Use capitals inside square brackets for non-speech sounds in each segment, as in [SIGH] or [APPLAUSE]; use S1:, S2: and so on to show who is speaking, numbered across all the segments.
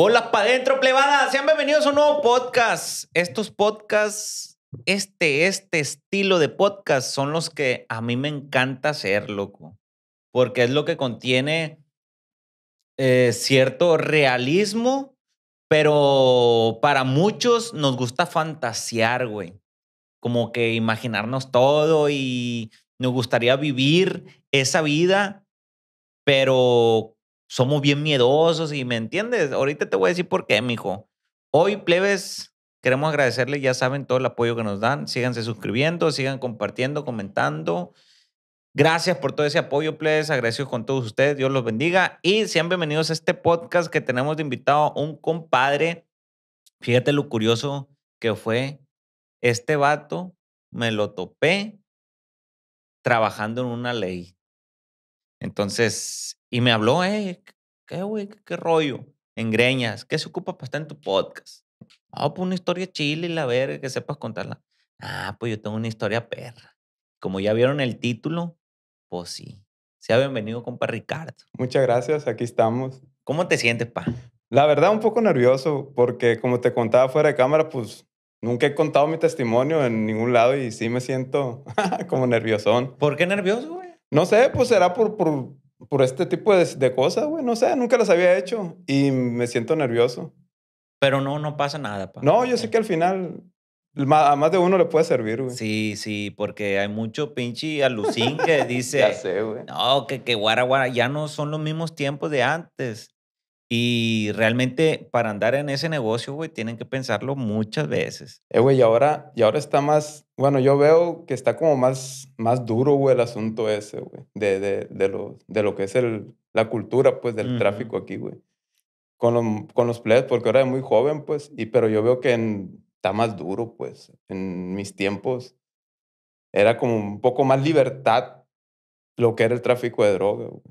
S1: Bolas para adentro, plebada. Sean bienvenidos a un nuevo podcast. Estos podcasts, este, este estilo de podcast son los que a mí me encanta hacer, loco. Porque es lo que contiene eh, cierto realismo, pero para muchos nos gusta fantasear, güey. Como que imaginarnos todo y nos gustaría vivir esa vida, pero somos bien miedosos y me entiendes. Ahorita te voy a decir por qué, mijo. Hoy, plebes, queremos agradecerles, ya saben, todo el apoyo que nos dan. Síganse suscribiendo, sigan compartiendo, comentando. Gracias por todo ese apoyo, plebes. Agradezco con todos ustedes. Dios los bendiga. Y sean bienvenidos a este podcast que tenemos de invitado un compadre. Fíjate lo curioso que fue. Este vato me lo topé trabajando en una ley. Entonces, y me habló, eh, qué güey, qué, rollo, en greñas, ¿qué se ocupa para estar en tu podcast? Ah, pues una historia chile y la verga, que sepas contarla. Ah, pues yo tengo una historia perra. Como ya vieron el título, pues sí. Sea bienvenido, compa Ricardo.
S2: Muchas gracias, aquí estamos.
S1: ¿Cómo te sientes,
S2: pa? La verdad, un poco nervioso, porque como te contaba fuera de cámara, pues nunca he contado mi testimonio en ningún lado y sí me siento [LAUGHS] como nerviosón. ¿Por qué nervioso, güey? No sé, pues será por, por, por este tipo de, cosas, güey. No sé, nunca las había hecho y me siento nervioso.
S1: Pero no, no pasa nada.
S2: Pa. No, yo sé que al final a más de uno le
S1: puede servir, güey. Sí, sí, porque hay mucho pinche alucín que [LAUGHS] dice. ya sé, güey. No, que, que guara, guara, ya no son los mismos tiempos de antes. Y realmente para andar en ese negocio, güey, tienen que pensarlo muchas veces.
S2: Eh, güey, y ahora, y ahora está más, bueno, yo veo que está como más, más duro, güey, el asunto ese, güey, de, de, de, lo, de lo que es el, la cultura, pues, del tráfico aquí, güey. Con, con los players, porque ahora es muy joven, pues, y, pero yo veo que está más duro, pues, en mis tiempos era como un poco más libertad lo que era el tráfico de droga, güey.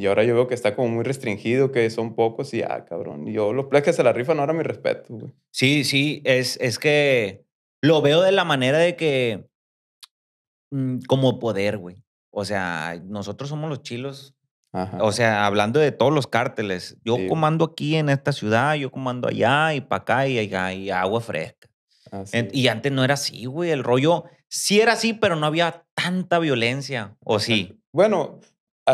S2: Y ahora yo veo que está como muy restringido, que son pocos y ah, cabrón. Yo los pleques que se la rifan ahora mi respeto, güey. Sí, sí, es, es que lo veo de la manera
S1: de que mm, como poder, güey. O sea, nosotros somos los chilos. O sea, hablando de todos los cárteles, yo comando aquí en esta ciudad, yo comando allá y para acá y agua fresca. Y antes no era así, güey. El rollo sí era así, pero no había tanta violencia. ¿O sí?
S2: Bueno,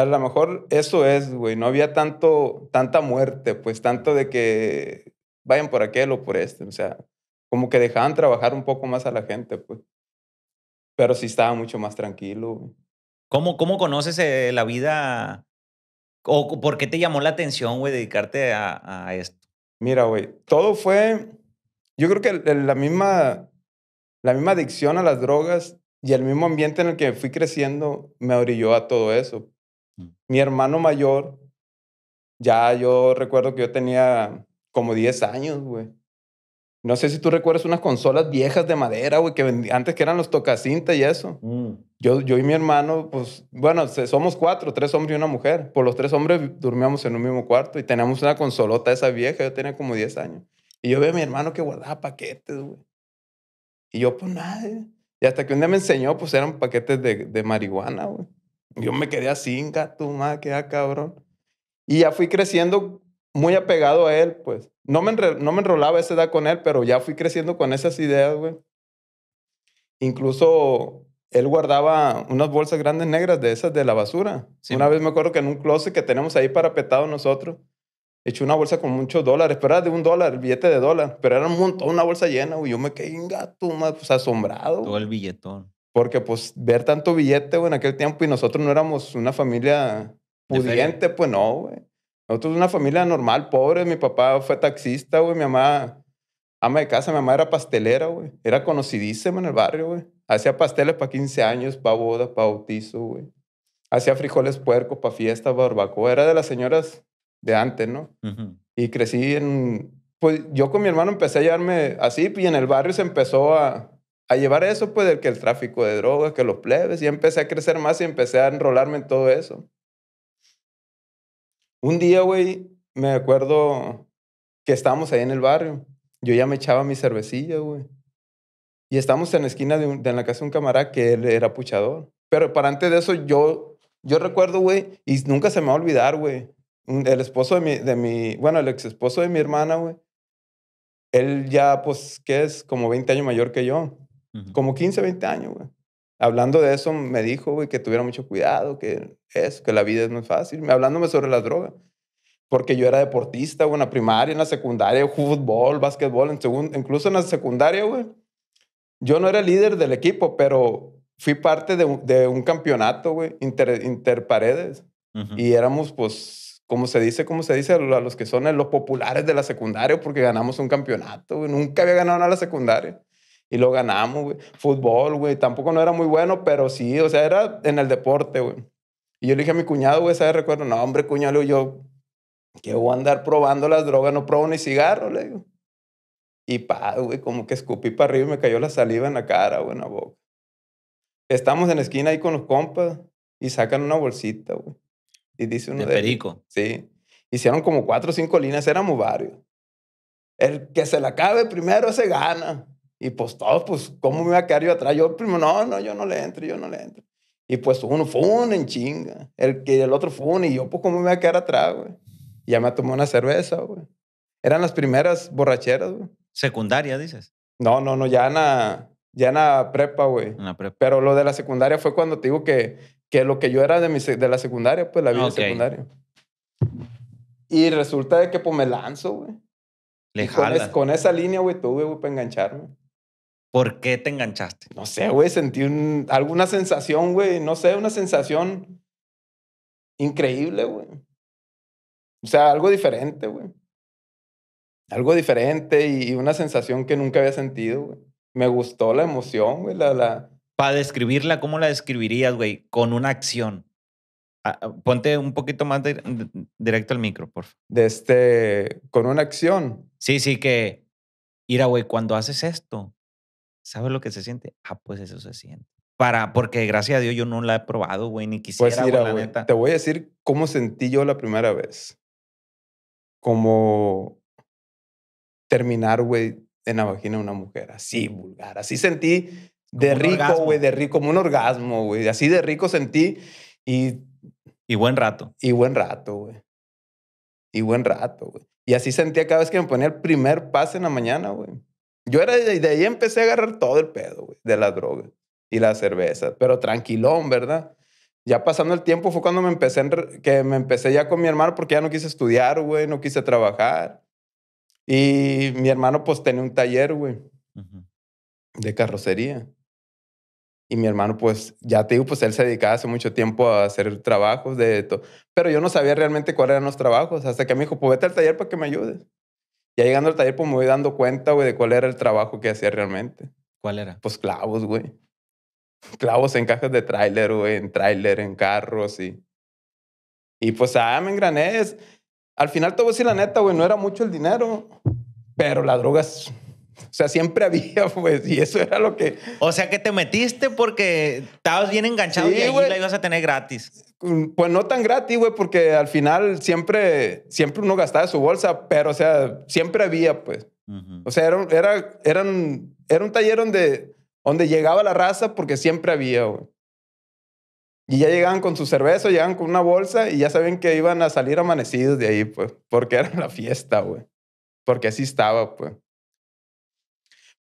S2: a lo mejor eso es, güey, no había tanto, tanta muerte, pues tanto de que vayan por aquel o por este, o sea, como que dejaban trabajar un poco más a la gente, pues. Pero sí estaba mucho más tranquilo. Güey. ¿Cómo, cómo conoces eh, la
S1: vida o por qué te llamó la atención, güey, dedicarte a, esto?
S2: Mira, güey, todo fue, yo creo que la misma, la misma adicción a las drogas y el mismo ambiente en el que fui creciendo me orilló a todo eso mi hermano mayor, ya yo recuerdo que yo tenía como 10 años, güey. No sé si tú recuerdas unas consolas viejas de madera, güey, que antes que eran los tocacintas y eso. Mm. Yo, yo y mi hermano, pues, bueno, somos cuatro, tres hombres y una mujer. Por pues los tres hombres durmíamos en un mismo cuarto y teníamos una consolota esa vieja, yo tenía como 10 años. Y yo veo a mi hermano que guardaba paquetes, güey. Y yo, pues nada. Y hasta que un día me enseñó, pues eran paquetes de, de marihuana, güey. Yo me quedé así, gato, más que cabrón. Y ya fui creciendo muy apegado a él, pues. No me, no me enrolaba esa edad con él, pero ya fui creciendo con esas ideas, güey. Incluso él guardaba unas bolsas grandes negras de esas de la basura. Una vez me acuerdo que en un closet que tenemos ahí parapetado nosotros, echó una bolsa con muchos dólares, pero era de un dólar, el billete de dólar, pero era un montón, una bolsa llena, güey. Yo me quedé en gato, más pues, asombrado. Todo el billetón. Porque pues ver tanto billete, güey, en aquel tiempo y nosotros no éramos una familia pudiente, pues no, güey. Nosotros una familia normal, pobre. Mi papá fue taxista, güey. Mi mamá, ama de casa, mi mamá era pastelera, güey. Era conocidísima en el barrio, güey. Hacía pasteles para 15 años, para boda, para bautizo, güey. Hacía frijoles puerco para fiesta barbacoa. Era de las señoras de antes, ¿no? Y crecí en... Pues yo con mi hermano empecé a llevarme así y en el barrio se empezó a, a llevar eso, pues, el que el tráfico de drogas, que los plebes, y empecé a crecer más y empecé a enrolarme en todo eso. Un día, güey, me acuerdo que estábamos ahí en el barrio. Yo ya me echaba mi cervecilla, güey. Y estábamos en la esquina de, la casa de un camarada que él era puchador. Pero para antes de eso, yo, yo recuerdo, güey, y nunca se me va a olvidar, güey. El esposo de mi, bueno, el ex esposo de mi hermana, güey. Él ya, pues, que es? Como 20 años mayor que yo. Como 15, 20 años, güey. Hablando de eso, me dijo, güey, que tuviera mucho cuidado, que es, que la vida es muy fácil. Hablándome sobre las drogas. Porque yo era deportista, güey, en la primaria, en la secundaria, fútbol, básquetbol, en incluso en la secundaria, güey. Yo no era líder del equipo, pero fui parte de, un campeonato, güey, inter, interparedes. Y éramos, pues, como se dice, como se dice a los que son eh, los populares de la secundaria, porque ganamos un campeonato, güey. Nunca había ganado nada la secundaria. Y lo ganamos, güey. Fútbol, güey. Tampoco no era muy bueno, pero sí, o sea, era en el deporte, güey. Y yo le dije a mi cuñado, güey, ¿sabes? Recuerdo, no, hombre, cuñado, yo, que voy a andar probando las drogas, no probo ni cigarro, le digo. Y pa, güey, como que escupí para arriba y me cayó la saliva en la cara, güey, en la boca. Estamos en la esquina ahí con los compas y sacan una bolsita, güey. Y dice uno de, perico. Sí. Hicieron como cuatro o cinco líneas, éramos varios. El que se la acabe primero se gana. Y pues todos, pues, ¿cómo me iba a quedar yo atrás? Yo primero, pues, no, no, yo no le entro, yo no le entro. Y pues uno fue en chinga, el, el otro fue y yo, pues, ¿cómo me iba a quedar atrás, güey? Y ya me tomó una cerveza, güey. Eran las primeras borracheras, güey. ¿Secundaria, dices? No, no, no, ya en la, ya prepa, güey. Pero lo de la secundaria fue cuando te digo que, que lo que yo era de, de la secundaria, pues la vida okay. secundaria. Y resulta de que pues me lanzo, güey. Le con, con, esa línea, güey, tuve, güey, para engancharme. ¿Por qué te enganchaste? No sé, güey, sentí un, alguna sensación, güey, no sé, una sensación increíble, güey. O sea, algo diferente, güey. Algo diferente y una sensación que nunca había sentido, güey. Me gustó la emoción, güey, la, la...
S1: Para describirla, ¿cómo la describirías, güey? Con una acción. Ah, ah, ponte un poquito más directo al micro, por favor.
S2: De este, con una acción.
S1: Sí, sí, que, mira, güey, cuando haces esto, ¿sabes lo que se siente? Ah, pues eso se siente. Para, porque gracias a Dios yo no la he probado, güey, ni pues quisiera. Pues mira,
S2: Te voy a decir cómo sentí yo la primera vez. Como terminar, güey, en la vagina de una mujer, así vulgar. Así sentí de rico, güey, de rico, como un orgasmo, güey. Así de rico sentí y... Y buen rato. Y buen rato, güey. Y buen rato, güey. Y así sentía cada vez que me ponía el primer pase en la mañana, güey. Yo era y de ahí empecé a agarrar todo el pedo, güey, de la droga y la cerveza, pero tranquilón, ¿verdad? Ya pasando el tiempo fue cuando me empecé, que me empecé ya con mi hermano porque ya no quise estudiar, güey, no quise trabajar. Y mi hermano pues tenía un taller, güey, de carrocería. Y mi hermano, pues, ya te digo, pues él se dedicaba hace mucho tiempo a hacer trabajos de todo. Pero yo no sabía realmente cuáles eran los trabajos. Hasta que me dijo, pues vete al taller para que me ayudes. Ya llegando al taller, pues me voy dando cuenta, güey, de cuál era el trabajo que hacía realmente. ¿Cuál era? Pues clavos, güey. Clavos en cajas de tráiler, güey, en tráiler, en carros y... Y pues, ah, me engrané. Al final te voy a decir la neta, güey, no era mucho el dinero, pero la droga o sea, siempre había, [LAUGHS] pues, y eso era lo que. O sea,
S1: que te metiste porque estabas bien enganchado y ahí la ibas a tener gratis.
S2: Mm, pues no tan gratis, güey, porque al final siempre, siempre uno gastaba su bolsa, pero, o sea, siempre había, pues. O sea, era, era, eran, era un taller donde, donde llegaba la raza porque siempre había, güey. Y ya llegaban con su cerveza, llegaban con una bolsa y ya saben que iban a salir amanecidos de ahí, pues, porque era la fiesta, güey. Porque así estaba, pues.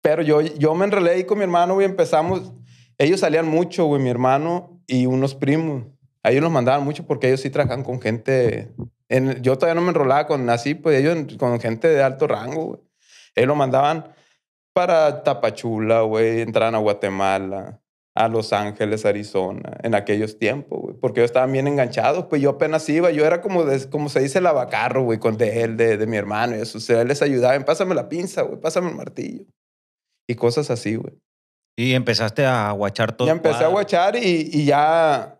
S2: Pero yo, yo me enrolé ahí con mi hermano, güey, empezamos. Ellos salían mucho, güey, mi hermano y unos primos. A ellos los mandaban mucho porque ellos sí trabajaban con gente. En, yo todavía no me enrolaba con así, pues ellos con gente de alto rango, güey. Ellos lo mandaban para Tapachula, güey, entraban a Guatemala, a Los Ángeles, Arizona, en aquellos tiempos, güey, porque ellos estaban bien enganchados, pues yo apenas iba, yo era como, de, como se dice, el lavacarro, güey, con de él, de, de mi hermano, y eso, él les ayudaba, pásame la pinza, güey, pásame el martillo y cosas así, güey. Y empezaste
S1: a guachar todo. Ya empecé a
S2: guachar y, y, ya,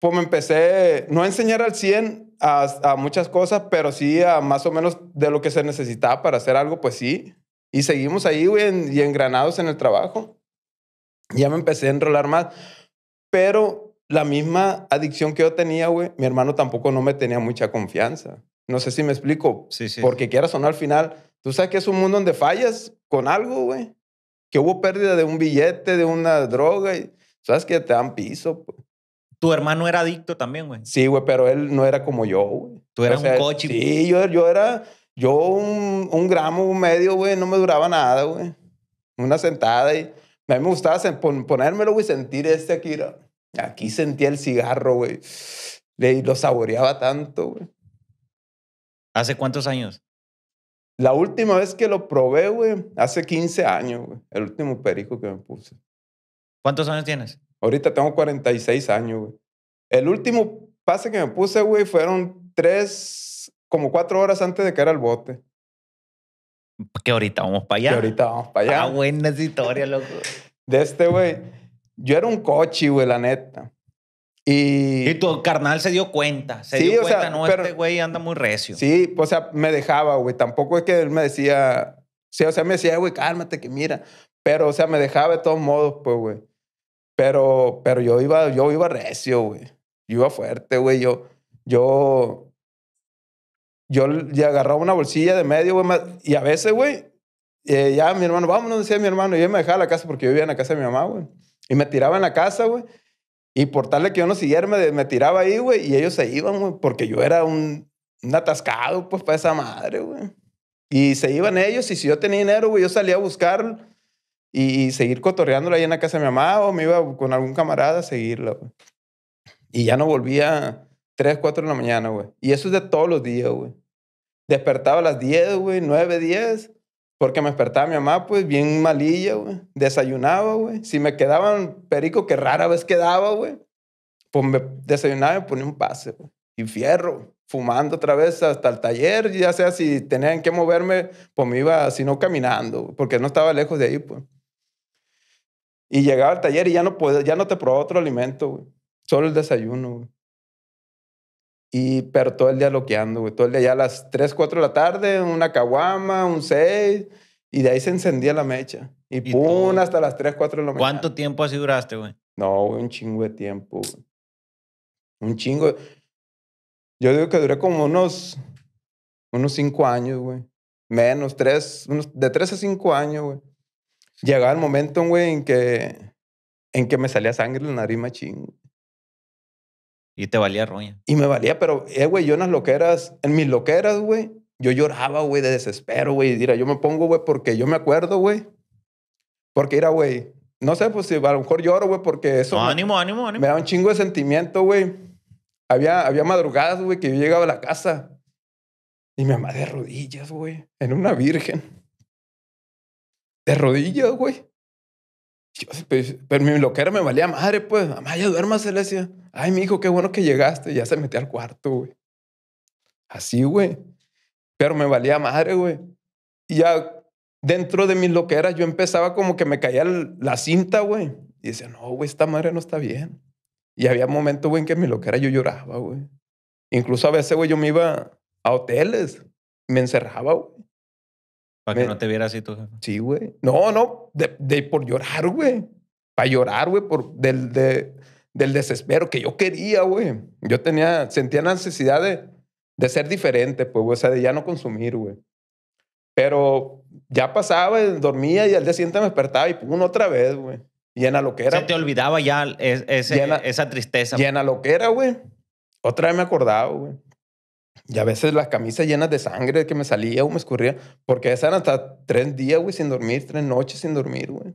S2: pues me empecé, no a enseñar al 100 a, a, muchas cosas, pero sí a más o menos de lo que se necesitaba para hacer algo, pues sí. Y seguimos ahí, güey, y engranados en el trabajo. Ya me empecé a enrolar más. Pero la misma adicción que yo tenía, güey, mi hermano tampoco no me tenía mucha confianza. No sé si me explico. Sí, sí. Porque quieras o no, al final, tú sabes que es un mundo donde fallas con algo, güey que hubo pérdida de un billete, de una droga, y sabes que te dan piso. Pues.
S1: Tu hermano era adicto también, güey.
S2: Sí, güey, pero él no era como yo, güey. Tú eras un coche. Sí, yo, era, yo un, un gramo, un medio, güey, no me duraba nada, güey. Una sentada y a mí me gustaba ponérmelo, güey, sentir este aquí. Aquí sentía el cigarro, güey. Lo saboreaba tanto, güey. ¿Hace cuántos años? La última vez que lo probé, güey, hace 15 años, güey. El último perico que me puse. ¿Cuántos años tienes? Ahorita tengo 46 años, güey. El último pase que me puse, güey, fueron tres, como cuatro horas antes de que era el bote. Que ahorita vamos para allá. Que ahorita vamos para allá. Ah, buena historia, loco. de este, güey. Yo era un coche, güey, la neta. Y, y tu carnal se dio cuenta, se dio cuenta, no, este güey anda muy recio. Sí, o sea, me dejaba, güey. Tampoco es que él me decía, sí, o sea, me decía, güey, cálmate que mira. Pero, o sea, me dejaba de todos modos, pues, güey. Pero, pero yo iba, yo iba recio, güey. Yo iba fuerte, güey. Yo, yo, yo le agarraba una bolsilla de medio, güey. Y a veces, güey, eh, ya mi hermano, vámonos, decía mi hermano. Y él me dejaba la casa porque yo vivía en la casa de mi mamá, güey. Y me tiraba en la casa, güey. Y por tal que yo no siguiera, me, tiraba ahí, güey, y ellos se iban, güey, porque yo era un, un atascado, pues, para esa madre, güey. Y se iban ellos, y si yo tenía dinero, güey, yo salía a buscar y, seguir cotorreándolo ahí en la casa de mi mamá, o me iba con algún camarada a seguirlo, güey. Y ya no volvía 3, 4 de la mañana, güey. Y eso es de todos los días, güey. Despertaba a las 10, güey, 9, 10. Porque me despertaba mi mamá, pues, bien malilla, güey. Desayunaba, güey. Si me quedaban perico, que rara vez quedaba, güey. Pues me desayunaba y me ponía un pase, güey. Y fierro, fumando otra vez hasta el taller. Ya sea si tenían que moverme, pues me iba, si no, caminando. porque no estaba lejos de ahí, pues. Y llegaba al taller y ya no, ya no te probaba otro alimento, güey. Solo el desayuno, güey. Y, pero todo el día loqueando, güey. Todo el día ya a las 3, 4 de la tarde, una caguama, un 6. Y de ahí se encendía la mecha. Y, pum, hasta las 3, 4 de la mañana. ¿Cuánto tiempo así duraste, güey? No, güey, un chingo de tiempo, güey. Un chingo. Yo digo que duré como unos. Unos 5 años, güey. Menos, 3. De 3 a 5 años, güey. Llegaba el momento, güey, en que. En que me salía sangre en la nariz machín.
S1: Y te valía roña.
S2: Y me valía, pero, eh, güey, yo en las loqueras, en mis loqueras, güey, yo lloraba, güey, de desespero, güey. Mira, yo me pongo, güey, porque yo me acuerdo, güey. Porque, era, güey, no sé, pues si a lo mejor lloro, güey, porque eso. No, ánimo, ánimo, ánimo. Me da un chingo de sentimiento, güey. Había, había madrugadas, güey, que yo llegaba a la casa y me mamá de rodillas, güey, en una virgen. De rodillas, güey. Pues, pero mi loquera me valía madre, pues. Mamá, ya duerma, Celestia. Ay, mi hijo, qué bueno que llegaste. Ya se metió al cuarto, güey. Así, güey. Pero me valía madre, güey. Y ya dentro de mi loquera yo empezaba como que me caía la cinta, güey. Y decía, no, güey, esta madre no está bien. Y había momentos, güey, en que mi loquera yo lloraba, güey. Incluso a veces, güey, yo me iba a hoteles, me encerraba, güey. Para que no te viera así tú. Sí, güey. No, no, de, por llorar, güey. Para llorar, güey, por del, del desespero que yo quería, güey. Yo tenía, sentía la necesidad de, ser diferente, pues, güey. o sea, de ya no consumir, güey. Pero ya pasaba, eh, dormía y al día siguiente me despertaba y pum, otra vez, güey. Llena lo que era. Se te olvidaba ya esa tristeza. Llena lo que era, güey. Otra vez me acordaba, güey. Y a veces las camisas llenas de sangre que me salía o me escurría, porque esas eran hasta tres días, güey, sin dormir, tres noches sin dormir, güey.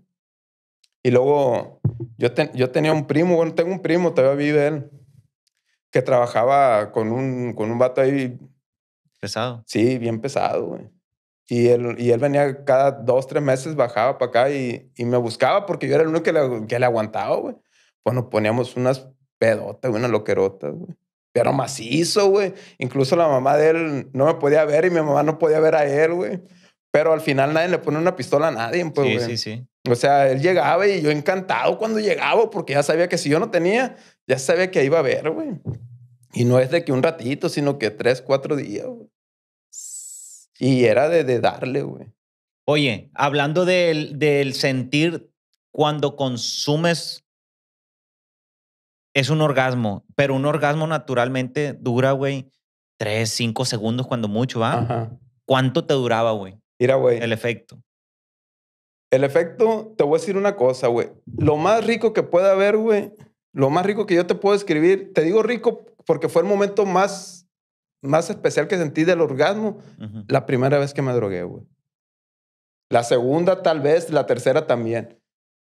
S2: Y luego yo, yo tenía un primo, bueno, tengo un primo, todavía vive él, que trabajaba con un, con un vato ahí. Pesado. Sí, bien pesado, güey. Y él, y él venía cada dos, tres meses, bajaba para acá y, y, me buscaba porque yo era el único que le, que le aguantaba, güey. Pues poníamos unas pedotas, güey, una loquerota, güey. Era macizo, güey. Incluso la mamá de él no me podía ver y mi mamá no podía ver a él, güey. Pero al final nadie le pone una pistola a nadie, pues, güey. Sí, sí, sí. O sea, él llegaba y yo encantado cuando llegaba, porque ya sabía que si yo no tenía, ya sabía que iba a ver, güey. Y no es de que un ratito, sino que tres, cuatro días, Y era de, darle, güey.
S1: Oye, hablando del, del sentir cuando consumes es un orgasmo, pero un orgasmo naturalmente dura, güey, tres, cinco segundos cuando mucho, ¿va? ¿Cuánto te duraba, güey?
S2: Mira, güey. El efecto. El efecto, te voy a decir una cosa, güey. Lo más rico que pueda haber, güey, lo más rico que yo te puedo escribir, te digo rico porque fue el momento más, más especial que sentí del orgasmo, la primera vez que me drogué, güey. La segunda tal vez, la tercera también.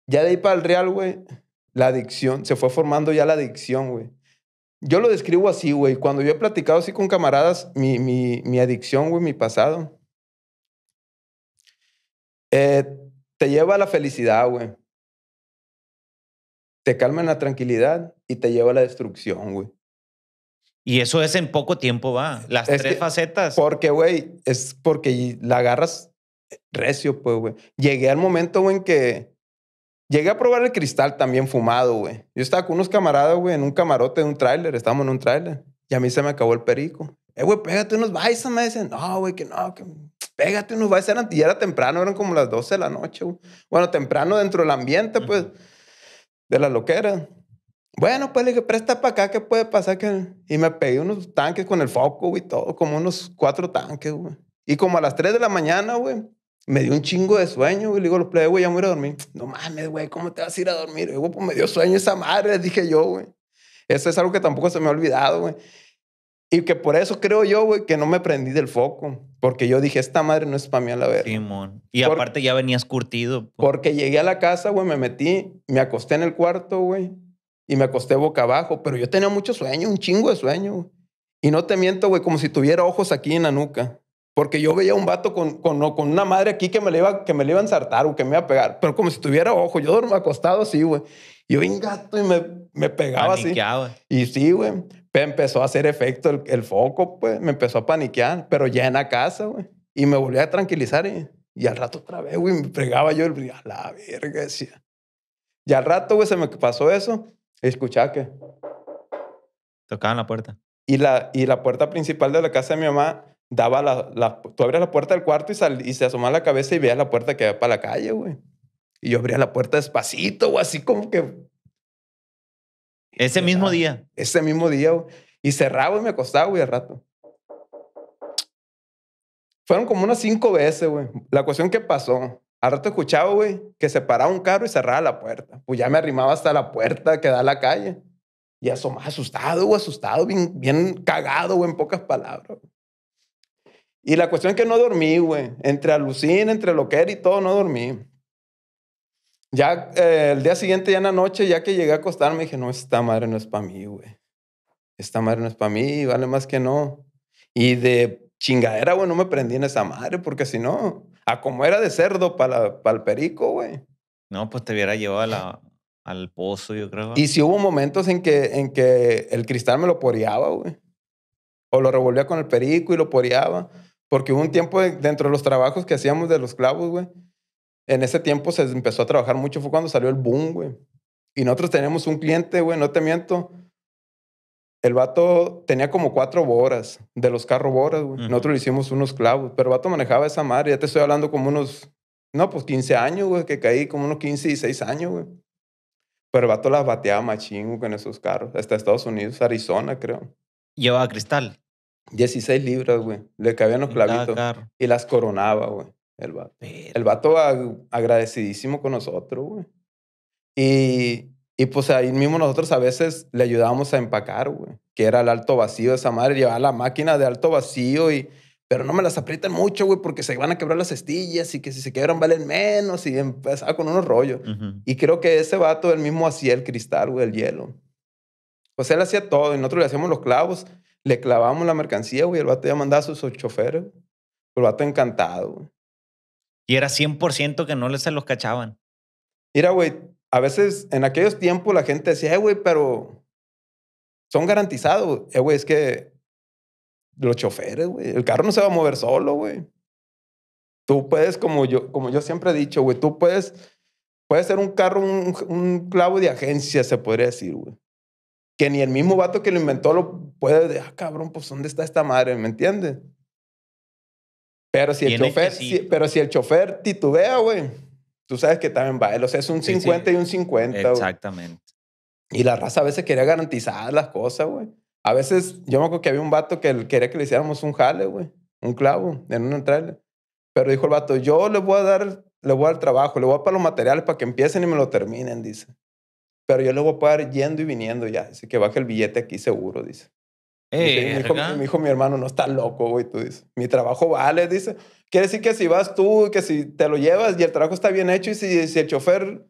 S2: Ya de ahí para el real, güey, la adicción, se fue formando ya la adicción, güey. Yo lo describo así, güey. Cuando yo he platicado así con camaradas, mi, mi, mi adicción, güey, mi pasado, eh, te lleva a la felicidad, güey. Te calma en la tranquilidad y te lleva a la destrucción, güey. Y
S1: eso es en poco tiempo, va. Las tres
S2: facetas. Porque, güey, es porque la agarras recio, pues, güey. Llegué al momento, güey, en que Llegué a probar el cristal también fumado, güey. Yo estaba con unos camaradas, güey, en un camarote de un tráiler. Estábamos en un tráiler. Y a mí se me acabó el perico. Eh, güey, pégate unos Bison. Me dicen, no, güey, que no, que pégate unos Bison. Y era temprano, eran como las 12 de la noche, güey. Bueno, temprano dentro del ambiente, pues, de la loquera. Bueno, pues le dije, presta para acá, ¿qué puede pasar? Que... Y me pedí unos tanques con el foco, güey, todo, como unos cuatro tanques, güey. Y como a las 3 de la mañana, güey, me dio un chingo de sueño, güey. Le digo a los plebes, güey, ya me voy a dormir. No mames, güey, ¿cómo te vas a ir a dormir? pues me dio sueño esa madre, dije yo, güey. Eso es algo que tampoco se me ha olvidado, güey. Y que por eso creo yo, güey, que no me prendí del foco. Porque yo dije, esta madre no es para mí a la verga. Simón. Y aparte ya venías curtido. Pues. Porque llegué a la casa, güey, me metí, me acosté en el cuarto, güey. Y me acosté boca abajo. Pero yo tenía mucho sueño, un chingo de sueño. Güey. Y no te miento, güey, como si tuviera ojos aquí en la nuca. Porque yo veía un vato con, con, con una madre aquí que me, le iba, que me le iba a ensartar o que me iba a pegar. Pero como si tuviera ojo. Yo dormía acostado así, güey. Y yo un gato y me, me pegaba Paniqueado. así. Y sí, güey. Empezó a hacer efecto el, el, foco, pues. Me empezó a paniquear. Pero ya en la casa, güey. Y me volví a tranquilizar. Y, al rato otra vez, güey, me pegaba yo. Y, la verga, Y al rato, güey, se me pasó eso. Escuchaba que...
S1: Tocaban la puerta.
S2: Y la, y la puerta principal de la casa de mi mamá daba la, la, tú abrías la puerta del cuarto y, y se asomaba la cabeza y veías la puerta que da para la calle, güey. Y yo abría la puerta despacito, o así como que... Ese mismo día. Ese mismo día, güey. Y cerraba y me acostaba, güey, al rato. Fueron como unas cinco veces, güey. La cuestión que pasó, al rato escuchaba, güey, que se paraba un carro y cerraba la puerta. Pues ya me arrimaba hasta la puerta que da a la calle. Y asomaba asustado, güey, asustado, bien, bien cagado, güey, en pocas palabras. Y la cuestión es que no dormí, güey. Entre alucina, entre lo que era y todo, no dormí. Ya eh, el día siguiente, ya en la noche, ya que llegué a acostarme, dije, no, esta madre no es para mí, güey. Esta madre no es para mí, vale más que no. Y de chingadera, güey, no me prendí en esa madre, porque si no, a como era de cerdo para para el perico, güey.
S1: No, pues te hubiera llevado a la, al pozo, yo creo. Y
S2: si hubo momentos en que, en que el cristal me lo poriaba, güey. O lo revolvía con el perico y lo poriaba... Porque hubo un tiempo dentro de los trabajos que hacíamos de los clavos, güey. En ese tiempo se empezó a trabajar mucho, fue cuando salió el boom, güey. Y nosotros teníamos un cliente, güey, no te miento. El vato tenía como cuatro boras de los carros boras, güey. Nosotros le hicimos unos clavos, pero el vato manejaba esa madre. Ya te estoy hablando como unos, no, pues 15 años, güey, que caí como unos 15, y 6 años, güey. Pero el vato las bateaba machín, güey, en esos carros. Hasta Estados Unidos, Arizona, creo. ¿Llevaba cristal? 16 libras, güey. Le cabían los clavitos. Y las coronaba, güey. El vato. El vato agradecidísimo con nosotros, güey. Y, y pues ahí mismo nosotros a veces le ayudábamos a empacar, güey. Que era el alto vacío de esa madre. Llevaba la máquina de alto vacío y... Pero no me las aprietan mucho, güey, porque se van a quebrar las estillas y que si se quebran valen menos y empezaba con unos rollos. Y creo que ese vato él mismo hacía el cristal, güey, el hielo. Pues él hacía todo y nosotros le hacíamos los clavos le clavamos la mercancía, güey. El vato ya mandaba a sus choferes. El vato encantado,
S1: Y era 100% que no les se los cachaban.
S2: Mira, güey, a veces en aquellos tiempos la gente decía, eh, güey, pero son garantizados. Eh, güey, es que los choferes, güey, el carro no se va a mover solo, güey. Tú puedes, como yo, como yo siempre he dicho, güey, tú puedes, puedes ser un carro, un, un clavo de agencia, se podría decir, güey que ni el mismo vato que lo inventó lo puede decir ah, cabrón, pues ¿dónde está esta madre? ¿Me entiendes? Pero si el chofer, pero si el chofer titubea, güey, tú sabes que también va O sea, es un 50 y un 50. Exactamente. Y la raza a veces quería garantizar las cosas, güey. A veces, yo me acuerdo que había un vato que quería que le hiciéramos un jale, güey, un clavo en un trailer. Pero dijo el vato, yo le voy a dar, le voy al trabajo, le voy para los materiales para que empiecen y me lo terminen, dice pero yo le voy a pagar yendo y viniendo ya. así que baje el billete aquí seguro, dice. Eh, mi, hijo, mi, hermano, no está loco, güey, tú dices. Mi trabajo vale, dice. Quiere decir que si vas tú, que si te lo llevas y el trabajo está bien hecho y si, el chofer...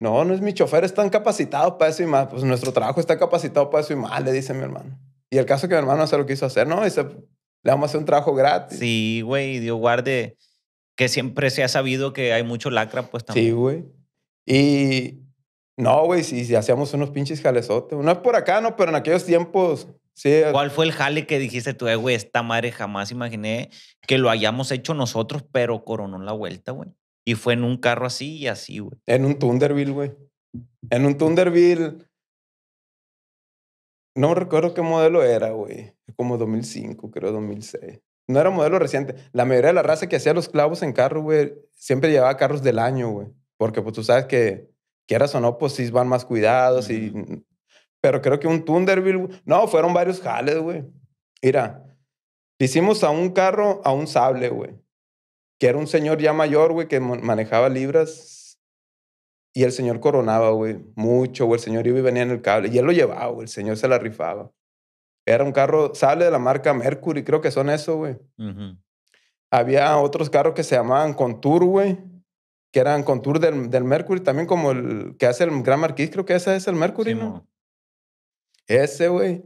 S2: No, no es mi chofer, están capacitados para eso y más. Pues nuestro trabajo está capacitado para eso y más, le dice mi hermano. Y el caso que mi hermano hace lo que quiso hacer, ¿no? Dice, le vamos a hacer un trabajo gratis.
S1: Sí, güey, Dios guarde
S2: que siempre se ha sabido que hay mucho lacra, pues también. Sí, güey. Y, no, güey, si hacíamos unos pinches jalesotes. No es por acá, no, pero en aquellos tiempos. Sí. Eh. ¿Cuál fue
S1: el jale que dijiste tú, eh, güey? Esta madre jamás imaginé que lo hayamos hecho nosotros, pero coronó la vuelta, güey. Y fue en un carro así y así, güey.
S2: En un Thunderbill, güey. En un Thunderbill. No recuerdo qué modelo era, güey. Como 2005, creo, 2006. No era modelo reciente. La mayoría de la raza que hacía los clavos en carro, güey, siempre llevaba carros del año, güey. Porque pues tú sabes que quieras o no, pues sí van más cuidados. y, pero creo que un Thunderbill, no, fueron varios jales, güey. Mira, hicimos a un carro, a un sable, güey. Que era un señor ya mayor, güey, que manejaba libras. Y el señor coronaba, güey, mucho, güey. El señor iba y venía en el cable. Y él lo llevaba, güey. El señor se la rifaba. Era un carro, sable de la marca Mercury, creo que son eso, güey. Había otros carros que se llamaban Contour, güey que eran Contour del, Mercury, también como el que hace el Gran Marquis, creo que ese es el Mercury, ¿no? Ese, güey.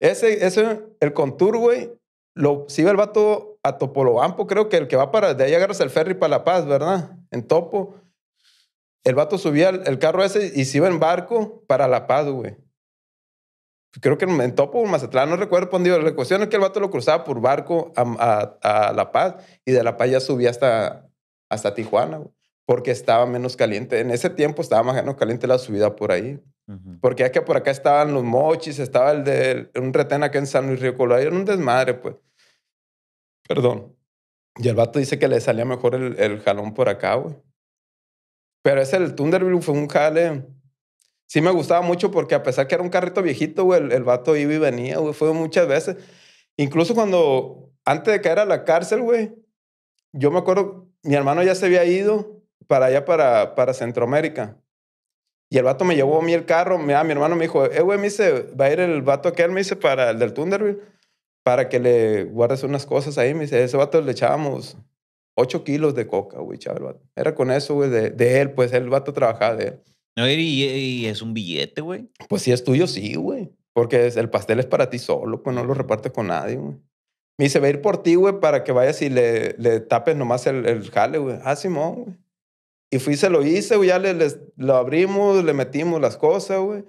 S2: Ese, ese, el contour, güey, lo, si iba el vato a Topolobampo, creo que el que va para, de ahí agarras el ferry para La Paz, ¿verdad? En Topo. El vato subía el, carro ese y se iba en barco para La Paz, güey. Creo que en, Topo o Mazatlán, no recuerdo pondido. Pues, la cuestión es que el vato lo cruzaba por barco a, La Paz y de La Paz ya subía hasta, hasta Tijuana, güey porque estaba menos caliente. En ese tiempo estaba más menos caliente la subida por ahí. Porque ya que por acá estaban los mochis, estaba el de un retén acá en San Luis Río Colorado, era un desmadre, pues. Perdón. Y el vato dice que le salía mejor el, el jalón por acá, güey. Pero ese, el Thunderbird fue un jale. Sí me gustaba mucho porque a pesar que era un carrito viejito, güey, el, el vato iba y venía, güey, fue muchas veces. Incluso cuando, antes de caer a la cárcel, güey, yo me acuerdo, mi hermano ya se había ido para allá, para, para Centroamérica. Y el vato me llevó a mí el carro. Mi, ah, mi hermano me dijo, eh, güey, me dice, va a ir el vato aquel, me dice, para el del Thunderville, para que le guardes unas cosas ahí. Me dice, ese vato le echábamos 8 kilos de coca, güey, chaval. Era con eso, güey, de, de, él, pues el vato trabajaba de él. No, y, y es un billete, güey. Pues si es tuyo, sí, güey. Porque el pastel es para ti solo, pues no lo repartes con nadie, güey. Me dice, va a ir por ti, güey, para que vayas y le, le tapes nomás el, el jale, güey. Ah, Simón, güey. Y fui, se lo hice, güey, ya le, les, lo abrimos, le metimos las cosas, güey.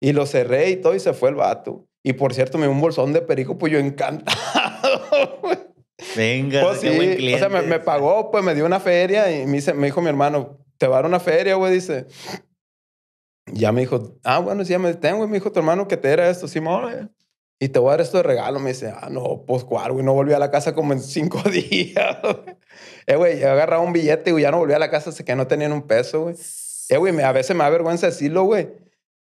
S2: Y lo cerré y todo, y se fue el vato. Y por cierto, me dio un bolsón de perico, pues yo encantado, [LAUGHS] güey. Venga, pues pues, sí, buen cliente. O sea, me, pagó, pues me dio una feria y me, me dijo mi hermano, te va a dar una feria, güey, dice. Ya me dijo, ah, bueno, sí, ya me tengo, güey, me dijo tu hermano que te era esto, sí, güey. Eh, y te voy a dar esto de regalo. Me dice, ah, no, pues cuál, güey, no volví a la casa como en cinco [LAUGHS] días. Güey. Eh, güey, yo agarraba un billete y ya no volvía a la casa sé que no tenían un peso, güey. Eh, güey, a veces me da vergüenza decirlo, güey.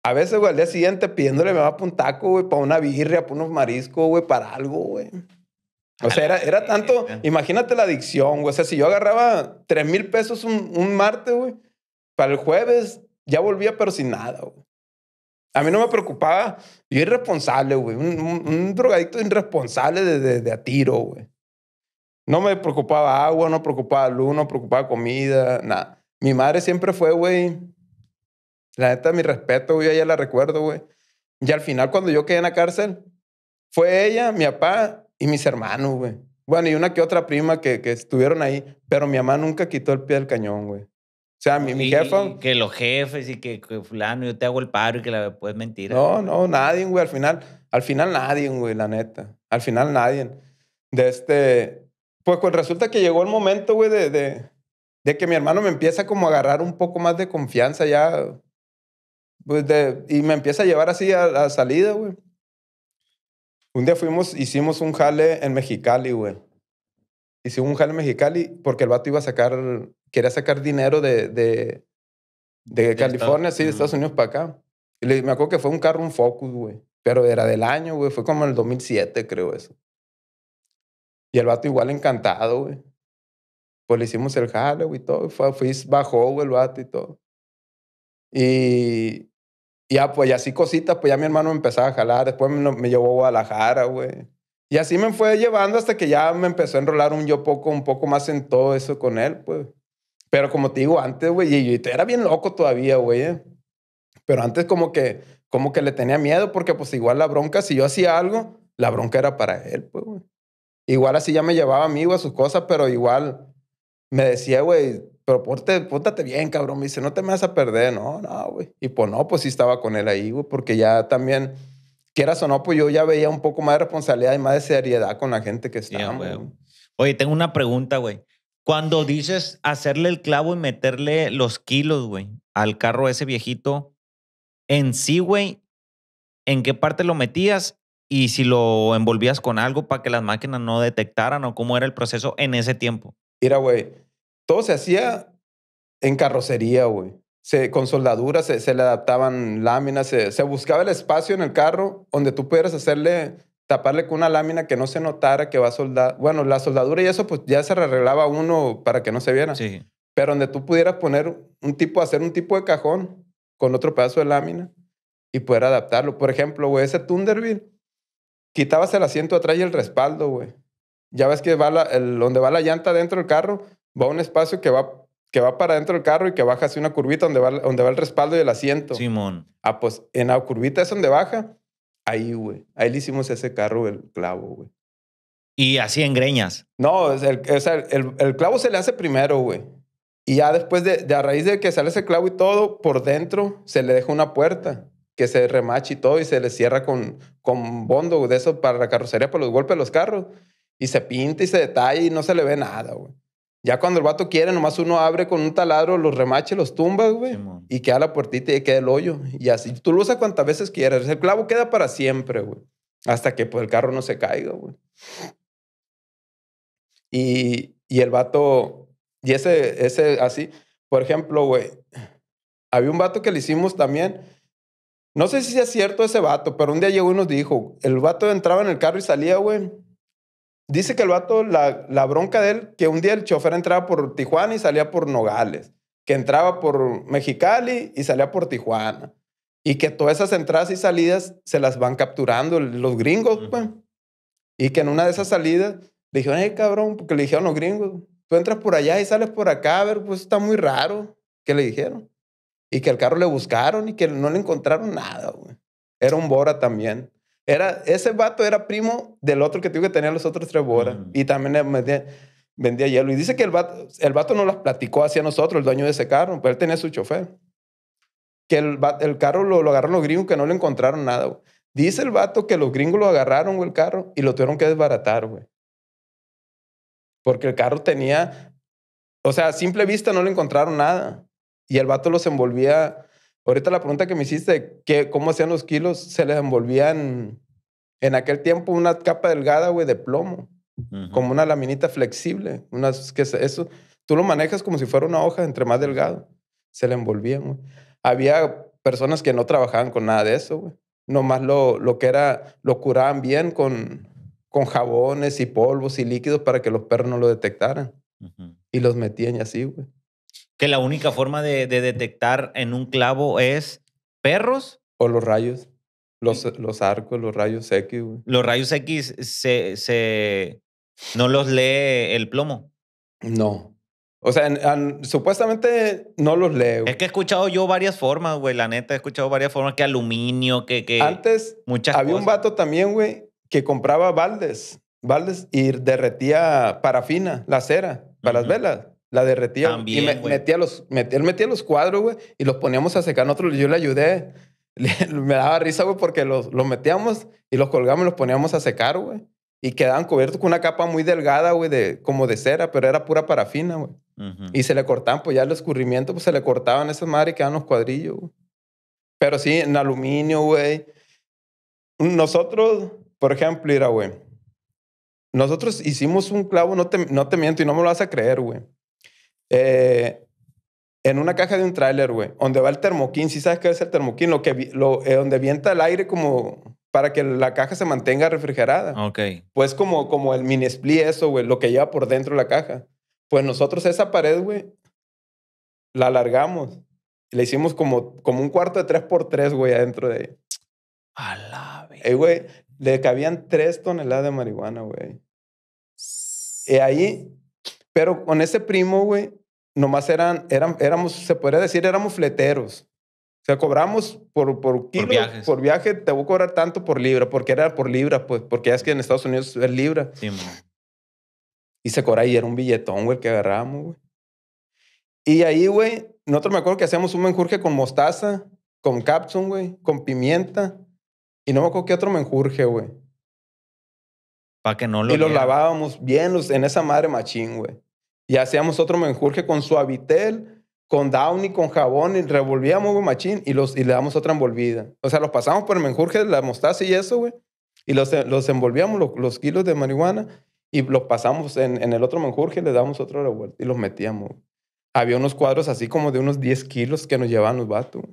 S2: A veces, güey, al día siguiente pidiéndole me va para un taco, güey, para una birria, para unos mariscos, güey, para algo, güey. O sea, era, era tanto, imagínate la adicción, güey. O sea, si yo agarraba tres mil pesos un, martes, güey, para el jueves ya volvía, pero sin nada, güey. A mí no me preocupaba. Yo irresponsable, güey. Un, un, drogadicto irresponsable de, de, de a tiro, güey. No me preocupaba agua, no preocupaba luz, no preocupaba comida, nada. Mi madre siempre fue, güey. La neta, mi respeto, güey, ella la recuerdo, güey. Y al final, cuando yo quedé en la cárcel, fue ella, mi papá y mis hermanos, güey. Bueno, y una que otra prima que, que estuvieron ahí, pero mi mamá nunca quitó el pie del cañón, güey. O sea, mi, mi jefa.
S1: Que los jefes y que, que, fulano, yo te hago el paro y que la puedes mentir. No, no,
S2: nadie, güey. Al final, al final nadie, güey, la neta. Al final nadie. De este. Pues, pues, resulta que llegó el momento, güey, de, de, de, que mi hermano me empieza como a agarrar un poco más de confianza ya. Pues de, y me empieza a llevar así a, la salida, güey. Un día fuimos, hicimos un jale en Mexicali, güey. Hicimos un jale en Mexicali porque el vato iba a sacar, quería sacar dinero de, de, de California, así de Estados Unidos para acá. Y me acuerdo que fue un carro, un Focus, güey. Pero era del año, güey. Fue como en el 2007, creo eso. Y el vato igual encantado, güey. Pues le hicimos el jale, güey, todo. Fue, bajó, güey, el vato y todo. Y ya, pues, y así cositas, pues ya mi hermano me empezaba a jalar. Después me, llevó a Guadalajara, güey. Y así me fue llevando hasta que ya me empezó a enrolar un yo poco, un poco más en todo eso con él, pues. Pero como te digo, antes, güey, y yo era bien loco todavía, güey. Eh. Pero antes como que, como que le tenía miedo porque pues igual la bronca, si yo hacía algo, la bronca era para él, pues, güey. Igual así ya me llevaba a mí, a sus cosas, pero igual me decía, güey, pero ponte, póntate bien, cabrón. Me dice, no te me vas a perder. No, no, güey. Y pues no, pues sí estaba con él ahí, güey, porque ya también, quieras o no, pues yo ya veía un poco más de responsabilidad y más de seriedad con la gente que estaba, güey. Oye, tengo una pregunta, güey. Cuando
S1: dices hacerle el clavo y meterle los kilos, güey, al carro ese viejito, en sí, güey, ¿en qué parte lo metías y si lo envolvías con algo para que las máquinas no detectaran o cómo era el proceso en ese tiempo. Mira, güey,
S2: todo se hacía en carrocería, güey. Se, con soldadura se, se, le adaptaban láminas, se, se, buscaba el espacio en el carro donde tú pudieras hacerle, taparle con una lámina que no se notara que va a soldar. Bueno, la soldadura y eso pues ya se arreglaba uno para que no se viera. Sí. Pero donde tú pudieras poner un tipo, hacer un tipo de cajón con otro pedazo de lámina y poder adaptarlo. Por ejemplo, güey, ese Thunderbird quitabas el asiento atrás y el respaldo, güey. Ya ves que va el, donde va la llanta dentro del carro, va un espacio que va, que va para dentro del carro y que baja así una curvita donde va, donde va el respaldo y el asiento. Simón. Ah, pues en la curvita es donde baja. Ahí, güey. Ahí le hicimos ese carro el clavo, güey. Y así en greñas. No, es el, el, clavo se le hace primero, güey. Y ya después de, de, a raíz de que sale ese clavo y todo, por dentro se le deja una puerta que se remache y todo y se le cierra con, con bondo de eso para la carrocería, para los golpes de los carros. Y se pinta y se detalla y no se le ve nada, güey. Ya cuando el vato quiere, nomás uno abre con un taladro los remache, los tumbas, güey. y queda la puertita y queda el hoyo. Y así tú lo usas cuantas veces quieras. El clavo queda para siempre, güey. Hasta que pues, el carro no se caiga, güey. Y, el vato, y ese, ese así, por ejemplo, güey, había un vato que le hicimos también no sé si sea cierto ese vato, pero un día llegó y nos dijo, el vato entraba en el carro y salía, güey. Dice que el vato, la, la bronca de él, que un día el chofer entraba por Tijuana y salía por Nogales, que entraba por Mexicali y salía por Tijuana, y que todas esas entradas y salidas se las van capturando los gringos, güey. Pues. Y que en una de esas salidas le dijeron, hey, cabrón, porque le dijeron los gringos, tú entras por allá y sales por acá, a ver, pues está muy raro. ¿Qué le dijeron? Y que el carro le buscaron y que no le encontraron nada, güey. Era un Bora también. Era, ese vato era primo del otro que tuvo que tenía los otros tres Bora. Mm. Y también vendía hielo. Y dice que el vato, no las platicó hacia nosotros, el dueño de ese carro, pero él tenía su chofer. Que el, carro lo, lo, agarraron los gringos que no le encontraron nada, Dice el vato que los gringos lo agarraron, güey, el carro y lo tuvieron que desbaratar, güey. Porque el carro tenía, o sea, a simple vista no le encontraron nada. Y el vato los envolvía. Ahorita la pregunta que me hiciste, que ¿cómo hacían los kilos? Se les envolvían en aquel tiempo una capa delgada, güey, de plomo. Como una laminita flexible. Unas, que eso, tú lo manejas como si fuera una hoja, entre más delgado. Se le envolvían, güey. Había personas que no trabajaban con nada de eso, güey. Nomás lo, lo que era, lo curaban bien con, con jabones y polvos y líquidos para que los perros no lo detectaran. Y los metían y así, güey
S1: que la única forma de, detectar en un clavo es
S2: perros. O los rayos. Los, mm. los arcos, los rayos X, güey.
S1: Los rayos X se, se, no los lee el plomo.
S2: No. O sea, supuestamente no los leo.
S1: Es que he escuchado yo varias formas, güey. La neta, he
S2: escuchado varias formas que aluminio, que. que Antes muchas había un vato también, güey, que compraba baldes, baldes y derretía parafina, la cera, para las velas. La derretía. y metía los, metía, él metía los cuadros, güey, y los poníamos a secar. Nosotros, yo le ayudé. [LAUGHS] me daba risa, güey, porque los, los metíamos y los colgamos y los poníamos a secar, güey. Y quedaban cubiertos con una capa muy delgada, güey, de, como de cera, pero era pura parafina, güey. Y se le cortaban, pues ya el escurrimiento, pues se le cortaban esas madres y quedaban los cuadrillos, güey. Pero sí, en aluminio, güey. Nosotros, por ejemplo, mira, güey. Nosotros hicimos un clavo, no te, no te miento y no me lo vas a creer, güey eh, en una caja de un tráiler, güey, donde va el termoquín, si sabes qué es el termoquín, lo que, lo, eh, donde vienta el aire como para que la caja se mantenga refrigerada. Ok. Pues como, como el mini split, eso, güey, lo que lleva por dentro la caja. Pues nosotros esa pared, güey, la alargamos. le hicimos como, como un cuarto de 3x3, güey, adentro de ahí. A la vez. Eh, güey, le cabían 3 toneladas de marihuana, güey. Y eh, ahí, pero con ese primo, güey, nomás eran, eran, éramos, se podría decir, éramos fleteros. O sea, cobramos por, por kilo, por, viaje, te voy a cobrar tanto por libra, porque era por libra, pues, porque es que en Estados Unidos es libra. y se cobraba y era un billetón, güey, que agarrábamos, güey. Y ahí, güey, nosotros me acuerdo que hacíamos un menjurje con mostaza, con capsum, güey, con pimienta. Y no me acuerdo qué otro menjurje, güey.
S1: Para que no lo. Y lo
S2: lavábamos bien los, en esa madre machín, güey y hacíamos otro menjurje con suavitel, con Downy, con jabón, y revolvíamos, güey, machín, y, los, y le damos otra envolvida. O sea, los pasamos por el menjurje, la mostaza y eso, güey, y los, los envolvíamos, los, kilos de marihuana, y los pasamos en, el otro menjurje, le damos otra revuelta y los metíamos. Había unos cuadros así como de unos 10 kilos que nos llevaban los vatos.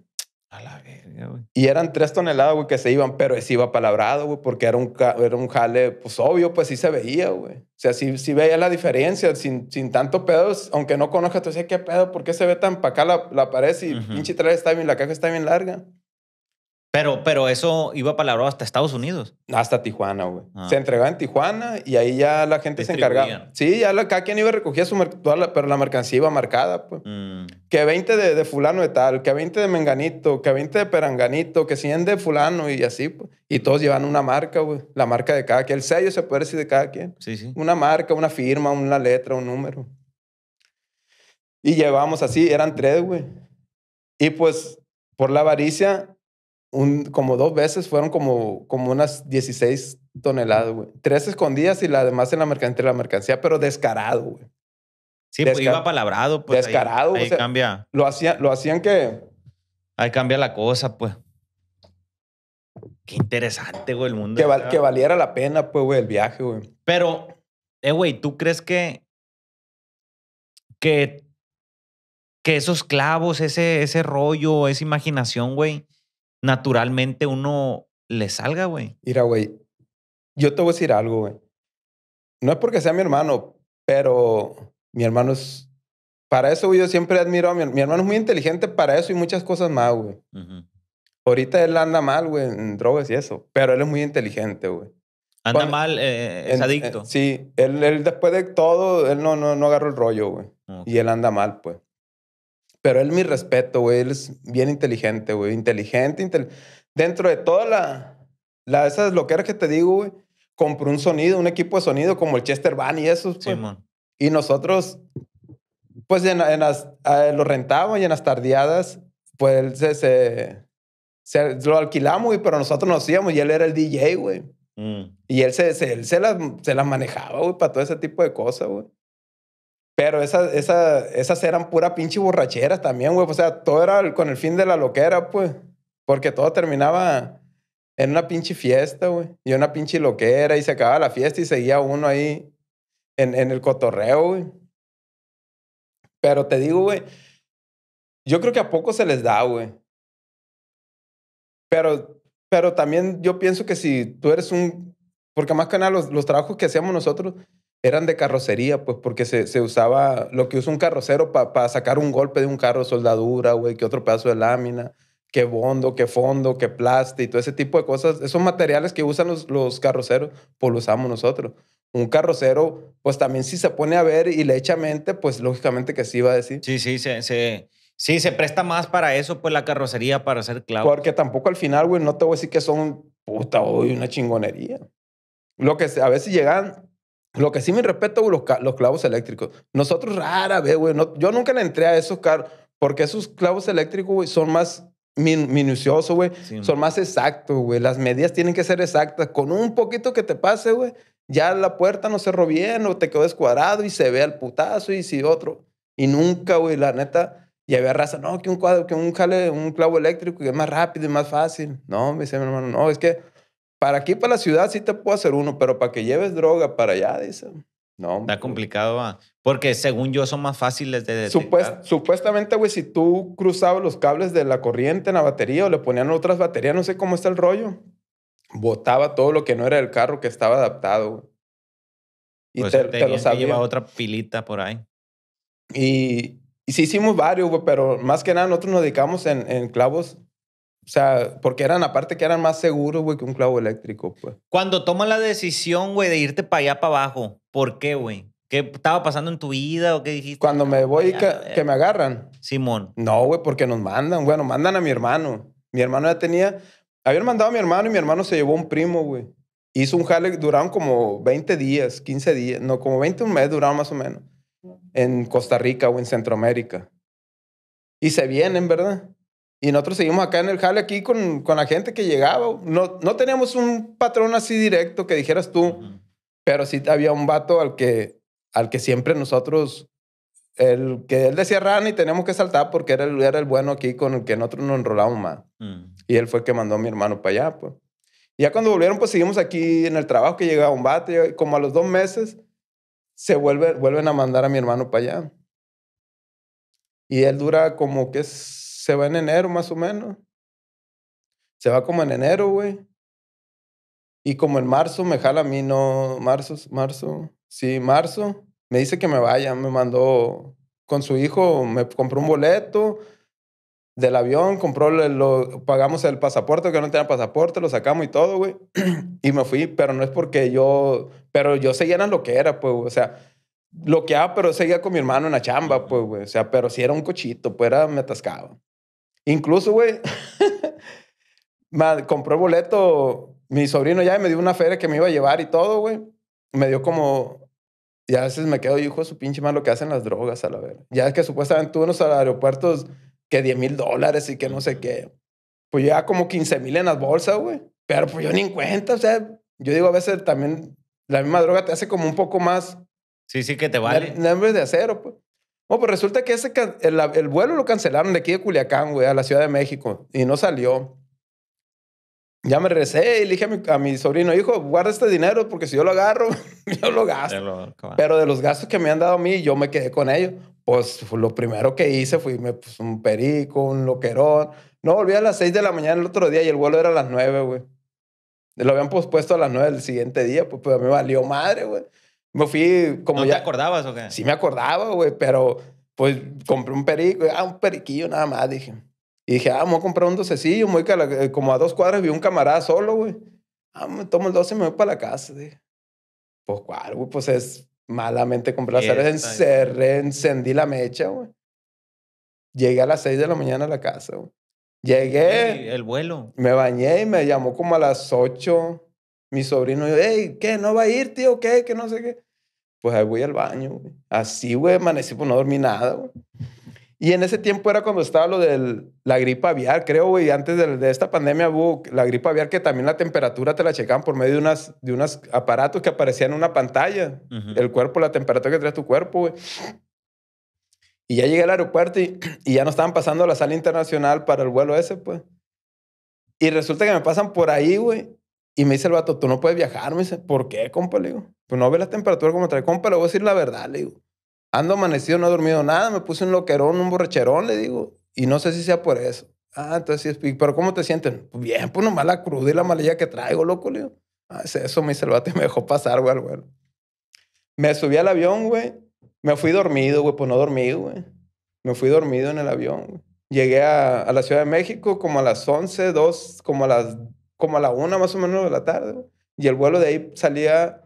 S2: A la verga, güey. Y eran tres toneladas, güey, que se iban, pero se iba palabrado, güey, porque era un, era un jale, pues obvio, pues sí se veía, güey. O sea, sí, veía la diferencia, sin, tanto pedo, aunque no conozcas, tú decías, ¿qué pedo? ¿Por qué se ve tan para acá la, la pared y pinche trailer está bien, la caja está bien larga?
S1: Pero, eso iba para hasta Estados Unidos. Hasta Tijuana, güey. Ah. Se
S2: entregaba en Tijuana y ahí ya la gente se encargaba. Sí, ya la, cada quien iba a recoger su mercancía, pero la mercancía iba marcada, pues. Mm. Que 20 de, fulano de tal, que 20 de menganito, que 20 de peranganito, que 100 de fulano y así, pues. Y todos llevan una marca, güey. La marca de cada quien. El sello se puede decir de cada quien. Sí, sí. Una marca, una firma, una letra, un número. Y llevamos así, eran tres, güey. Y pues por la avaricia como dos veces fueron como, como unas 16 toneladas, güey. Tres escondidas y la demás en la mercancía, entre la mercancía, pero descarado, güey.
S1: Sí, pues iba palabrado, pues. Descarado, ahí, cambia.
S2: Lo hacían, lo hacían que.
S1: Ahí cambia la cosa, pues. Qué interesante, güey, el mundo. Que, que valiera
S2: la pena, pues, güey, el viaje, güey.
S1: Pero, eh, güey, ¿tú crees que. que. que esos clavos, ese, ese rollo, esa imaginación, güey
S2: naturalmente uno le salga, güey. Mira, güey, yo te voy a decir algo, güey. No es porque sea mi hermano, pero mi hermano es... Para eso, güey, yo siempre admiro a mi, mi hermano. es muy inteligente para eso y muchas cosas más, güey. Ahorita él anda mal, güey, en drogas y eso, pero él es muy inteligente, güey. Anda mal, eh, es eh, adicto. sí, él, después de todo, él no, no, no agarró el rollo, güey. Y él anda mal, pues. Pero él, mi respeto, güey, él es bien inteligente, güey. Inteligente, dentro de toda la, la esas lo que te digo, güey, compró un sonido, un equipo de sonido como el Chester Van y eso. Pues. y nosotros, pues en, las, lo rentamos y en las tardeadas, pues él se, se, lo alquilamos, güey, pero nosotros no hacíamos y él era el DJ, güey. Mm. Y él se, se, se las se la manejaba, güey, para todo ese tipo de cosas, güey. Pero esas, esas, esas eran pura pinche borracheras también, güey. O sea, todo era con el fin de la loquera, pues. Porque todo terminaba en una pinche fiesta, güey. Y una pinche loquera. Y se acababa la fiesta y seguía uno ahí en, en el cotorreo, güey. Pero te digo, güey, yo creo que a poco se les da, güey. Pero, pero también yo pienso que si tú eres un... Porque más que nada los, los trabajos que hacemos nosotros eran de carrocería, pues, porque se, se usaba lo que usa un carrocero para sacar un golpe de un carro, soldadura, güey, que otro pedazo de lámina, que bondo, que fondo, que plástico, todo ese tipo de cosas. Esos materiales que usan los, los carroceros, pues los usamos nosotros. Un carrocero, pues también si se pone a ver y le echa mente, pues lógicamente que sí va a decir.
S1: Sí, sí, se, sí, se presta más para eso, pues la carrocería para hacer clavos.
S2: Porque tampoco al final, güey, no te voy a decir que son, puta, hoy una chingonería. Lo que a veces llegan lo que sí me respeto, güey, los, los, clavos eléctricos. Nosotros rara vez, güey. yo nunca le entré a esos carros porque esos clavos eléctricos, güey, son más minuciosos, güey. son más exactos, güey. Las medidas tienen que ser exactas. Con un poquito que te pase, güey, ya la puerta no cerró bien o te quedó descuadrado y se ve al putazo y si otro. Y nunca, güey, la neta. Y había raza, no, que un cuadro, que un jale, un clavo eléctrico que es más rápido y más fácil. No, me dice mi hermano, no, es que para aquí, para la ciudad, sí te puedo hacer uno, pero para que lleves droga para allá, dice.
S1: No. Está complicado, ah, porque según yo son más fáciles
S2: de detectar. supuestamente, güey, si tú cruzabas los cables de la corriente en la batería o le ponían otras baterías, no sé cómo está el rollo, botaba todo lo que no era el carro que estaba adaptado. Y pues te, te, lo otra
S1: pilita por ahí.
S2: Y, sí hicimos varios, güey, pero más que nada nosotros nos dedicamos en, en clavos o sea, porque eran, aparte que eran más seguros, güey, que un clavo eléctrico, pues.
S1: Cuando tomas la decisión, güey, de irte para allá, para abajo, ¿por qué, güey? ¿Qué estaba pasando en tu vida o qué dijiste? Cuando me
S2: voy, que, que me agarran. Simón. No, güey, porque nos mandan. Bueno, mandan a mi hermano. Mi hermano ya tenía... Habían mandado a mi hermano y mi hermano se llevó un primo, güey. Hizo un jale, duraron como 20 días, 15 días. No, como 20 un mes duraron más o menos. En Costa Rica o en Centroamérica. Y se vienen, ¿verdad? Y nosotros seguimos acá en el jale, aquí con, con la gente que llegaba. No, no teníamos un patrón así directo que dijeras tú, pero sí había un vato al que, al que siempre nosotros, el que él decía Rani, y teníamos que saltar porque era el, era el bueno aquí con el que nosotros nos enrolábamos más. Mm. Y él fue el que mandó a mi hermano para allá, pues. Y ya cuando volvieron, pues seguimos aquí en el trabajo que llegaba un vato, y como a los dos meses, se vuelve, vuelven a mandar a mi hermano para allá. Y él dura como que es se va en enero más o menos. Se va como en enero, güey. Y como en marzo me jala a mí, no, marzo, marzo, sí, marzo. Me dice que me vaya, me mandó con su hijo, me compró un boleto del avión, compró, lo, pagamos el pasaporte, que no tenía pasaporte, lo sacamos y todo, güey. [CLEARS THROAT] y me fui, pero no es porque yo, pero yo seguía en lo que era, pues, o sea, lo que pero seguía con mi hermano en la chamba, pues, güey. O sea, pero si era un cochito, pues era, me atascaba. Incluso, güey, [LAUGHS] compró boleto mi sobrino ya me dio una feria que me iba a llevar y todo, güey. Me dio como... Y a veces me quedo, hijo de su pinche madre, lo que hacen las drogas, a la vez. Ya es que supuestamente tú a aeropuertos que 10 mil dólares y que no sé qué. Pues ya como 15 mil en las bolsas, güey. Pero pues yo ni en cuenta, o sea, yo digo a veces también la misma droga te hace como un poco más... Sí, sí, que te vale. Nombres de acero, pues. Bueno, pues resulta que ese, el, vuelo lo cancelaron de aquí de Culiacán, güey, a la Ciudad de México y no salió. Ya me regresé y le dije a mi, a mi sobrino, hijo, guarda este dinero porque si yo lo agarro, [LAUGHS]
S1: yo lo gasto.
S2: Pero de los gastos que me han dado a mí, yo me quedé con ellos. Pues lo primero que hice fue me pues, un perico, un loquerón. No, volví a las 6 de la mañana el otro día y el vuelo era a las 9, güey. Lo habían pospuesto a las 9 del siguiente día, pues, pues a mí me valió madre, güey me fui como ya... te acordabas o qué? Sí me acordaba, güey, pero pues compré un perico, ah, un periquillo nada más, dije. Y dije, ah, vamos a comprar un docecillo, muy eh, como a dos cuadras vi un camarada solo, güey. Ah, me tomo el doce y me voy para la casa, dije. Pues cuál, güey, pues es malamente compré la encerré, encendí la mecha, güey. Llegué a las seis de la mañana a la casa, güey. Llegué. El vuelo. Me bañé y me llamó como a las ocho. mi sobrino. Yo, hey, ¿qué? ¿No va a ir, tío? ¿Qué? ¿Qué no sé qué pues ahí voy al baño, Así, güey, amanecí, pues no dormí nada, güey. Y en ese tiempo era cuando estaba lo de la gripa aviar, creo, güey. Antes de, de, esta pandemia hubo la gripa aviar que también la temperatura te la checaban por medio de unos de unas aparatos que aparecían en una pantalla. El cuerpo, la temperatura que trae tu cuerpo, güey. Y ya llegué al aeropuerto y, ya no estaban pasando a la sala internacional para el vuelo ese, pues. Y resulta que me pasan por ahí, güey. Y me dice el vato, tú no puedes viajar. Me dice, ¿por qué, compa? Le digo, pues no ve la temperatura como trae. Compa, le voy a decir la verdad, le digo. Ando amanecido, no he dormido nada, me puse un loquerón, un borracherón, le digo. Y no sé si sea por eso. Ah, entonces pero ¿cómo te sientes? Pues bien, pues nomás la cruda y la malilla que traigo, loco, le digo. Ah, es eso, me dice el vato y me dejó pasar, güey, güey. Me subí al avión, güey. Me fui dormido, güey, pues no dormí, güey. Me fui dormido en el avión, güey. Llegué a, a la Ciudad de México como a las 11, 2, como a las como a la una más o menos de la tarde, Y el vuelo de ahí salía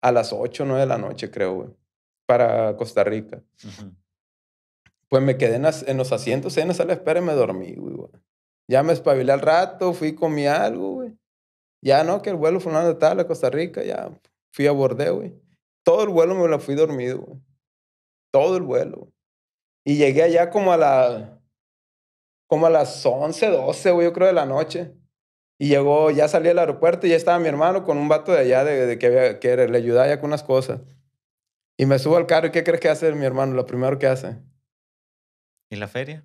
S2: a las ocho o 9 de la noche, creo, para Costa Rica. Pues me quedé en, los asientos, en la sala de espera y me dormí, güey, Ya me espabilé al rato, fui, comí algo, güey. Ya no, que el vuelo fue una tal a Costa Rica, ya fui a borde, güey. Todo el vuelo me lo fui dormido, güey. Todo el vuelo. Y llegué allá como a la como a las once, 12, güey, yo creo de la noche. Y llegó, ya salí del aeropuerto y ya estaba mi hermano con un vato de allá de, que, había, que le ayudaba ya con unas cosas. Y me subo al carro y ¿qué crees que hace mi hermano? Lo primero que hace. ¿Y la feria?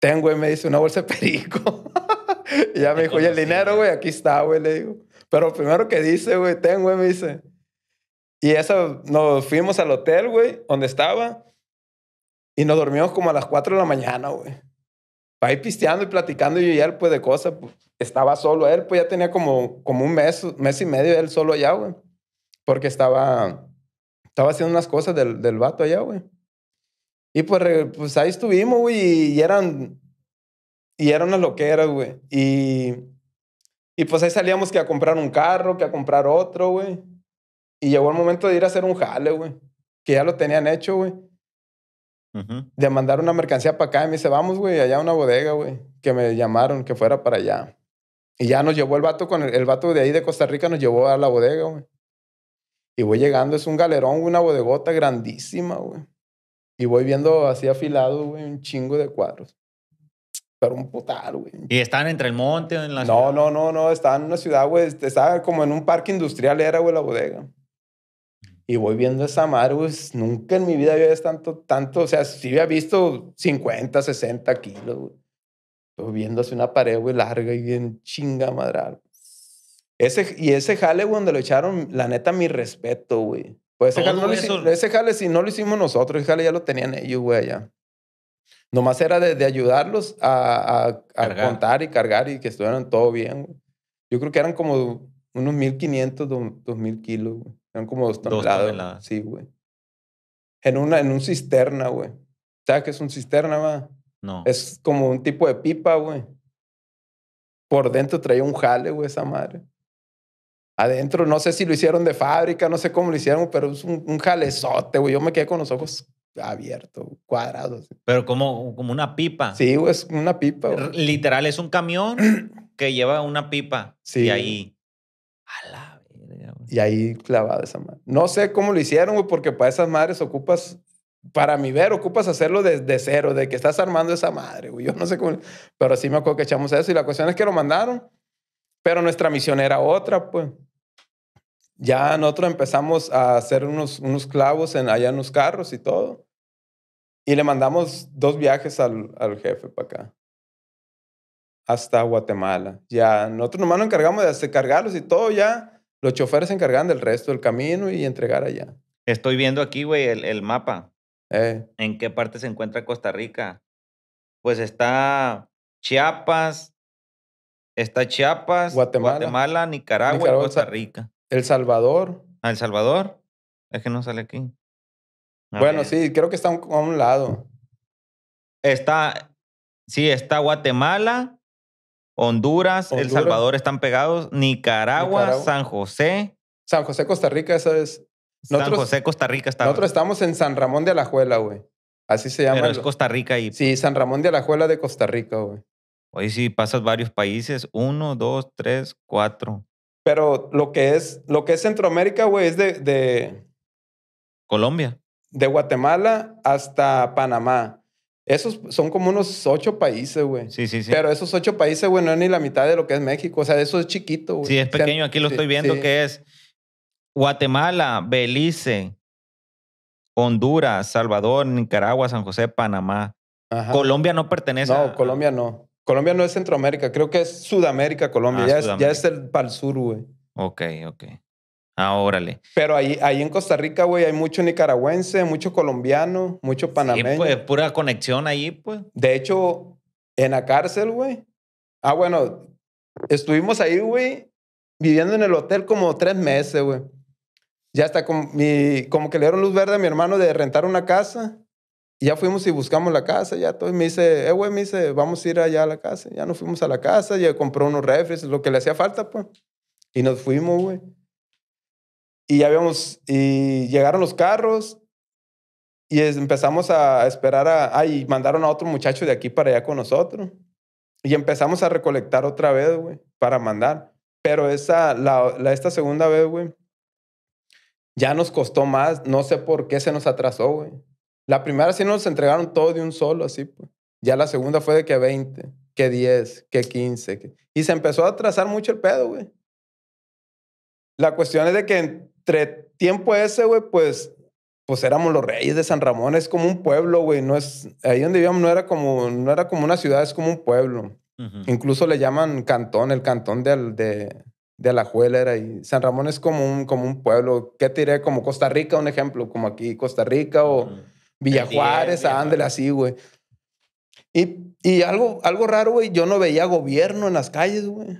S2: Tengo, güey, me dice una bolsa de perico. [LAUGHS] y ya me dijo, oye, el dinero, güey, aquí está, güey, le digo. Pero lo primero que dice, güey, tengo, güey, me dice. Y eso, nos fuimos al hotel, güey, donde estaba. Y nos dormimos como a las 4 de la mañana, güey para ir pisteando y platicando yo y él, pues, de cosas. Pues, estaba solo él, pues ya tenía como, como un mes, mes y medio él solo allá, güey. Porque estaba, estaba haciendo unas cosas del, del vato allá, güey. Y pues, pues ahí estuvimos, güey, y eran, y eran unas loqueras, güey. Y, y pues ahí salíamos que a comprar un carro, que a comprar otro, güey. Y llegó el momento de ir a hacer un jale, güey. Que ya lo tenían hecho, güey de mandar una mercancía para acá. Y me dice, vamos, güey, allá a una bodega, güey, que me llamaron que fuera para allá. Y ya nos llevó el vato con el, vato de ahí de Costa Rica, nos llevó a la bodega, güey. Y voy llegando, es un galerón, una bodegota grandísima, güey. Y voy viendo así afilado, güey, un chingo de cuadros. Pero un putal, güey. ¿Y están entre el monte en la No, ciudad? no, no, no. estaban en una ciudad, güey. Estaba como en un parque industrial, era, güey, la bodega. Y voy viendo esa mar, güey, nunca en mi vida había visto tanto, tanto, o sea, sí había visto 50, 60 kilos, güey. Estoy viendo hace una pared, güey, larga y bien chinga madral. Ese, y ese jale, güey, donde lo echaron, la neta, mi respeto, güey. Pues ese jale, si no lo hicimos nosotros, ese jale ya lo tenían ellos, güey, allá. Nomás era de, ayudarlos a, a, a contar y cargar y que estuvieran todo bien, güey. Yo creo que eran como unos 1.500, 2.000 kilos, güey. Eran como dos toneladas. Sí, güey. En una, en un cisterna, güey. ¿Sabes que es un cisterna, va? No. Es como un tipo de pipa, güey. Por dentro traía un jale, güey, esa madre. Adentro, no sé si lo hicieron de fábrica, no sé cómo lo hicieron, pero es un, un jalezote, güey. Yo me quedé con los ojos abiertos, cuadrados.
S1: Pero como, como una pipa. Sí, güey, es una pipa. Literal, es un camión [CLEARS THROAT] que lleva una pipa. Sí. Y ahí.
S2: ¡Ala! Y ahí clavada esa madre. No sé cómo lo hicieron, güey, porque para esas madres ocupas, para mi ver, ocupas hacerlo desde cero, de que estás armando esa madre, güey. Yo no sé cómo. Pero sí me acuerdo que echamos eso y la cuestión es que lo mandaron. Pero nuestra misión era otra, pues. Ya nosotros empezamos a hacer unos, unos clavos en, allá en los carros y todo. Y le mandamos dos viajes al, al jefe para acá. Hasta Guatemala. Ya, nosotros nomás nos encargamos de hacer, cargarlos y todo ya. Los choferes se el del resto del camino y entregar allá.
S1: Estoy viendo aquí, güey, el, mapa. Eh. ¿En qué parte se encuentra Costa Rica? Pues está Chiapas, está Chiapas, Guatemala, Nicaragua, y Costa Rica.
S2: El Salvador.
S1: El Salvador? Es que no sale aquí.
S2: bueno, sí, creo que está a un
S1: lado. Está, sí, está Guatemala, Honduras, El Salvador están pegados, Nicaragua, San José.
S2: San José, Costa Rica, eso es. San José, Costa Rica está. Nosotros estamos en San Ramón de Alajuela, güey. Así se llama. Pero es Costa Rica y. Sí, San Ramón de Alajuela de Costa Rica, güey.
S1: Hoy sí pasas varios países, uno, dos, tres, cuatro.
S2: Pero lo que es, lo que es Centroamérica, güey, es de, de... Colombia. De Guatemala hasta Panamá. Esos son como unos ocho países, güey. Sí, sí, sí. Pero esos ocho países, güey, no es ni la mitad de lo que es México. O sea, eso es chiquito, güey. Sí, es pequeño. Aquí lo estoy viendo que es
S1: Guatemala, Belice, Honduras, Salvador, Nicaragua, San José, Panamá.
S2: Colombia no pertenece. No, Colombia no. Colombia no es Centroamérica. Creo que es Sudamérica, Colombia. Ah, ya, Es, ya es el para el sur, güey.
S1: Ok, ok. Ah, órale.
S2: Pero ahí, ahí en Costa Rica, güey, hay mucho nicaragüense, mucho colombiano, mucho panameño. Sí, pues, pura conexión ahí, pues. De hecho, en la cárcel, güey. Ah, bueno, estuvimos ahí, güey, viviendo en el hotel como tres meses, güey. Ya hasta con mi, como que le dieron luz verde a mi hermano de rentar una casa. Y ya fuimos y buscamos la casa, ya todo. Y me dice, eh, güey, me dice, vamos a ir allá a la casa. Ya nos fuimos a la casa, ya compró unos refres, lo que le hacía falta, pues. Y nos fuimos, güey. Y ya habíamos, y llegaron los carros y empezamos a esperar a, ay, ah, mandaron a otro muchacho de aquí para allá con nosotros. Y empezamos a recolectar otra vez, güey, para mandar. Pero esa, la, esta segunda vez, güey, ya nos costó más. No sé por qué se nos atrasó, güey. La primera sí nos entregaron todo de un solo, así, pues. Ya la segunda fue de que 20, que 10, que 15. Y se empezó a atrasar mucho el pedo, güey. La cuestión es de que entre tiempo ese, güey, pues, pues éramos los reyes de San Ramón. Es como un pueblo, güey. No es, ahí donde vivíamos no era como, no era como una ciudad, es como un pueblo. Incluso le llaman cantón, el cantón de, de, de Alajuela era ahí. San Ramón es como un, como un pueblo. ¿Qué te diré? Como Costa Rica, un ejemplo, como aquí Costa Rica o uh -huh. Villajuárez, Ándale, así, güey. Y, y, algo, algo raro, güey, yo no veía gobierno en las calles, güey.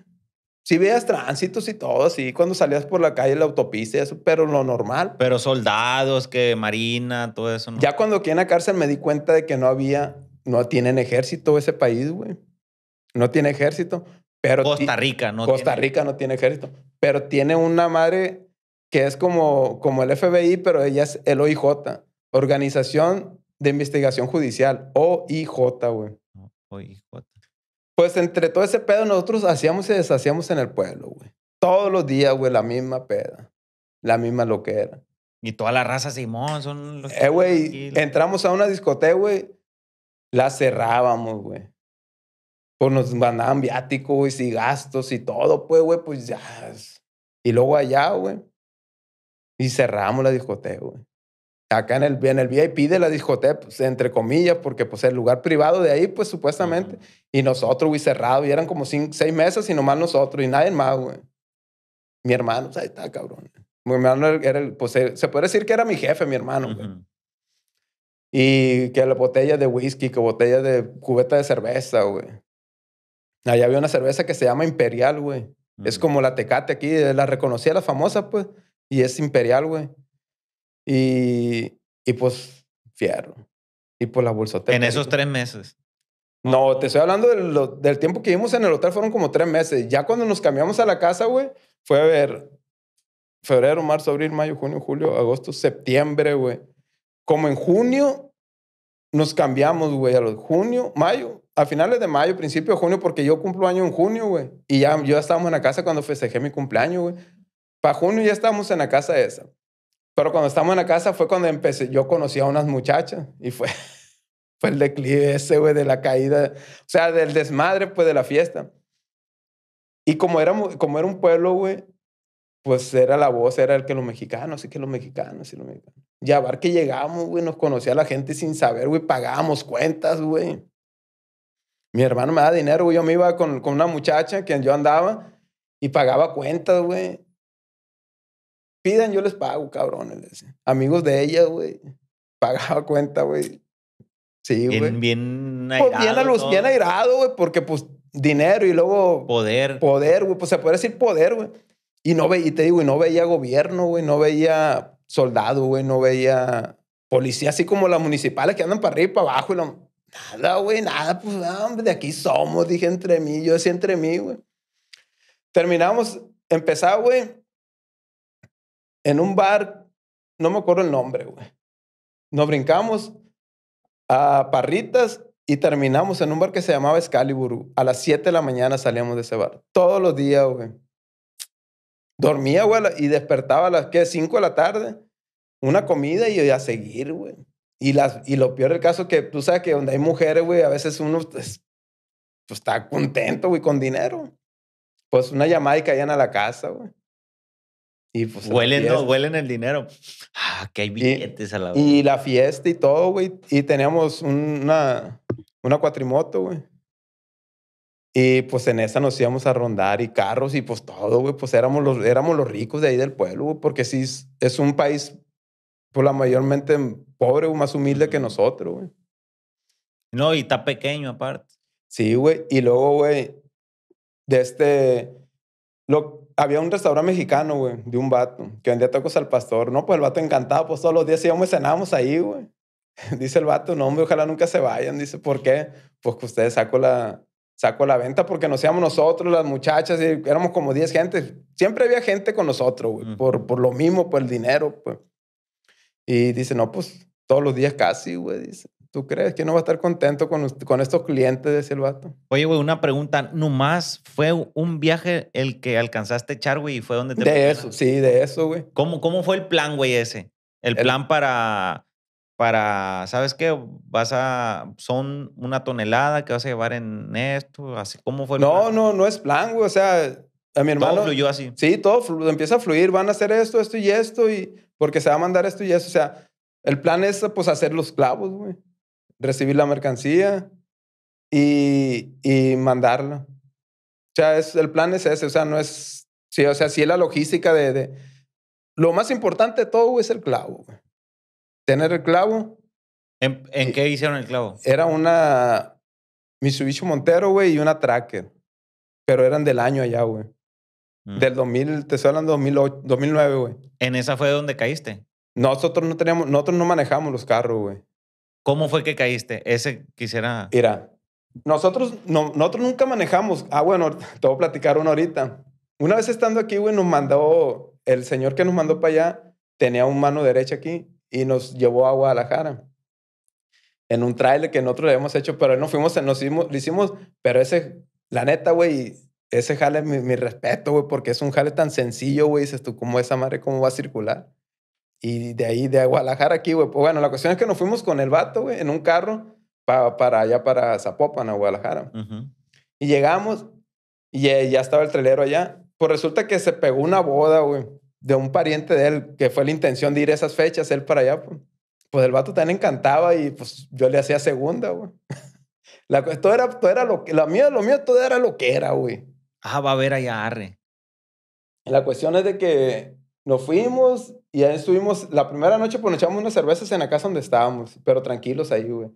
S2: Sí veías tránsitos y todo, sí, cuando salías por la calle, la autopista y eso, pero lo normal. Pero
S1: soldados, que marina, todo eso. ¿no?
S2: Ya cuando aquí en la cárcel me di cuenta de que no había, no tienen ejército ese país, güey. No tiene ejército, pero... Costa
S1: Rica no Costa tiene. Rica
S2: no tiene ejército, pero tiene una madre que es como, como el FBI, pero ella es el OIJ, Organización de Investigación Judicial, OIJ, güey. OIJ. Pues entre todo ese pedo nosotros hacíamos y deshacíamos en el pueblo, güey. Todos los días, güey, la misma peda. La misma loquera. Y toda la
S1: raza Simón son los...
S2: Eh, güey, entramos a una discoteca, güey. La cerrábamos, güey. Por pues, nos mandaban viáticos, y gastos y todo, pues, güey, pues ya. Y luego allá, güey. Y cerramos la discoteca, güey acá en el, en el VIP de la discoteca, pues, entre comillas, porque pues el lugar privado de ahí, pues supuestamente, y nosotros, güey, cerrado, y eran como cinco, seis mesas y nomás nosotros, y nadie más, güey. Mi hermano, pues, ahí está, cabrón. Mi hermano era el, pues eh, se puede decir que era mi jefe, mi hermano, güey. Y que la botella de whisky, que botella de cubeta de cerveza, güey. Allá había una cerveza que se llama Imperial, güey. Es como la Tecate aquí, eh, la reconocía la famosa, pues, y es Imperial, güey. Y, pues, fierro. Y pues la bolsa En esos
S1: tres meses.
S2: No, te estoy hablando de del tiempo que vivimos en el hotel, fueron como tres meses. Ya cuando nos cambiamos a la casa, güey, fue a ver febrero, marzo, abril, mayo, junio, julio, agosto, septiembre, güey. Como en junio nos cambiamos, güey, a los junio, mayo, a finales de mayo, principio de junio, porque yo cumplo año en junio, güey. Y ya yo ya estábamos en la casa cuando festejé mi cumpleaños, güey. Para junio ya estábamos en la casa esa. Pero cuando estábamos en la casa fue cuando empecé, yo conocí a unas muchachas y fue, [LAUGHS] fue el declive ese, güey, de la caída, o sea, del desmadre, pues, de la fiesta. Y como era, como era un pueblo, güey, pues era la voz, era el que los mexicanos, y que los mexicanos, y los mexicanos. Y a bar que llegamos, güey, nos conocía la gente sin saber, güey, pagábamos cuentas, güey. Mi hermano me da dinero, güey, yo me iba con, con una muchacha que yo andaba y pagaba cuentas, güey. Pidan, yo les pago, cabrones. Amigos de ella, güey. Pagaba cuenta, güey. Sí, güey. Bien, bien airado. Pues, bien, a bien airado, güey, porque pues dinero y luego... Poder. Poder, güey. Pues se puede decir poder, güey. Y no veía, te digo, y no veía gobierno, güey. No veía soldado, güey. No veía policía, así como las municipales que andan para arriba y para abajo. Y nada, güey, nada. Pues, hombre, de aquí somos, dije entre mí. Yo decía entre mí, güey. Terminamos, empezaba, güey en un bar, no me acuerdo el nombre, güey. Nos brincamos a Parritas y terminamos en un bar que se llamaba Excalibur. A las 7 de la mañana salíamos de ese bar. Todos los días, güey. Dormía, güey, y despertaba a las 5 de la tarde. Una comida y a seguir, güey. Y, las, y lo peor del caso que tú sabes que donde hay mujeres, güey, a veces uno pues, pues, está contento, güey, con dinero. Pues una llamada y caían a la casa, güey.
S1: Y pues huelen, el dinero. Ah, que hay billetes a la hora. Y
S2: la fiesta y todo, güey. Y teníamos una, una cuatrimoto, güey. Y pues en esa nos íbamos a rondar y carros y pues todo, güey. Pues éramos los, éramos los ricos de ahí del pueblo, güey. Porque sí es, un país, Pues la mayormente pobre o más humilde que nosotros, güey. No, y está pequeño aparte. Sí, güey. Y luego, güey, de este... Lo, había un restaurante mexicano, güey, de un vato que vendía tacos al pastor. No, pues el vato encantado, pues todos los días íbamos y cenábamos ahí, güey. [LAUGHS] Dice el vato, no, hombre, ojalá nunca se vayan. Dice, ¿por qué? Pues que ustedes saco la, saco la venta porque no seamos nosotros, las muchachas, y éramos como 10 gente. Siempre había gente con nosotros, güey, por, por lo mismo, por el dinero, pues. Y dice, no, pues todos los días casi, güey, dice. ¿Tú crees que no va a estar contento con, con estos clientes? de el vato.
S1: Oye, güey, una pregunta. ¿Nomás fue un viaje el que alcanzaste a echar, güey, y fue donde te... De eso, sí, de eso, güey. ¿Cómo, ¿Cómo fue el plan, güey, ese? El, plan para... Para, ¿sabes qué? Vas a. Son una tonelada que vas a llevar en esto, así. ¿Cómo fue el No, plan?
S2: no, no es plan, güey. O sea, a mi hermano. Todo fluyó así. Sí, todo empieza a fluir. Van a hacer esto, esto y esto, y porque se va a mandar esto y eso. O sea, el plan es, pues, hacer los clavos, güey recibir la mercancía y, y mandarla. O sea, es, el plan es ese, o sea, no es, sí, o sea, sí es la logística de, de, Lo más importante de todo es el clavo. Tener el clavo. ¿En, qué hicieron el clavo? Era una Mitsubishi Montero, güey, y una Tracker. Pero eran del año allá, güey. Mm. Del 2000, te estoy hablando 2008, 2009, güey. ¿En esa fue donde caíste? Nosotros no teníamos, nosotros no manejamos los carros, güey. ¿Cómo fue que
S1: caíste? Ese quisiera. Mira,
S2: nosotros, no, nosotros nunca manejamos. Ah, bueno, [LAUGHS] te voy a platicar una ahorita. Una vez estando aquí, güey, nos mandó, el señor que nos mandó para allá tenía un mano derecha aquí y nos llevó a Guadalajara en un trailer que nosotros habíamos hecho, pero no fuimos, nos hicimos, lo hicimos, pero ese, la neta, güey, ese jale, mi, mi respeto, güey, porque es un jale tan sencillo, güey, dices tú, ¿cómo esa madre, cómo va a circular? Y de ahí, de Guadalajara aquí, güey. Pues bueno, la cuestión es que nos fuimos con el vato, güey, en un carro pa, para allá, para Zapopan, a Guadalajara. Y llegamos y ya estaba el trailero allá. Pues resulta que se pegó una boda, güey, de un pariente de él, que fue la intención de ir esas fechas, él para allá. Pues, pues el vato también encantaba y pues yo le hacía segunda, güey. [LAUGHS] La, todo era, todo era lo que, la lo mío, todo era lo que era, güey. Ah, va a haber allá, arre. La cuestión es de que nos fuimos y ahí estuvimos. La primera noche, pues nos echamos unas cervezas en la casa donde estábamos, pero tranquilos ahí, güey.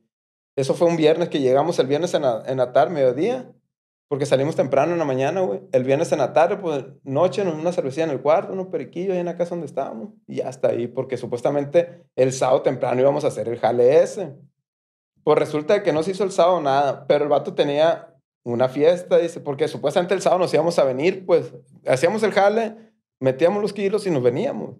S2: Eso fue un viernes que llegamos el viernes en la, tarde, mediodía, porque salimos temprano en la mañana, güey. El viernes en la tarde, pues noche, nos una cervecita en el cuarto, unos periquillos ahí en la casa donde estábamos. Y hasta ahí, porque supuestamente el sábado temprano íbamos a hacer el jale ese. Pues resulta que no se hizo el sábado nada, pero el vato tenía una fiesta, dice, porque supuestamente el sábado nos íbamos a venir, pues hacíamos el jale metíamos los kilos y nos veníamos.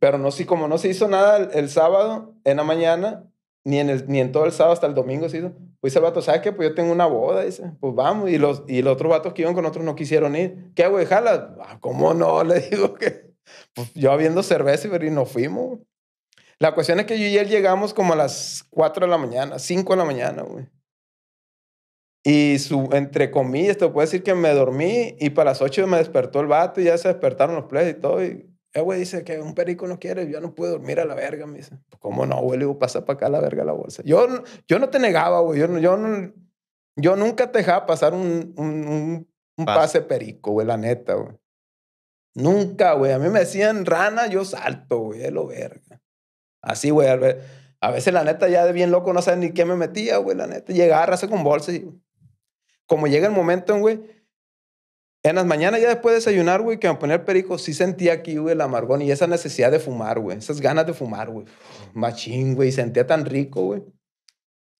S2: Pero no, si como no se hizo nada el, sábado en la mañana, ni en, el, ni en todo el sábado hasta el domingo se hizo, pues el vato, ¿sabes qué? Pues yo tengo una boda, dice, pues vamos. Y los, y los otros vatos que iban con otros no quisieron ir. ¿Qué hago? ¿Jala? Ah, ¿Cómo no? [LAUGHS] Le digo que pues yo habiendo cerveza y nos fuimos. La cuestión es que yo y él llegamos como a las 4 de la mañana, 5 de la mañana, güey. Y su, entre comillas, te puedo decir que me dormí y para las 8 me despertó el vato y ya se despertaron los plebes y todo. Y el eh, güey dice que un perico no quiere, yo no puedo dormir a la verga. Me dice, pues, ¿cómo no, güey? Le digo, pasa para acá a la verga la bolsa. Yo, yo no te negaba, güey. Yo, yo, yo nunca te dejaba pasar un, un, pase perico, güey, la neta, güey. Nunca, güey. A mí me decían rana, yo salto, güey, lo verga. Así, güey. A veces, la neta, ya de bien loco no sabes ni qué me metía, güey, la neta. Llegaba raza con bolsas y como llega el momento, güey, en las mañanas ya después de desayunar, güey, que me ponía el perico, sí sentía aquí, güey, el amargón y esa necesidad de fumar, güey, esas ganas de fumar, güey. Machín, güey, sentía tan rico, güey.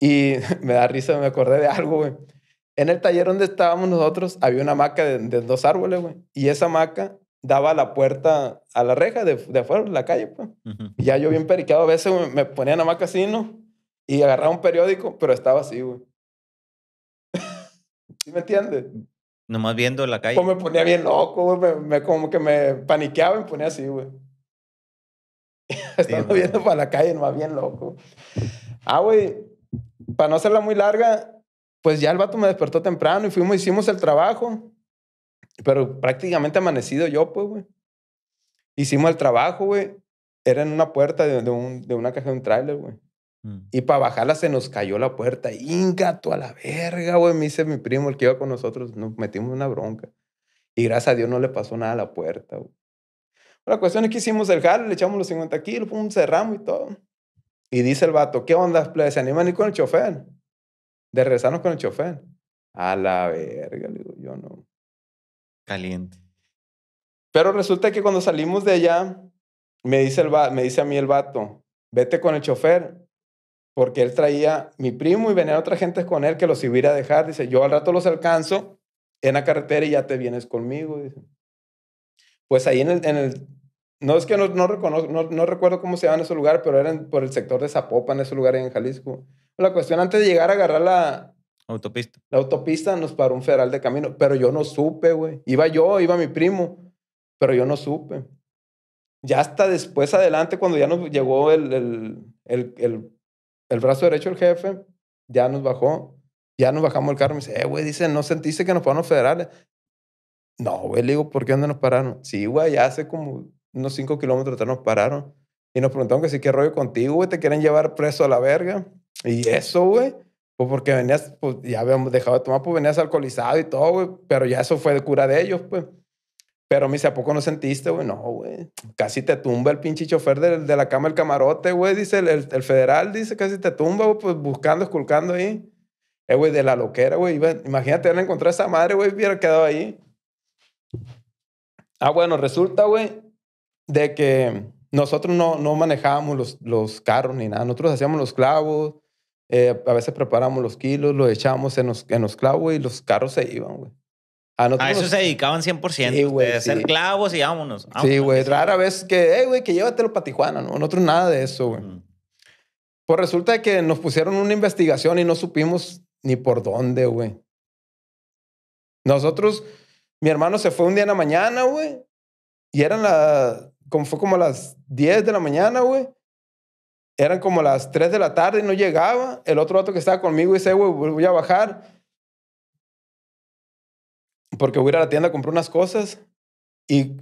S2: Y [LAUGHS] me da risa, me acordé de algo, güey. En el taller donde estábamos nosotros había una maca de, dos árboles, güey. Y esa maca daba la puerta a la reja de, afuera de la calle, pues. Y ya yo bien periqueado a veces, me ponía en la maca así, ¿no? Y agarraba un periódico, pero estaba así, güey. ¿Sí me entiendes? Mm,
S1: nomás viendo la pues, calle. me ponía bien loco,
S2: güey. Me, como que me paniqueaba y me ponía así, güey. [LAUGHS] Estaba viendo para la calle, nomás bien loco. Ah, güey, para no hacerla muy larga, pues ya el vato me despertó temprano y fuimos, hicimos el trabajo. Pero prácticamente amanecido yo, pues, güey. Hicimos el trabajo, güey. Era en una puerta de, de una caja de un tráiler, güey. Mm. Y para bajarla se nos cayó la puerta. Ingato a la verga, güey. Me dice mi primo, el que iba con nosotros. Nos metimos una bronca. Y gracias a Dios no le pasó nada a la puerta, La cuestión es que hicimos el jal le echamos los 50 kilos, pum, cerramos y todo. Y dice el vato, ¿qué onda, plebe? Pues, ¿Se animan a con el chofer? De rezarnos con el chofer. A la verga, le digo, yo no. Caliente. Pero resulta que cuando salimos de allá, me dice, el me dice a mí el vato, vete con el chofer porque él traía mi primo y venía otra gente con él que los iba a, dejar. Dice, yo al rato los alcanzo en la carretera y ya te vienes conmigo. Dice. Pues ahí en el, en el no es que no, no, no, recuerdo cómo se llama en ese lugar, pero eran por el sector de Zapopan, ese lugar en Jalisco. La cuestión, antes de llegar a agarrar la autopista, la autopista nos paró un federal de camino, pero yo no supe, güey. Iba yo, iba mi primo, pero yo no supe. Ya hasta después adelante, cuando ya nos llegó el, el, el el brazo derecho del jefe, ya nos bajó, ya nos bajamos el carro. Me dice, eh, güey, dice, ¿no sentiste que nos los federales? No, güey, le digo, ¿por qué dónde nos pararon? Sí, güey, ya hace como unos cinco kilómetros nos pararon. Y nos preguntaron que si ¿qué rollo contigo, güey? ¿Te quieren llevar preso a la verga? Y eso, güey. Pues porque venías, pues ya habíamos dejado de tomar, pues venías alcoholizado y todo, güey. Pero ya eso fue de cura de ellos, pues. Pero me dice, ¿a poco no sentiste, güey? No, güey. Casi te tumba el pinche chofer de, la cama el camarote, güey. Dice el, federal, dice, casi te tumba, güey, pues buscando, esculcando ahí. Es, eh, güey, de la loquera, güey. Imagínate, haber encontrado a esa madre, güey, hubiera quedado ahí. Ah, bueno, resulta, güey, de que nosotros no, no manejábamos los, los carros ni nada. Nosotros hacíamos los clavos, eh, a veces preparamos los kilos, los echábamos en los, en los clavos y los carros se iban, güey. Ah, a, eso se dedicaban 100%. Sí, güey, de
S1: clavos y vámonos. sí, güey. Rara
S2: vez que, hey, güey, que llévatelo para Tijuana, ¿no? Nosotros nada de eso, güey. Pues resulta que nos pusieron una investigación y no supimos ni por dónde, güey. Nosotros, mi hermano se fue un día en la mañana, güey. Y eran las, como fue como las 10 de la mañana, güey. Eran como las 3 de la tarde y no llegaba. El otro rato que estaba conmigo dice, güey, voy a bajar porque voy a ir a la tienda, compré unas cosas y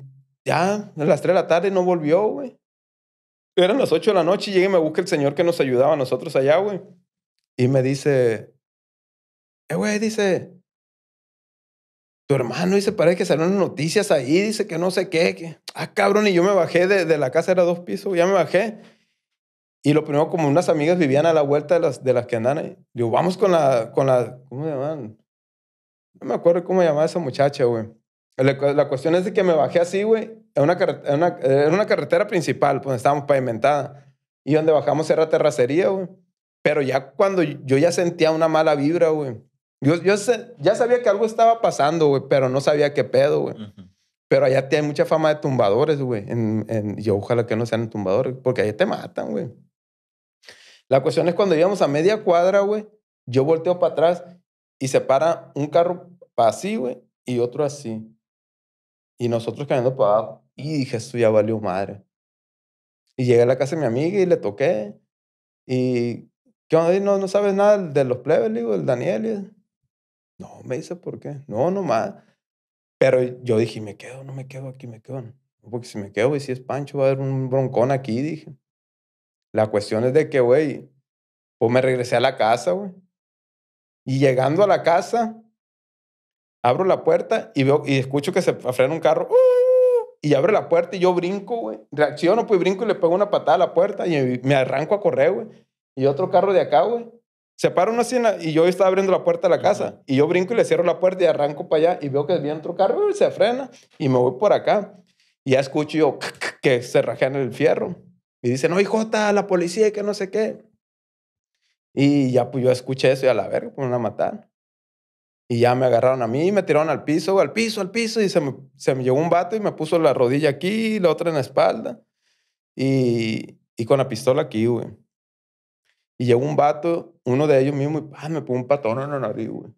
S2: ya a las 3 de la tarde no volvió, güey. Eran las 8 de la noche y llegué y me busca el señor que nos ayudaba a nosotros allá, güey. Y me dice, eh, güey, dice, tu hermano, dice, parece que salieron noticias ahí, dice que no sé qué, que, ah, cabrón, y yo me bajé de, la casa, era dos pisos, ya me bajé. Y lo primero, como unas amigas vivían a la vuelta de las, de las que andan ahí, digo, vamos con la, con la, ¿cómo se llaman? No me acuerdo cómo llamaba esa muchacha, güey. La, cuestión es de que me bajé así, güey. Era una, carretera principal, pues estábamos pavimentada. Y donde bajamos era terracería, güey. Pero ya cuando yo ya sentía una mala vibra, güey. Yo, ya sabía que algo estaba pasando, güey, pero no sabía qué pedo, güey. Pero allá tiene mucha fama de tumbadores, güey. Y yo ojalá que no sean tumbadores, porque allá te matan, güey. La cuestión es cuando íbamos a media cuadra, güey, yo volteo para atrás y se para un carro para así, güey, y otro así. Y nosotros caminando para abajo. Y dije, esto ya valió madre. Y llegué a la casa de mi amiga y le toqué. Y, ¿qué onda? No, no sabes nada de los plebes, digo, el Daniel. No, me dice, ¿por qué? No, nomás. Pero yo dije, ¿me quedo? No me quedo aquí, me quedo. Porque si me quedo, güey, si es Pancho, va a haber un broncón aquí, dije. La cuestión es de que, güey, pues me regresé a la casa, güey. Y llegando a la casa, abro la puerta y veo y escucho que se frena un carro. ¡uh! Y abro la puerta y yo brinco, güey. Reacciono, pues brinco y le pego una patada a la puerta y me arranco a correr, güey. Y otro carro de acá, güey. Se para una cena y yo estaba abriendo la puerta de la casa. Y yo brinco y le cierro la puerta y arranco para allá. Y veo que viene otro carro, y se frena y me voy por acá. Y ya escucho yo [LAUGHS] que se rajean el fierro. Y dicen, no, hijota, la policía, y que no sé qué. Y ya pues yo escuché eso y a la verga, pues me van a matar. Y ya me agarraron a mí, y me tiraron al piso, al piso, al piso, y se me, se llegó un vato y me puso la rodilla aquí, la otra en la espalda, y, con la pistola aquí, güey. Y llegó un vato, uno de ellos mismo, y ah, me puso un patón en la nariz, güey.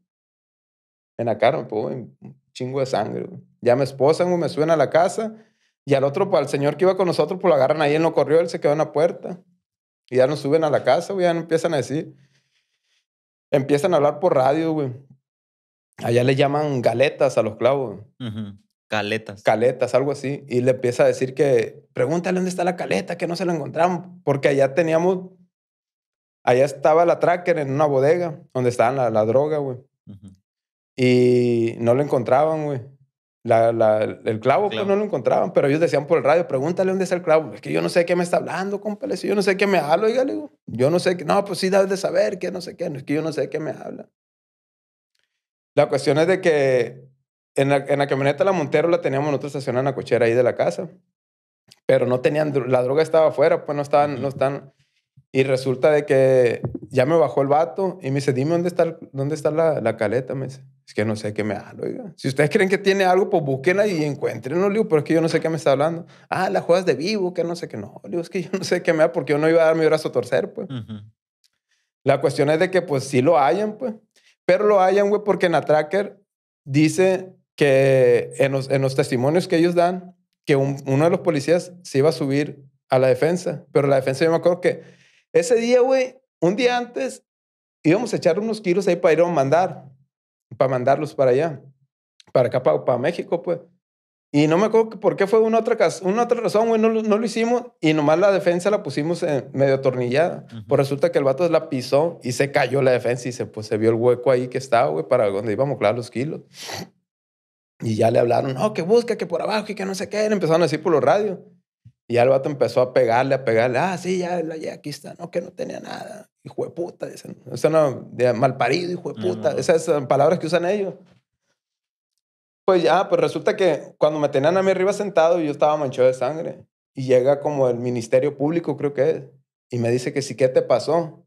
S2: En la cara me puso un chingo de sangre, güey. Ya me esposan, güey, me suena a la casa, y al otro, al señor que iba con nosotros, pues lo agarran ahí él lo corrió, él se quedó en la puerta. Y ya nos suben a la casa, güey, ya empiezan a decir. Empiezan a hablar por radio, güey. Allá le llaman galetas a los clavos. Galetas. Galetas, Caletas. algo así. Y le empieza a decir que, pregúntale dónde está la caleta, que no se la encontramos. Porque allá teníamos, allá estaba la tracker en una bodega donde estaba la, droga, güey. Y no la encontraban, güey la, el pues, clavo, no lo encontraban, pero ellos decían por el radio, pregúntale dónde está el clavo. Es que yo no sé qué me está hablando, compadre. Si yo no sé qué me habla, oiga, Yo no sé qué. No, pues sí, debes de saber que no sé qué. Es que yo no sé qué me habla. La cuestión es de que en la, en la camioneta la Montero la teníamos nosotros estacionada en la cochera ahí de la casa, pero no tenían, la droga estaba afuera, pues no estaban, no están. Y resulta de que ya me bajó el vato y me dice, dime dónde está, dónde está la, la caleta, me dice es que no sé qué me lo oiga. Si ustedes creen que tiene algo, pues ahí y encuentren, pero es que yo no sé qué me está hablando. Ah, la juegas de vivo, que no sé qué. No, digo, es que yo no sé qué me da porque yo no iba a dar mi brazo a torcer, pues. La cuestión es de que, pues, sí lo hayan, pues. Pero lo hayan, güey, porque en tracker dice que en los, en los, testimonios que ellos dan, que uno de los policías se iba a subir a la defensa. Pero la defensa, yo me acuerdo que ese día, güey, un día antes, íbamos a echar unos kilos ahí para ir a mandar para mandarlos para allá, para acá, para, para, México, pues. Y no me acuerdo por qué fue una otra, una otra razón, güey, no, lo hicimos y nomás la defensa la pusimos en eh, medio atornillada. Pues resulta que el vato la pisó y se cayó la defensa y se, pues, se vio el hueco ahí que estaba, güey, para donde íbamos a los kilos. Y ya le hablaron, no, que busca, que por abajo, y que no sé qué. empezaron a decir por los radios. Y ya el vato empezó a pegarle, a pegarle. Ah, sí, ya, ya aquí está. No, que no tenía nada hijo de puta, dicen. no de malparido, hijo de puta. Esas son palabras que usan ellos. Pues ya, pues resulta que cuando me tenían a mí arriba sentado, yo estaba manchado de sangre. Y llega como el Ministerio Público, creo que es, y me dice que sí, ¿qué te pasó?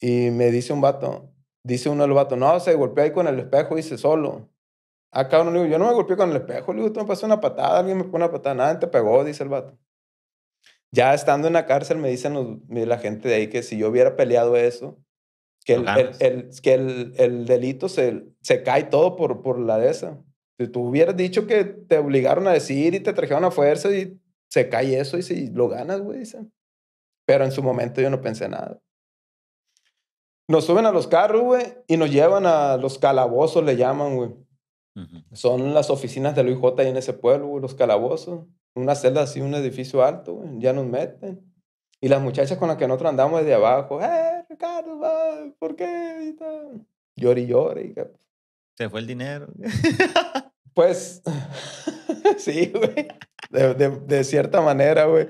S2: Y me dice un vato, dice uno los vatos, no, se golpeó ahí con el espejo, dice solo. Acá ah, uno le digo, yo no me golpeé con el espejo, le digo, tú me pasó una patada, alguien me pone una patada, nadie te pegó, dice el vato ya estando en la cárcel me dicen la gente de ahí que si yo hubiera peleado eso, que el, delito se, cae todo por, la de esa. Si tú hubieras dicho que te obligaron a decir y te trajeron a fuerza y se cae eso y si lo ganas, güey, dicen. Pero en su momento yo no pensé nada. Nos suben a los carros, güey, y nos llevan a los calabozos, le llaman, güey. Son las oficinas de Luis J. ahí en ese pueblo, güey, los calabozos una celda así, un edificio alto, güey. ya nos meten. Y las muchachas con las que nosotros andamos desde abajo, ¡eh, Ricardo, ¿por qué? Y Llori, llori. Se fue el dinero. pues, [LAUGHS] sí, güey. De, cierta manera, güey.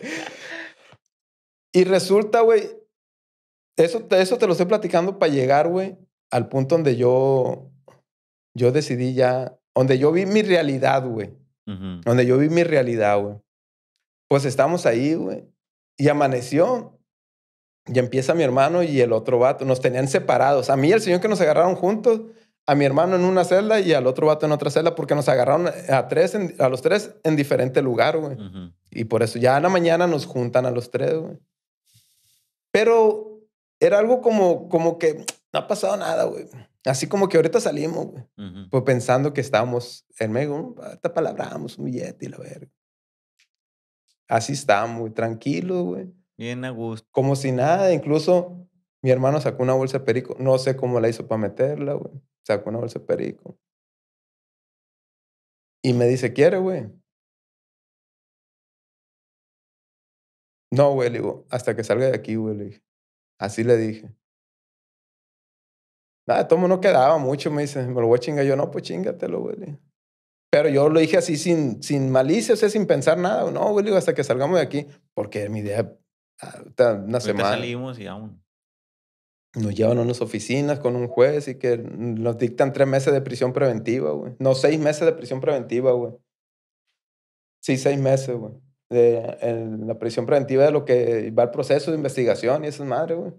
S2: Y resulta, güey, eso, eso te lo estoy platicando para llegar, güey, al punto donde yo, yo decidí ya, donde yo vi mi realidad, güey. Donde yo vi mi realidad, güey. Pues estamos ahí, güey. Y amaneció. Y empieza mi hermano y el otro vato. Nos tenían separados. A mí y el señor que nos agarraron juntos, a mi hermano en una celda y al otro vato en otra celda, porque nos agarraron a, tres a los tres en diferente lugar, güey. Y por eso ya a la mañana nos juntan a los tres, güey. Pero era algo como, como que no ha pasado nada, güey. Así como que ahorita salimos, güey. Pues pensando que estábamos en medio, Hasta ah, palabramos un billete y la verga. Así está muy tranquilos, güey.
S1: Bien a gusto.
S2: Como si nada, incluso mi hermano sacó una bolsa de perico. No sé cómo la hizo para meterla, güey. Sacó una bolsa de perico.
S3: Y me dice, ¿quiere, güey?
S2: No, güey, le digo, hasta que salga de aquí, güey, le dije. Así le dije. Nada, ah, tomo no quedaba mucho, me dice, me lo voy a chingar. Yo, no, pues chingatelo, güey. Pero yo lo dije así sin, sin malicia, o sea, sin pensar nada. No, güey, hasta que salgamos de aquí, porque mi idea, ah, una semana. Nos llevan a unas oficinas con un juez y que nos dictan tres meses de prisión preventiva, güey. No, seis meses de prisión preventiva, güey. Sí, seis meses, güey. De, en la prisión preventiva de lo que va el proceso de investigación y esas madres, güey.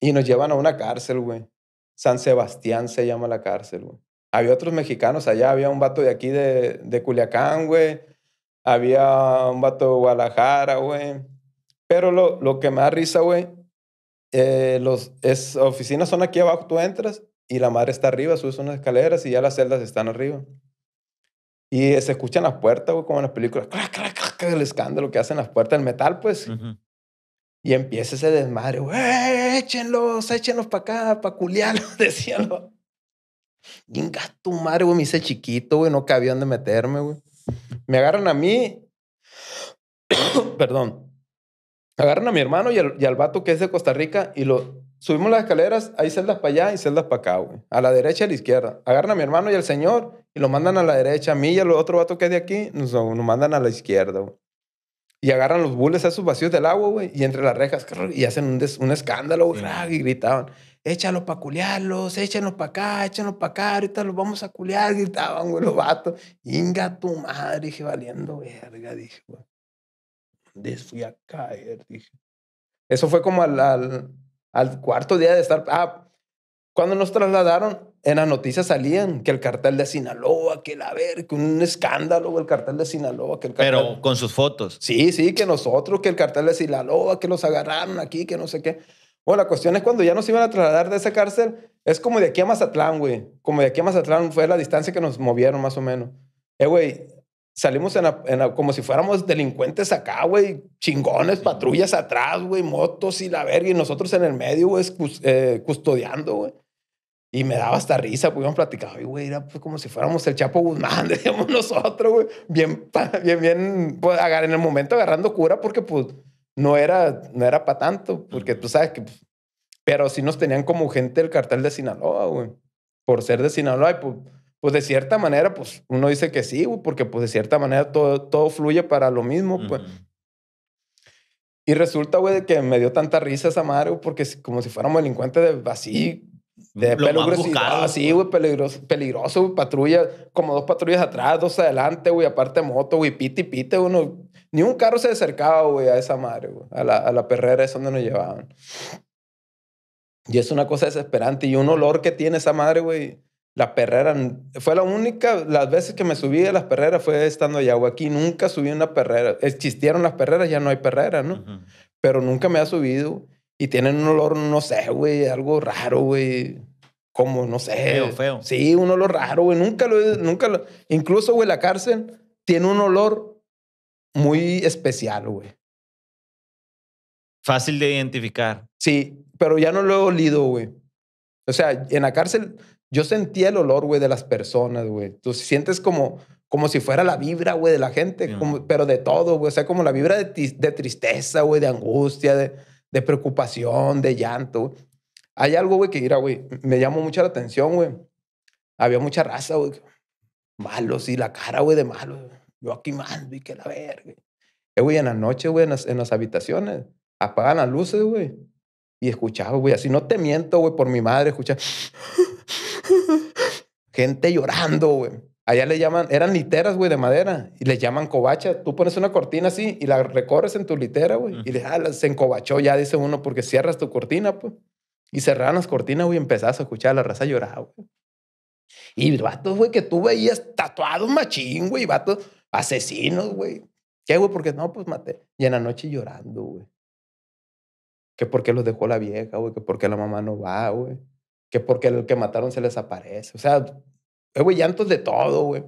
S2: Y nos llevan a una cárcel, güey. San Sebastián se llama la cárcel, güey. Había otros mexicanos allá, había un vato de aquí de, de Culiacán, güey. Había un vato de Guadalajara, güey. Pero lo, lo que más risa, güey, eh, los, es, oficinas son aquí abajo, tú entras y la madre está arriba, subes unas escaleras y ya las celdas están arriba. Y se escuchan las puertas, güey, como en las películas. ¡Crac, crac, crac! El escándalo que hacen las puertas, el metal, pues. Y empieza ese desmadre, güey, échenlos, échenlos para acá, para culiarlos, [LAUGHS] decían los. tu madre, güey, me hice chiquito, güey, no cabía dónde meterme, güey. Me agarran a mí, [COUGHS] perdón, agarran a mi hermano y al, y al, vato que es de Costa Rica y lo subimos las escaleras, hay celdas para allá y celdas para acá, güey, a la derecha y a la izquierda. Agarran a mi hermano y al señor y lo mandan a la derecha, a mí y al otro vato que es de aquí, nos, nos mandan a la izquierda, güey. Y agarran los bules a esos vacíos del agua, güey, y entre las rejas, y hacen un, escándalo, güey, y gritaban, échalo para culiarlos, échenlo para acá, échalo para acá, ahorita los vamos a culiar, [LAUGHS] gritaban, güey, los vatos. Inga tu madre, dije, valiendo verga, dije, güey. desfui a caer? Dije. Eso fue como al, al, al cuarto día de estar... Ah, cuando nos trasladaron, en las noticias salían que el cartel de Sinaloa, que la verga, que un escándalo, el cartel de Sinaloa, que el cartel... Pero
S1: con sus fotos.
S2: Sí, sí, que nosotros, que el cartel de Sinaloa, que los agarraron aquí, que no sé qué. Bueno, la cuestión es cuando ya nos iban a trasladar de esa cárcel, es como de aquí a Mazatlán, güey. Como de aquí a Mazatlán fue la distancia que nos movieron más o menos. Eh, güey, salimos como si fuéramos delincuentes acá, güey, chingones, patrullas atrás, güey, motos y la verga, y nosotros en el medio, güey, eh, custodiando, güey. Y me daba hasta risa, porque íbamos platicando, güey, era pues como si fuéramos el Chapo Guzmán, [LAUGHS] decíamos nosotros, güey. Bien, bien, bien, pues, en el momento agarrando cura, porque pues no era, no era para tanto, porque tú sabes que. Pues, pero sí nos tenían como gente del cartel de Sinaloa, güey. Por ser de Sinaloa, y pues, pues de cierta manera, pues uno dice que sí, güey, porque pues de cierta manera todo, todo fluye para lo mismo, pues. Y resulta, güey, que me dio tanta risa esa madre, porque como si fuéramos delincuentes de así, de peligrosidad, sí, ah, güey, peligroso, peligroso, patrulla, como dos patrullas atrás, dos adelante, güey, aparte moto, güey, piti, piti, uno, ni un carro se acercaba, güey, a esa madre, güey, a la, a la perrera, es donde nos llevaban. Y es una cosa desesperante, y un olor que tiene esa madre, güey, la perrera, fue la única, las veces que me subí a las perreras fue estando allá, güey, aquí nunca subí una perrera, existieron las perreras, ya no hay perreras, ¿no? Pero nunca me ha subido, y tienen un olor, no sé, güey, algo raro, güey. Como, no sé. Feo, feo. Sí, un olor raro, güey. Nunca lo, nunca lo... Incluso, güey, la cárcel tiene un olor muy especial, güey.
S1: Fácil de identificar.
S2: Sí, pero ya no lo he olido, güey. O sea, en la cárcel yo sentía el olor, güey, de las personas, güey. Tú sientes como, como si fuera la vibra, güey, de la gente, como, pero de todo, güey. O sea, como la vibra de, de tristeza, güey, de angustia, de de preocupación, de llanto. Hay algo, güey, que mira, güey, me llamó mucha la atención, güey. Había mucha raza, güey. Malos y la cara, güey, de malo, Yo aquí mando y que la verga. Eh, güey, en la noche, güey, en las, habitaciones, apagan las luces, güey. Y escuchaba, güey, así no te miento, güey, por mi madre, Escuchaba [LAUGHS] gente llorando, güey. Allá le llaman, eran literas, güey, de madera. Y le llaman cobacha. Tú pones una cortina así y la recorres en tu litera, güey. Y le, ah, se encobachó ya, dice uno, porque cierras tu cortina, pues. Y cerraron las cortinas, güey, y empezás a escuchar a la raza llorar, güey. Y vatos, güey, que tú veías tatuados machín, güey, vatos asesinos, güey. ¿Qué, güey? Porque no, pues maté. Y en la noche llorando, güey. Que porque los dejó la vieja, güey. Que porque la mamá no va, güey. Que porque el que mataron se les aparece. O sea, eh, güey, llantos de todo, güey.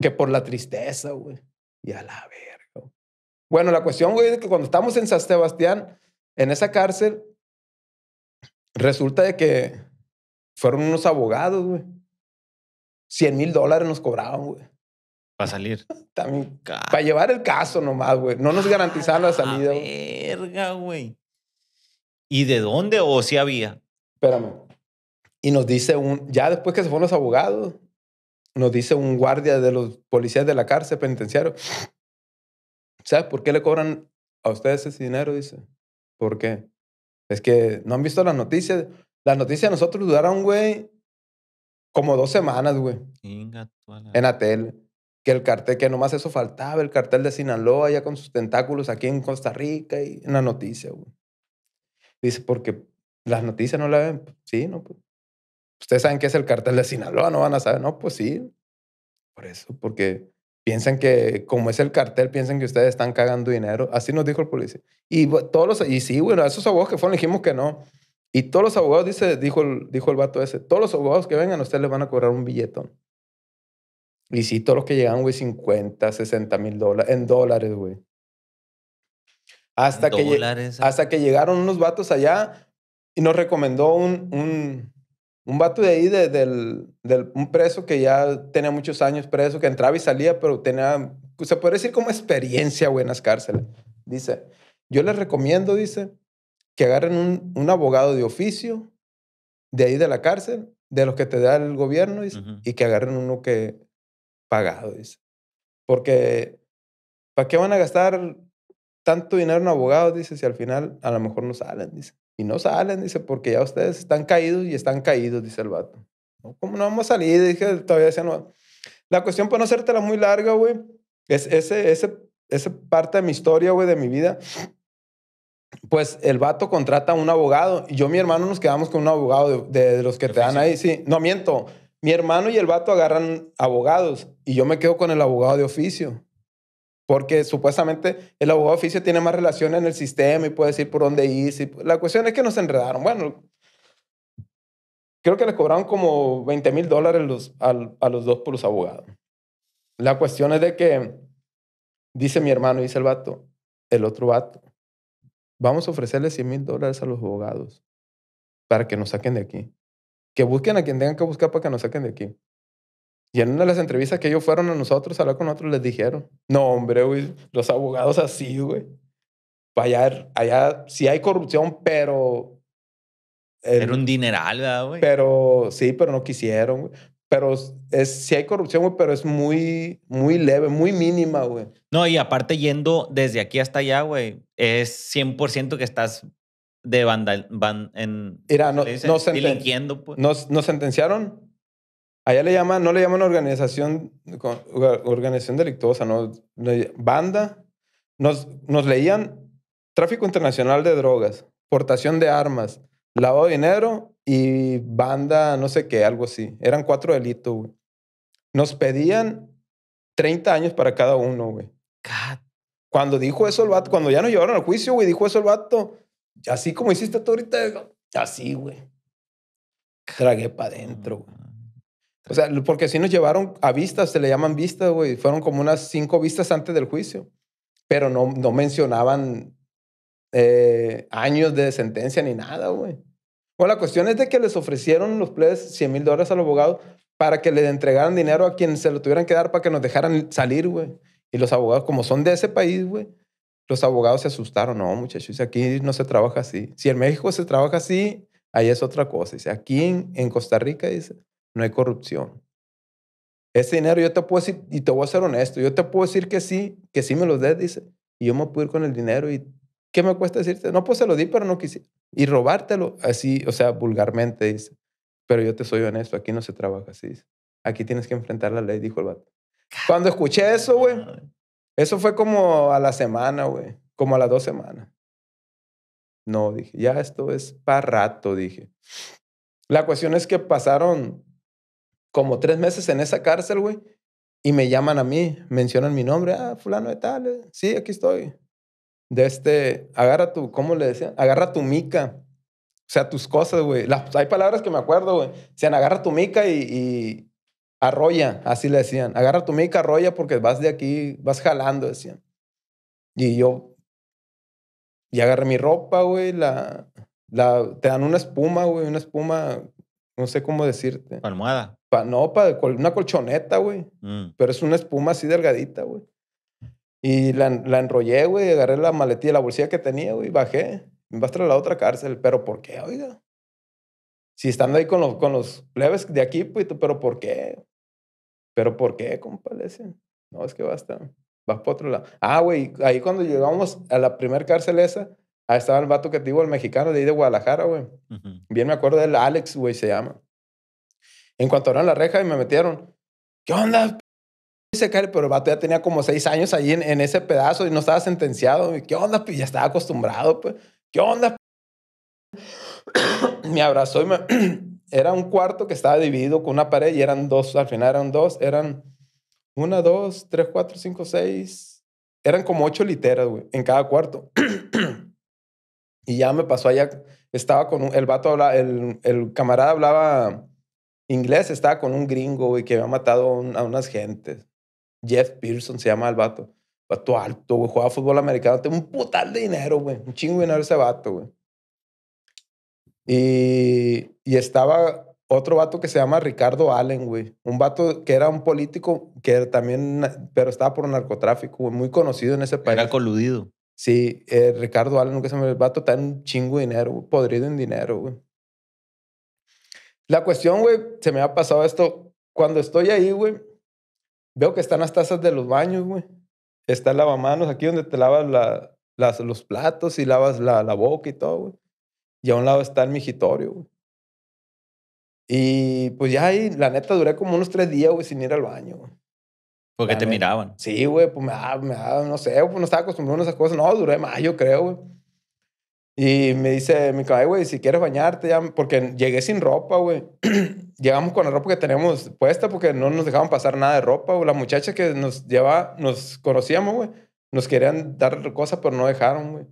S2: Que por la tristeza, güey. Y a la verga. Bueno, la cuestión, güey, es que cuando estamos en San Sebastián, en esa cárcel, resulta de que fueron unos abogados, güey. 100 mil dólares nos cobraban, güey. Para salir. [LAUGHS] También. Para llevar el caso nomás, güey. No nos garantizaban ah, la salida. La Verga, güey. ¿Y de dónde o si había? Espérame. Y nos dice un. Ya después que se fueron los abogados, nos dice un guardia de los policías de la cárcel penitenciario, ¿sabes por qué le cobran a ustedes ese dinero? Dice, ¿por qué? Es que no han visto las noticias. Las noticias de nosotros duraron, güey, como dos semanas, güey. En la Que el cartel, que nomás eso faltaba, el cartel de Sinaloa ya con sus tentáculos aquí en Costa Rica y en la noticia, güey. Dice, porque las noticias no la ven. Sí, no, pues ustedes saben que es el cartel de Sinaloa, no van a saber, no, pues sí, por eso, porque piensan que como es el cartel, piensan que ustedes están cagando dinero, así nos dijo el policía. Y todos los, y sí, bueno, esos abogados que fueron, dijimos que no. Y todos los abogados, dice, dijo, el, dijo el vato ese, todos los abogados que vengan, ustedes les van a cobrar un billetón. Y sí, todos los que llegan, güey, 50, 60 mil dólares, en dólares, güey. Hasta, que, ah. hasta que llegaron unos vatos allá y nos recomendó un, un, un bato de ahí, de, del, un preso que ya tenía muchos años preso, que entraba y salía, pero tenía, pues, se puede decir como experiencia, buenas cárceles. Dice, yo les recomiendo, dice, que agarren un, un abogado de oficio de ahí de la cárcel, de los que te da el gobierno, dice, y que agarren uno que pagado, dice. Porque, ¿para qué van a gastar tanto dinero en abogados? Dice, si al final a lo mejor no salen, dice. Y no salen, dice, porque ya ustedes están caídos y están caídos, dice el vato. ¿Cómo no vamos a salir? Dije, todavía decía, no. La cuestión, para no hacértela muy larga, güey, es ese, ese, esa parte de mi historia, güey, de mi vida. Pues el vato contrata a un abogado y yo, mi hermano, nos quedamos con un abogado de, los que te dan ahí. Sí, no miento. Mi hermano y el vato agarran abogados y yo me quedo con el abogado de oficio porque supuestamente el abogado oficio tiene más relaciones en el sistema y puede decir por dónde ir. La cuestión es que nos enredaron. Bueno, creo que le cobraron como 20 mil dólares los, a los dos por los abogados. La cuestión es de que, dice mi hermano, dice el vato, el otro vato, vamos a ofrecerle 100 mil dólares a los abogados para que nos saquen de aquí. Que busquen a quien tengan que buscar para que nos saquen de aquí. Y en una de las entrevistas que ellos fueron a nosotros, a hablar con nosotros, les dijeron, no, hombre, güey, los abogados así, güey. Allá, allá sí hay corrupción, pero... Era un dineral, güey? Pero sí, pero no quisieron, güey. Pero es, sí hay corrupción, güey, pero es muy, muy leve, muy mínima, güey.
S1: No, y aparte yendo desde aquí hasta allá, güey, es 100% que estás de banda, en... Mira,
S2: no, no, pues. nos sentenciaron Allá le llaman, no le llaman organización, organización delictuosa, no, banda. Nos, nos leían tráfico internacional de drogas, portación de armas, lavado de dinero y banda, no sé qué, algo así. Eran cuatro delitos, güey. Nos pedían 30 años para cada uno, güey. Cuando dijo eso el vato, cuando ya nos llevaron al juicio, güey, dijo eso el vato, así como hiciste tú ahorita, así, güey. Tragué para adentro, güey. O sea, porque si nos llevaron a vistas, se le llaman vistas, güey. Fueron como unas cinco vistas antes del juicio, pero no, no mencionaban eh, años de sentencia ni nada, güey. Bueno, la cuestión es de que les ofrecieron los plebes 100 mil dólares al abogado para que le entregaran dinero a quien se lo tuvieran que dar para que nos dejaran salir, güey. Y los abogados, como son de ese país, güey, los abogados se asustaron. No, muchachos, aquí no se trabaja así. Si en México se trabaja así, ahí es otra cosa. Dice, aquí en, en Costa Rica, dice, no hay corrupción. Ese dinero yo te puedo decir, y te voy a ser honesto, yo te puedo decir que sí, que sí me los des, dice, y yo me puedo ir con el dinero y ¿qué me cuesta decirte? No, pues se lo di, pero no quise. Y robártelo así, o sea, vulgarmente, dice. Pero yo te soy honesto, aquí no se trabaja así, dice. Aquí tienes que enfrentar la ley, dijo el vato. Cuando escuché eso, güey, eso fue como a la semana, güey, como a las dos semanas. No, dije, ya esto es para rato, dije. La cuestión es que pasaron como tres meses en esa cárcel, güey. Y me llaman a mí, mencionan mi nombre, ah, fulano de tal, eh, sí, aquí estoy. De este, agarra tu, ¿cómo le decían? Agarra tu mica. O sea, tus cosas, güey. hay palabras que me acuerdo, güey. Decían, agarra tu mica y, y arrolla, así le decían. Agarra tu mica, arrolla porque vas de aquí, vas jalando, decían. Y yo, y agarré mi ropa, güey, la, la, te dan una espuma, güey, una espuma, no sé cómo decirte. Almohada no, para una colchoneta, güey. Mm. Pero es una espuma así delgadita, güey. Y la, la enrollé, güey, agarré la maletilla, la bolsilla que tenía, güey, bajé. Me vas a la otra cárcel. ¿Pero por qué, oiga? Si estando ahí con los, con los plebes de aquí, pues, ¿pero por qué? ¿Pero por qué, compadre? No, es que basta. Vas para otro lado. Ah, güey, ahí cuando llegamos a la primer cárcel esa, ahí estaba el vato que te digo, el mexicano de ahí de Guadalajara, güey. Bien me acuerdo del Alex, güey, se llama. En cuanto abrieron la reja y me metieron, ¿qué onda? Dice, cae, pero el vato ya tenía como seis años ahí en, ese pedazo y no estaba sentenciado. ¿Qué onda? Ya estaba acostumbrado, pues. ¿Qué onda? me abrazó y me... [CLEARS THROAT] era un cuarto que estaba dividido con una pared y eran dos, al final eran dos, eran una, dos, tres, cuatro, cinco, seis. Eran como ocho literas, güey, en cada cuarto. [CLEARS THROAT] y ya me pasó allá, estaba con el vato, el camarada hablaba inglés estaba con un gringo, güey, que había matado a, unas gentes. Jeff Pearson se llama el vato. Vato alto, güey, jugaba fútbol americano. Tengo un putal de dinero, güey. Un chingo de dinero ese vato, güey. Y, estaba otro vato que se llama Ricardo Allen, güey. Un vato que era un político que también, pero estaba por narcotráfico, güey. Muy conocido en ese país. Era coludido. Sí, eh, Ricardo Allen, nunca se me... El vato está un chingo de dinero, Podrido en dinero, güey. La cuestión, güey, se me ha pasado esto. Cuando estoy ahí, güey, veo que están las tazas de los baños, güey. Está el lavamanos aquí donde te lavas la, las, los platos y lavas la, la boca y todo, güey. Y a un lado está el migitorio, güey. Y pues ya ahí, la neta, duré como unos tres días, güey, sin ir al baño, güey.
S1: Porque te miraban. Sí,
S2: güey, pues me daban, no sé, pues no estaba acostumbrado a esas cosas. No, duré más, yo creo, güey. Y me dice, mi caballo, güey, si quieres bañarte, ya, porque llegué sin ropa, güey. [CLEARS THROAT] Llegamos con la ropa que teníamos puesta porque no nos dejaban pasar nada de ropa, güey. La muchacha que nos llevaba, nos conocíamos, güey. Nos querían dar cosas, pero no dejaron, güey.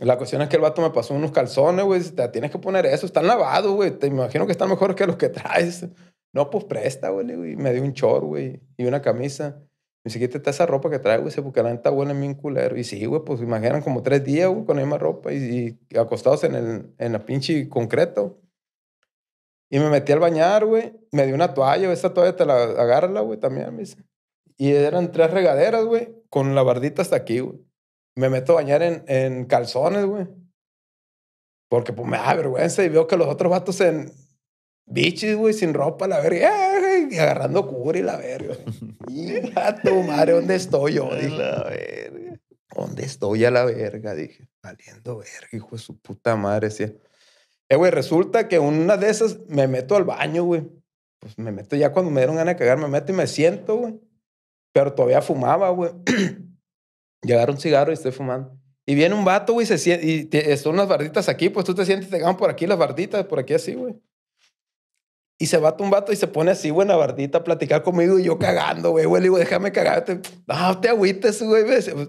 S2: La cuestión es que el vato me pasó unos calzones, güey. Te tienes que poner eso. Están lavados, güey. Te imagino que están mejor que los que traes. No, pues presta, güey. Me dio un chor, güey. Y una camisa. Me dice, quítate esa ropa que traigo, güey, porque la neta huele mi culero. Y sí, güey, pues imaginan como tres días, güey, con la misma ropa y, acostados en el en la pinche concreto. Y me metí al bañar, güey. Me dio una toalla, esa toalla te la la güey, también, me dice. Y eran tres regaderas, güey, con la bardita hasta aquí, güey. Me meto a bañar en, calzones, güey. Porque pues me da vergüenza y veo que los otros vatos en bichis, güey, sin ropa, la verga y agarrando cubre y la verga. Hija tu madre, ¿dónde estoy yo? [LAUGHS] Dije. La verga. ¿Dónde estoy a la verga? Dije, saliendo verga, hijo de su puta madre. sí Eh, güey, resulta que una de esas me meto al baño, güey. Pues me meto ya cuando me dieron ganas de cagar, me meto y me siento, güey. Pero todavía fumaba, güey. [CLEARS THROAT] Llegaron un cigarro y estoy fumando. Y viene un vato, güey, se y te, son unas barditas aquí, pues tú te sientes, te ganan por aquí las barditas, por aquí así, güey. Y se va un vato y se pone así, güey, bardita a platicar conmigo y yo cagando, güey, güey. Le digo, déjame cagarte. No, te agüites, güey.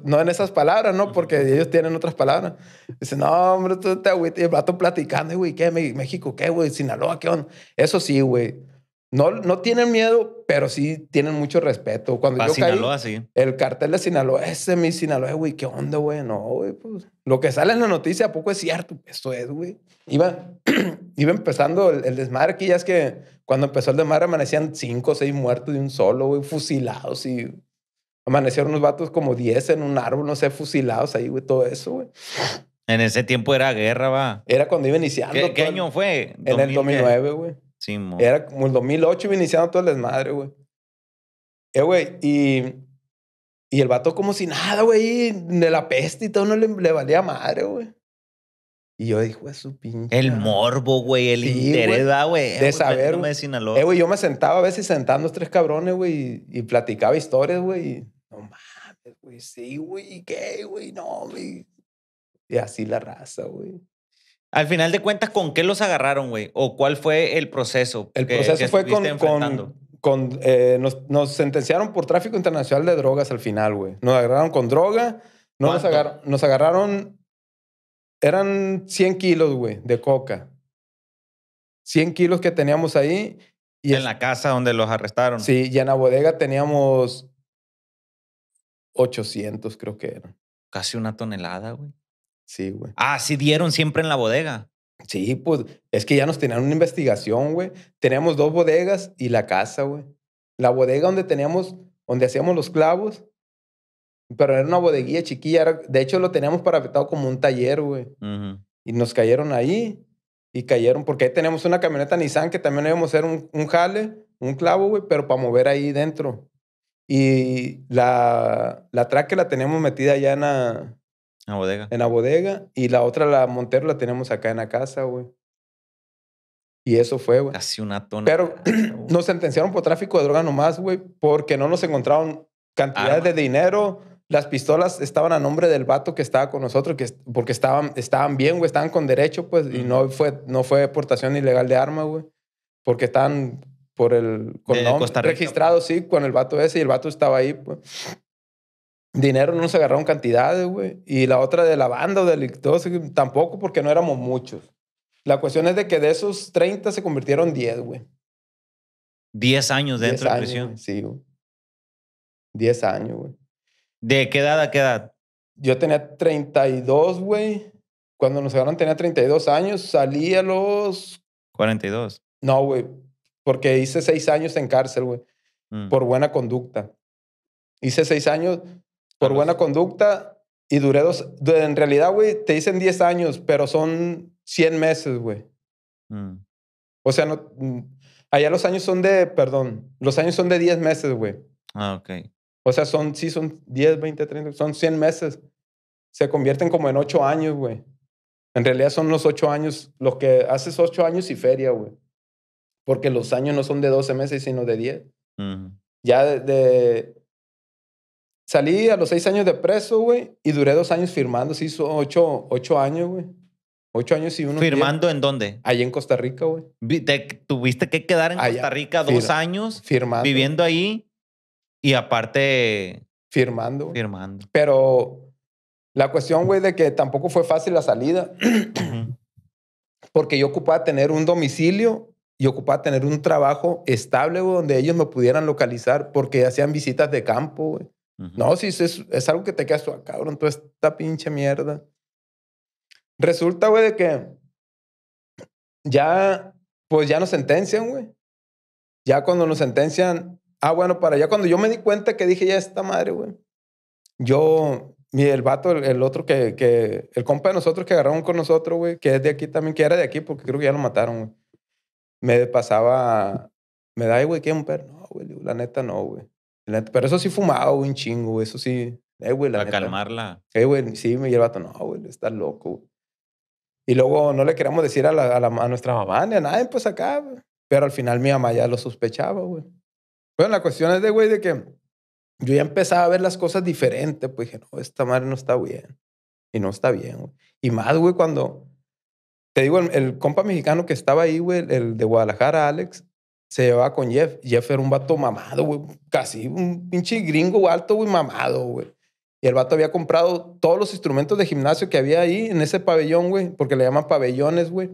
S2: No en esas palabras, ¿no? Porque ellos tienen otras palabras. Dice, no, hombre, tú te agüites. Y el vato platicando, güey, ¿qué? México, ¿qué, güey? Sinaloa, ¿qué onda? Eso sí, güey no, no tienen miedo, pero sí tienen mucho respeto. Cuando yo caí, el cartel de Sinaloa, ese mi Sinaloa, güey, ¿qué onda, güey? No, güey, pues lo que sale en la noticia, ¿a poco es cierto? Eso es, güey. Iba, [CLEARS THROAT] iba empezando el, desmarque desmadre aquí, ya es que cuando empezó el desmadre amanecían cinco o seis muertos de un solo, güey, fusilados y amanecieron unos vatos como diez en un árbol, no sé, fusilados ahí, güey, todo eso, güey.
S1: En ese tiempo era guerra, va.
S2: Era cuando iba iniciando. ¿Qué, ¿qué año fue? En el 2009, güey.
S1: Sí, Era
S2: como el 2008 iniciando todas las madres, güey. Eh, güey, y, y el vato como si nada, güey, de la peste y todo, no le, le valía madre, güey. Y yo dije, güey, su pinche. El
S1: morbo,
S2: güey, el interés, ah, güey. De eh, saber. Eh, güey, yo me sentaba a veces sentando tres cabrones, güey, y, y, platicaba historias, güey. No mames, güey, sí, güey, ¿qué, güey? No, güey. Y así la raza, güey.
S1: Al final de cuentas, ¿con qué los agarraron, güey? ¿O cuál fue el proceso? El proceso fue con,
S2: con, eh, nos, nos, sentenciaron por tráfico internacional de drogas al final, güey. Nos agarraron con droga. nos, agarraron. Eran 100 kilos, güey, de coca. 100 kilos que teníamos ahí. Y en la casa donde los arrestaron. Sí, y en la bodega teníamos 800, creo que eran. Casi una tonelada, güey. Sí, güey. Ah, sí dieron siempre en la bodega. Sí, pues es que ya nos tenían una investigación, güey. Teníamos dos bodegas y la casa, güey. La bodega donde teníamos, donde hacíamos los clavos, pero era una bodeguilla chiquilla. de hecho, lo teníamos parapetado como un taller, güey. Y nos cayeron ahí y cayeron, porque ahí tenemos una camioneta Nissan que también debemos a hacer un, un jale, un clavo, güey, pero para mover ahí dentro. Y la, la track que la teníamos metida allá en la, en la bodega. En la bodega. Y la otra, la Montero, la tenemos acá en la casa, güey. Y eso fue, güey. Casi una tona. Pero [CLEARS THROAT] nos sentenciaron por tráfico de droga nomás, güey, porque no nos encontraron cantidad de dinero. Las pistolas estaban a nombre del vato que estaba con nosotros, que, porque estaban, estaban bien, güey, estaban con derecho, pues, y no fue, no fue ilegal de arma, güey. Porque estaban por el. Con de, pues. Registrado, sí, con el vato ese, y el vato estaba ahí, pues dinero no nos agarraron cantidades, güey. Y la otra de la banda o delictos, tampoco porque no éramos muchos. La cuestión es de que de esos 30 se convirtieron 10, güey.
S1: 10 años dentro de la de prisión.
S2: Sí, güey. 10 años, güey. ¿De qué edad a qué edad? Yo tenía 32, güey. Cuando nos agarraron tenía 32 años. Salí a los...
S1: 42.
S2: No, güey. Porque hice 6 años en cárcel, güey. Mm. Por buena conducta. Hice 6 años por buena conducta y duré dos. En realidad, güey, te dicen 10 años, pero son 100 meses, güey. Mm. O sea, no, mm, allá los años son de, perdón, los años son de 10 meses, güey. Ah, ok. O sea, son, sí, son 10, 20, 30, son 100 meses. Se convierten como en 8 años, güey. En realidad son los 8 años, los que haces 8 años y feria, güey. Porque los años no son de 12 meses, sino de 10. Ya de Salí a los seis años de preso, güey, y duré dos años firmando, sí, ocho, ocho años, güey. Ocho años y uno. ¿Firmando
S1: en dónde? Allí en Costa Rica, güey. Tuviste que quedar en Costa Rica dos años. Firmando. Viviendo
S2: ahí y aparte. Firmando. Firmando. Pero la cuestión, güey, de que tampoco fue fácil la salida. Porque yo ocupaba tener un domicilio y ocupaba tener un trabajo estable, güey, donde ellos me pudieran localizar porque hacían visitas de campo, güey. No, si es, algo que te queda tú, ah, cabrón, toda esta pinche mierda. Resulta, güey, de que ya, pues ya nos sentencian, güey. Ya cuando nos sentencian, ah, bueno, para allá cuando yo me di cuenta que dije, ya esta madre, güey. Yo, mi el vato, el, otro que, que, el compa de nosotros que agarraron con nosotros, güey, que es de aquí también, que era de aquí porque creo que ya lo mataron, güey. Me pasaba, me da, güey, ¿qué un perro? No, güey, la neta no, güey. Pero eso sí fumaba, un chingo, Eso sí. Eh, güey, Para calmarla. Sí, güey. Sí, me lleva no, güey, Está loco. Y luego no le queríamos decir a, a, nuestra mamá ni a nadie, pues acá. Pero al final mi mamá ya lo sospechaba, güey. Bueno, la cuestión es de, güey, de que yo ya empezaba a ver las cosas diferentes. Pues dije, no, esta madre no está bien. Y no está bien, güey. Y más, güey, cuando... Te digo, el compa mexicano que estaba ahí, güey, el de Guadalajara, Alex, se llevaba con Jeff. Jeff era un vato mamado, güey. Casi un pinche gringo alto, güey, mamado, güey. Y el vato había comprado todos los instrumentos de gimnasio que había ahí en ese pabellón, güey, porque le llaman pabellones, güey.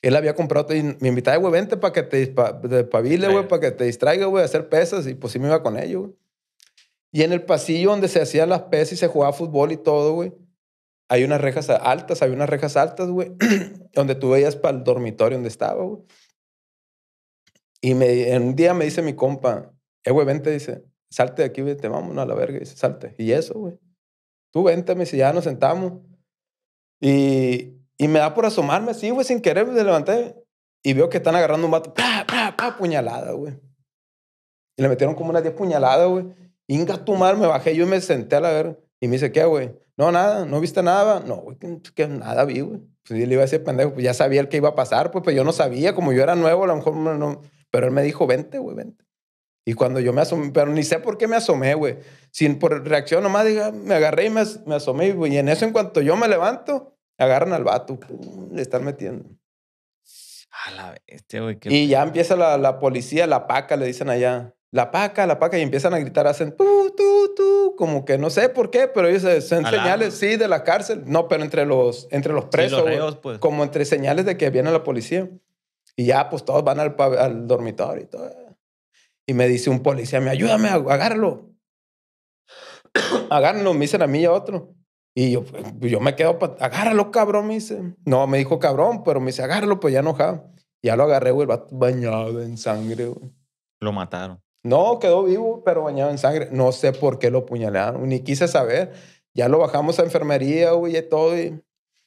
S2: Él había comprado, me invitaba, güey, vente para que te despabile, güey, para que te distraiga, güey, a hacer pesas. Y pues sí me iba con ellos, güey. Y en el pasillo donde se hacían las pesas y se jugaba fútbol y todo, güey, hay unas rejas altas, había unas rejas altas, güey, [CLEARS THROAT] donde tú veías para el dormitorio donde estaba, güey. Y me, un día me dice mi compa, eh, güey, vente, dice, salte de aquí, te vámonos a la verga, dice, salte. Y eso, güey. Tú vente, me dice, ya nos sentamos. Y, y me da por asomarme así, güey, sin querer, me levanté y veo que están agarrando un vato, pa, pa, pa, puñalada, güey. Y le metieron como unas 10 puñaladas, güey. Inga tu me bajé yo me senté a la verga. Y me dice, ¿qué, güey? No, nada, ¿no viste nada? No, güey, que, nada vi, güey. Pues yo le iba a decir, pendejo, pues ya sabía el que iba a pasar, pues, pues yo no sabía, como yo era nuevo, a lo mejor no, pero él me dijo, vente, güey, vente. Y cuando yo me asomé, pero ni sé por qué me asomé, güey. Sin por reacción nomás, diga, ah, me agarré y me, asomé, güey. Y en eso, en cuanto yo me levanto, agarran al vato, le están metiendo.
S1: A la güey. Y ya
S2: empieza la, la, policía, la paca, le dicen allá. La paca, la paca, y empiezan a gritar, hacen tú, tú, tú, como que no sé por qué, pero ellos son señales, sí, de la cárcel. No, pero entre los, entre los presos, pues. como entre señales de que viene la policía. Y ya, pues todos van al, dormitorio y todo. Y me dice un policía, me ayúdame a agarrarlo. agárralo, [COUGHS] me dicen a mí y a otro. Y yo, pues, yo me quedo, agárralo, cabrón, me dice. No, me dijo cabrón, pero me dice, agárralo, pues ya enojado. Ya lo agarré, güey, bañado en sangre, güey. Lo mataron. No, quedó vivo, pero bañado en sangre. No sé por qué lo puñalearon, ni quise saber. Ya lo bajamos a enfermería, güey, y todo. Y,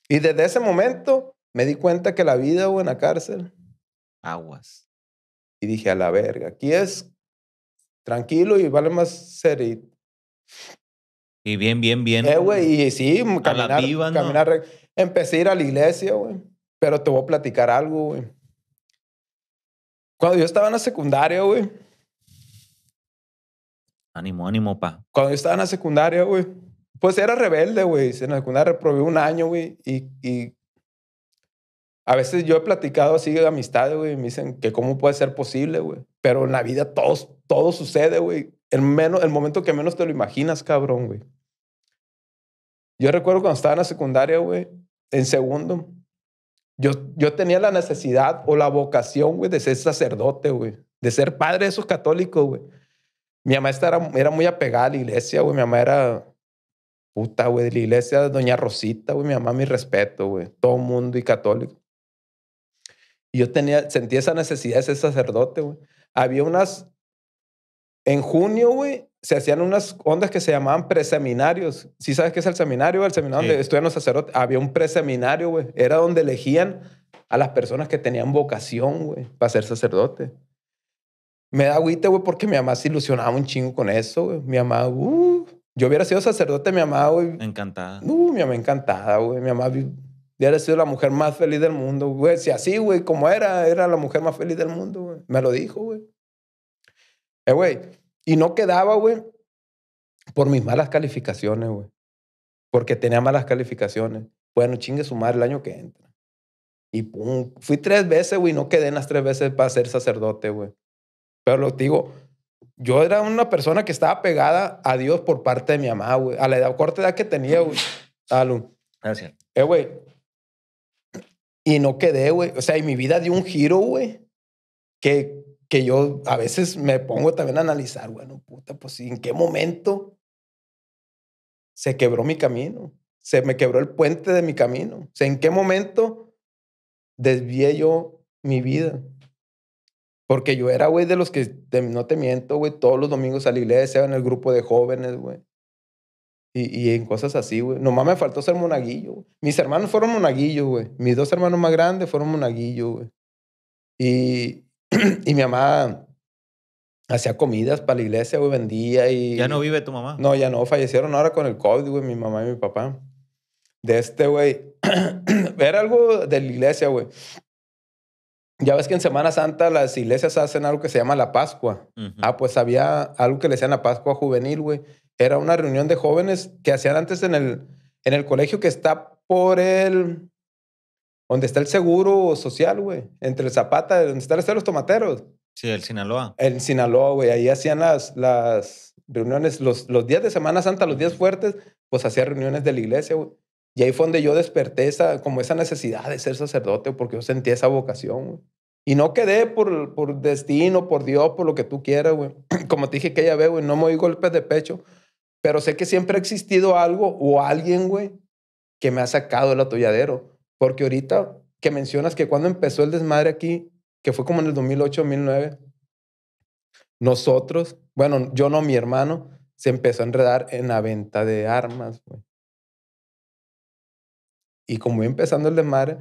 S2: y desde ese momento me di cuenta que la vida, güey, en la cárcel aguas. Y dije, a la verga, aquí es tranquilo y vale más ser. Y,
S1: bien, bien, bien. Eh, güey,
S2: y sí, caminar. caminar Empecé a ir a la iglesia, güey. Pero te voy a platicar algo, güey. Cuando yo estaba en la secundaria, güey.
S1: Ánimo, ánimo, pa.
S2: Cuando yo estaba en la secundaria, güey. Pues era rebelde, güey. En la secundaria reprobé un año, güey. Y, y a veces yo he platicado así de amistades, güey, y me dicen que cómo puede ser posible, güey. Pero en la vida todos, todo sucede, güey. El, menos, el momento que menos te lo imaginas, cabrón, güey. Yo recuerdo cuando estaba en la secundaria, güey, en segundo, yo, yo tenía la necesidad o la vocación, güey, de ser sacerdote, güey. De ser padre de esos católicos, güey. Mi mamá era, era muy apegada a la iglesia, güey. Mi mamá era puta, güey, de la iglesia, de doña Rosita, güey. Mi mamá, mi respeto, güey. Todo mundo y católico yo tenía, sentí esa necesidad de ser sacerdote, güey. Había unas, en junio, güey, se hacían unas ondas que se llamaban preseminarios. ¿Sí sabes qué es el seminario? El seminario donde estudian los sacerdotes. Había un preseminario, güey. Era donde elegían a las personas que tenían vocación, güey, para ser sacerdote. Me da agüita, güey, porque mi mamá se ilusionaba un chingo con eso, güey. Mi mamá, uh, yo hubiera sido sacerdote, mi mamá, güey. Encantada. Uh, mi mamá encantada, güey. Mi mamá de haber sido la mujer más feliz del mundo, güey. Si así, güey, como era, era la mujer más feliz del mundo, güey. Me lo dijo, güey. Eh, güey. Y no quedaba, güey, por mis malas calificaciones, güey. Porque tenía malas calificaciones. Bueno, chingue su madre el año que entra. Y pum, fui tres veces, güey, no quedé en las tres veces para ser sacerdote, güey. Pero lo digo, yo era una persona que estaba pegada a Dios por parte de mi mamá, güey. A la edad, corta edad que tenía, güey. Salud. Gracias. Ah, eh, güey, y no quedé, güey. O sea, y mi vida dio un giro, güey, que, que yo a veces me pongo también a analizar, bueno, puta, pues ¿en qué momento se quebró mi camino? Se me quebró el puente de mi camino. O sea, ¿en qué momento desvié yo mi vida? Porque yo era, güey, de los que, no te miento, güey, todos los domingos a la iglesia, en el grupo de jóvenes, güey. Y, en cosas así, güey. Nomás me faltó ser monaguillo, güey. Mis hermanos fueron monaguillos, güey. Mis dos hermanos más grandes fueron monaguillos, güey. Y, [CLEARS THROAT] y mi mamá hacía comidas para la iglesia, güey, vendía y... ¿Ya no vive tu mamá? No, ya no. Fallecieron ahora con el COVID, güey, mi mamá y mi papá. De este, güey. ver [CLEARS THROAT] algo de la iglesia, güey ya ves que en Semana Santa las iglesias hacen algo que se llama la Pascua. Ah, pues había algo que le decían la Pascua Juvenil, güey. Era una reunión de jóvenes que hacían antes en el, en el colegio que está por el... Donde está el seguro social, güey. Entre el Zapata, donde están los Tomateros.
S1: Sí, el Sinaloa.
S2: El Sinaloa, güey. Ahí hacían las, las reuniones, los, los días de Semana Santa, los días fuertes, pues hacían reuniones de la iglesia, güey. Y ahí fue donde yo desperté esa, como esa necesidad de ser sacerdote, porque yo sentí esa vocación. Y no quedé por, por destino, por Dios, por lo que tú quieras, güey. [CLEARS THROAT] Como te dije que ya ve, güey, no me doy golpes de pecho, pero sé que siempre ha existido algo o alguien, güey, que me ha sacado del atolladero. Porque ahorita que mencionas que cuando empezó el desmadre aquí, que fue como en el 2008, 2009, nosotros, bueno, yo no, mi hermano, se empezó a enredar en la venta de armas, güey. Y como iba empezando el desmadre,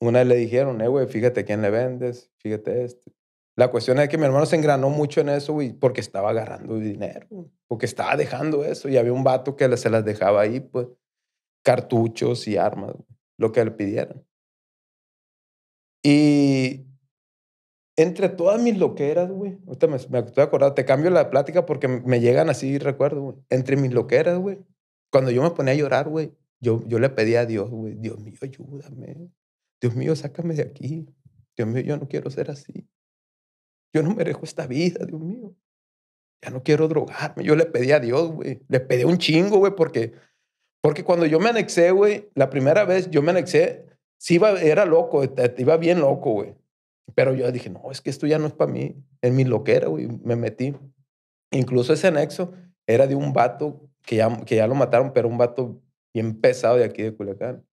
S2: una le dijeron, eh, güey, fíjate quién le vendes, fíjate este. La cuestión es que mi hermano se engranó mucho en eso, güey, porque estaba agarrando dinero, porque estaba dejando eso. Y había un vato que se las dejaba ahí, pues, cartuchos y armas, lo que le pidieran. Y entre todas mis loqueras, güey, ahorita me, me estoy acordando, te cambio la plática porque me llegan así, recuerdo, güey, entre mis loqueras, güey, cuando yo me ponía a llorar, güey, yo, le pedí a Dios, güey, Dios mío, ayúdame. Dios mío, sácame de aquí. Dios mío, yo no quiero ser así. Yo no merezco esta vida, Dios mío. Ya no quiero drogarme. Yo le pedí a Dios, güey. Le pedí un chingo, güey, porque, porque cuando yo me anexé, güey, la primera vez yo me anexé, sí era loco, e, iba bien loco, güey. Pero yo dije, no, es que esto ya no es para mí. Es mi loquera, güey, me metí. Incluso ese anexo era de un vato que ya, que ya lo mataron, pero un vato bien pesado de aquí de Culiacán.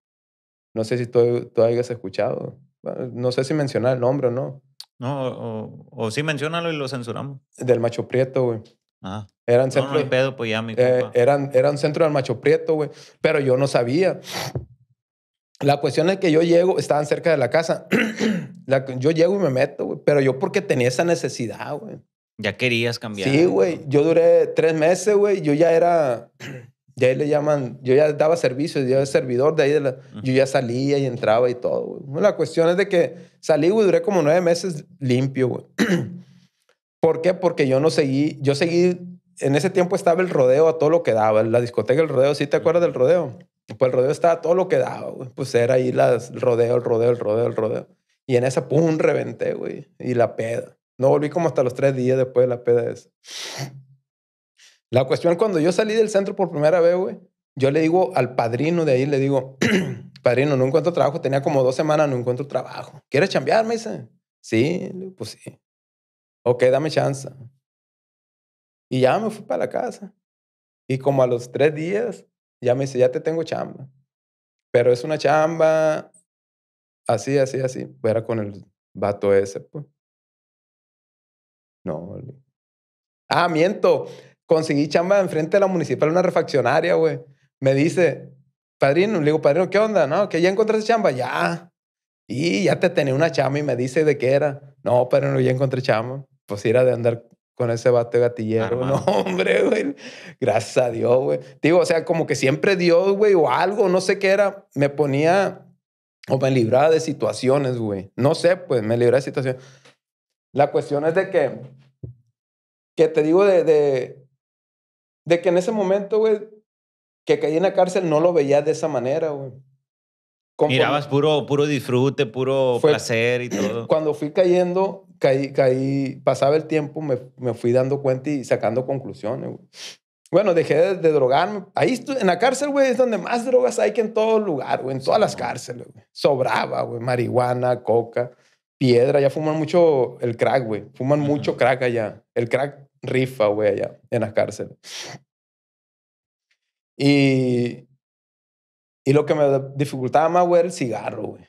S2: No sé si tú, tú hayas escuchado. no sé si mencionar el nombre o no.
S1: No, o, o sí mencionalo y lo censuramos.
S2: Del Macho Prieto, güey. Ah. Eran no, centro, no,
S1: pedo, pues ya, mi eh,
S2: eran, eran centro del Macho Prieto, güey. Pero yo no sabía. La cuestión es que yo llego, estaban cerca de la casa. [CLEARS THROAT] la, yo llego y me meto, güey. Pero yo porque tenía esa necesidad, güey.
S1: Ya querías cambiar. Sí,
S2: güey. Yo duré tres meses, güey. Yo ya era. [CLEARS THROAT] Ya ahí le llaman, yo ya daba servicio, yo era servidor de ahí, de la, yo ya salía y entraba y todo. La cuestión es de que salí, y duré como nueve meses limpio, güey. [CLEARS THROAT] ¿Por qué? Porque yo no seguí, yo seguí, en ese tiempo estaba el rodeo a todo lo que daba, la discoteca, el rodeo, ¿sí te acuerdas del rodeo? Pues el rodeo estaba a todo lo que daba, Pues era ahí el rodeo, el rodeo, el rodeo, el rodeo. Y en esa, pum, reventé, güey. Y la peda. No volví como hasta los tres días después de la peda esa. La cuestión, cuando yo salí del centro por primera vez, güey, yo le digo al padrino de ahí, le digo, [CLEARS THROAT] padrino, no encuentro trabajo. Tenía como dos semanas, no encuentro trabajo. ¿Quieres chambear? Me dice. Sí, pues sí. Ok, dame chance. Y ya me fui para la casa. Y como a los tres días, ya me dice, ya te tengo chamba. Pero es una chamba así, así, así. Era con el vato ese, pues. No. Ah, miento conseguí chamba enfrente de la municipal, una refaccionaria, güey. Me dice, padrino, le digo, padrino, ¿qué onda? No, que ya encontraste chamba, ya. Y ya te tenía una chamba y me dice de qué era. No, padrino, ya encontré chamba. Pues era de andar con ese vato de gatillero. [LAUGHS] No, hombre, güey. Gracias a Dios, güey. Digo, o sea, como que siempre Dios, güey, o algo, no sé qué era, me ponía o me libraba de situaciones, güey. No sé, pues me libraba de situaciones. La cuestión es de que, que te digo de de que en ese momento, güey, que caí en la cárcel, no lo veía de esa manera, güey.
S1: Mirabas puro, puro disfrute, puro placer
S2: y todo. [CLEARS THROAT] Cuando fui cayendo, caí, caí, pasaba el tiempo, me, fui dando cuenta y sacando conclusiones, güey. Bueno, dejé de, drogarme. Ahí en la cárcel, güey, es donde más drogas hay que en todo lugar, güey, en todas las cárceles, güey. Sobraba, güey, marihuana, coca, piedra. Ya fuman mucho el crack, güey. Fuman mucho crack allá. El crack rifa, güey, allá en las cárceles. Y, y lo que me dificultaba más, güey, era el cigarro, güey.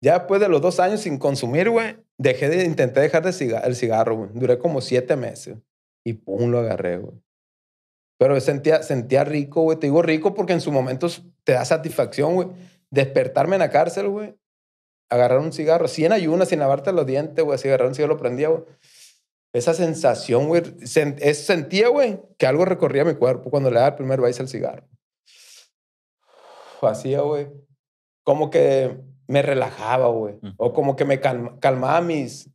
S2: Ya después de los dos años sin consumir, güey, dejé intenté dejar de el cigarro, güey. Duré como siete meses. Y pum, lo agarré, güey. Pero sentía, sentía rico, güey. Te digo rico porque en su momento te da satisfacción, güey. Despertarme en la cárcel, güey. Agarrar un cigarro, Sin ayunas, sin lavarte los dientes, güey. Así agarrar un cigarro, lo prendía, güey esa sensación, güey, es, sentía, güey, que algo recorría mi cuerpo cuando le daba el primer vice al cigarro. Hacía, güey, como que me relajaba, güey, o como que me calmaba mis...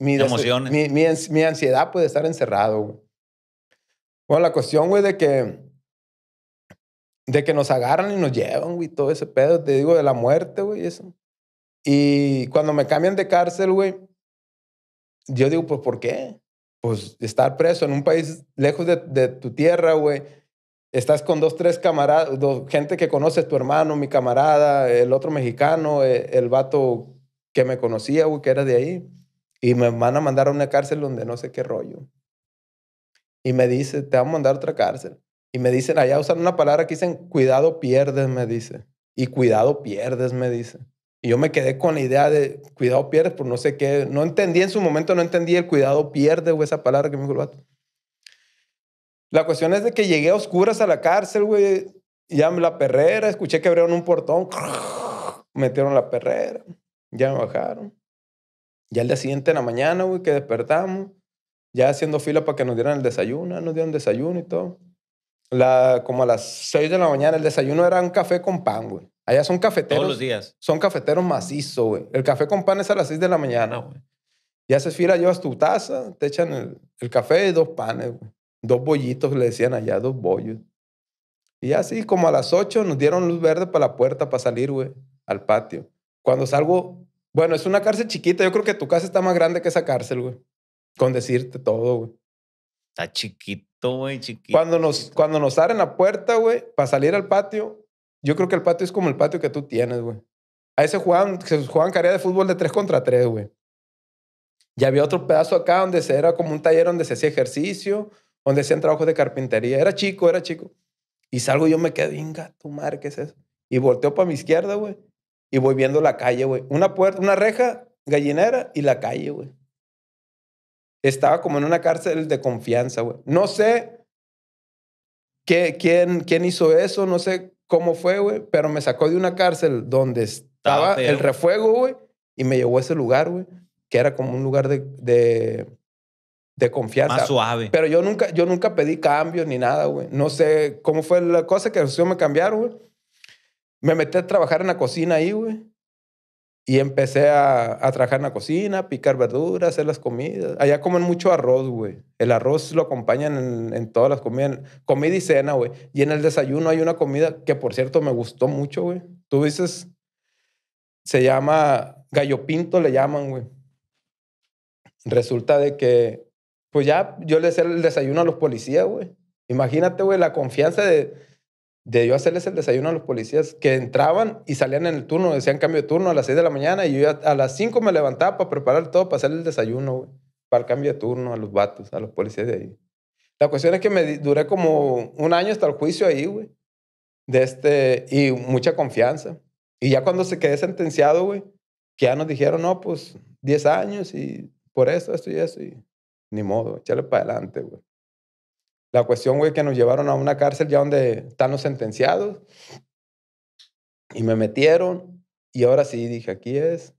S2: mis Emociones. Mi, ansiedad puede estar encerrado, güey. Bueno, la cuestión, güey, de que... De que nos agarran y nos llevan, güey, todo ese pedo, te digo, de la muerte, güey, eso. Y cuando me cambian de cárcel, güey, yo digo, pues, ¿por qué? Pues estar preso en un país lejos de, tu tierra, güey. Estás con dos, tres camaradas, gente que conoces, tu hermano, mi camarada, el otro mexicano, el, eh, el vato que me conocía, güey, que era de ahí. Y me van a mandar a una cárcel donde no sé qué rollo. Y me dice, te van a mandar a otra cárcel. Y me dicen, allá usan una palabra que dicen, cuidado pierdes, me dice. Y cuidado pierdes, me dice. Y yo me quedé con la idea de cuidado pierdes, por no sé qué. No entendí en su momento, no entendí el cuidado pierde o esa palabra que me dijo el vato. La cuestión es de que llegué a oscuras a la cárcel, güey. Ya la perrera, escuché que abrieron un portón, [LAUGHS] metieron la perrera, ya me bajaron. Ya el día siguiente en la mañana, güey, que despertamos, ya haciendo fila para que nos dieran el desayuno, nos dieron desayuno y todo. La, como a las 6 de la mañana, el desayuno era un café con pan, güey. Allá son cafeteros. Todos los días. Son cafeteros macizos, güey. El café con pan es a las 6 de la mañana, güey. Y haces fila, llevas tu taza, te echan el, café y dos panes, güey. Dos bollitos, le decían allá, dos bollos. Y así, como a las 8, nos dieron luz verde para la puerta, para salir, güey, al patio. Cuando salgo, bueno, es una cárcel chiquita. Yo creo que tu casa está más grande que esa cárcel, güey. Con decirte todo, güey. Está chiquito, güey, chiquito. Cuando nos, cuando nos abren la puerta, güey, para salir al patio, yo creo que el patio es como el patio que tú tienes, güey. A ese jugaban, se jugaban carrera de fútbol de tres contra tres, güey. Y había otro pedazo acá donde se, era como un taller donde se hacía ejercicio, donde hacían trabajos de carpintería. Era chico, era chico. Y salgo y yo me quedo, venga, tu madre, ¿qué es eso? Y volteo para mi izquierda, güey. Y voy viendo la calle, güey. Una puerta, una reja, gallinera y la calle, güey. Estaba como en una cárcel de confianza, güey. No sé qué, quién, quién hizo eso, no sé cómo fue, güey, pero me sacó de una cárcel donde estaba el refuego, güey, y me llevó a ese lugar, güey, que era como un lugar de, de, confianza. Más suave. Pero yo nunca, yo nunca pedí cambios ni nada, güey. No sé cómo fue la cosa que me cambiaron, güey. Me metí a trabajar en la cocina ahí, güey. Y empecé a, trabajar en la cocina, picar verduras, hacer las comidas. Allá comen mucho arroz, güey. El arroz lo acompañan en, todas las comidas. Comida y cena, güey. Y en el desayuno hay una comida que, por cierto, me gustó mucho, güey. Tú dices, se llama gallo pinto, le llaman, güey. Resulta de que, pues ya yo le sé el desayuno a los policías, güey. Imagínate, güey, la confianza de de yo hacerles el desayuno a los policías que entraban y salían en el turno, decían cambio de turno a las 6 de la mañana y yo a, las 5 me levantaba para preparar todo, para hacer el desayuno, para el cambio de turno a los vatos, a los policías de ahí. La cuestión es que me duré como un año hasta el juicio ahí, güey, de este, y mucha confianza. Y ya cuando se quedé sentenciado, güey, que ya nos dijeron, no, pues 10 años y por eso, esto y eso, y ni modo, echarle para adelante, güey. La cuestión, güey, que nos llevaron a una cárcel ya donde están los sentenciados. Y me metieron. Y ahora sí dije, aquí es.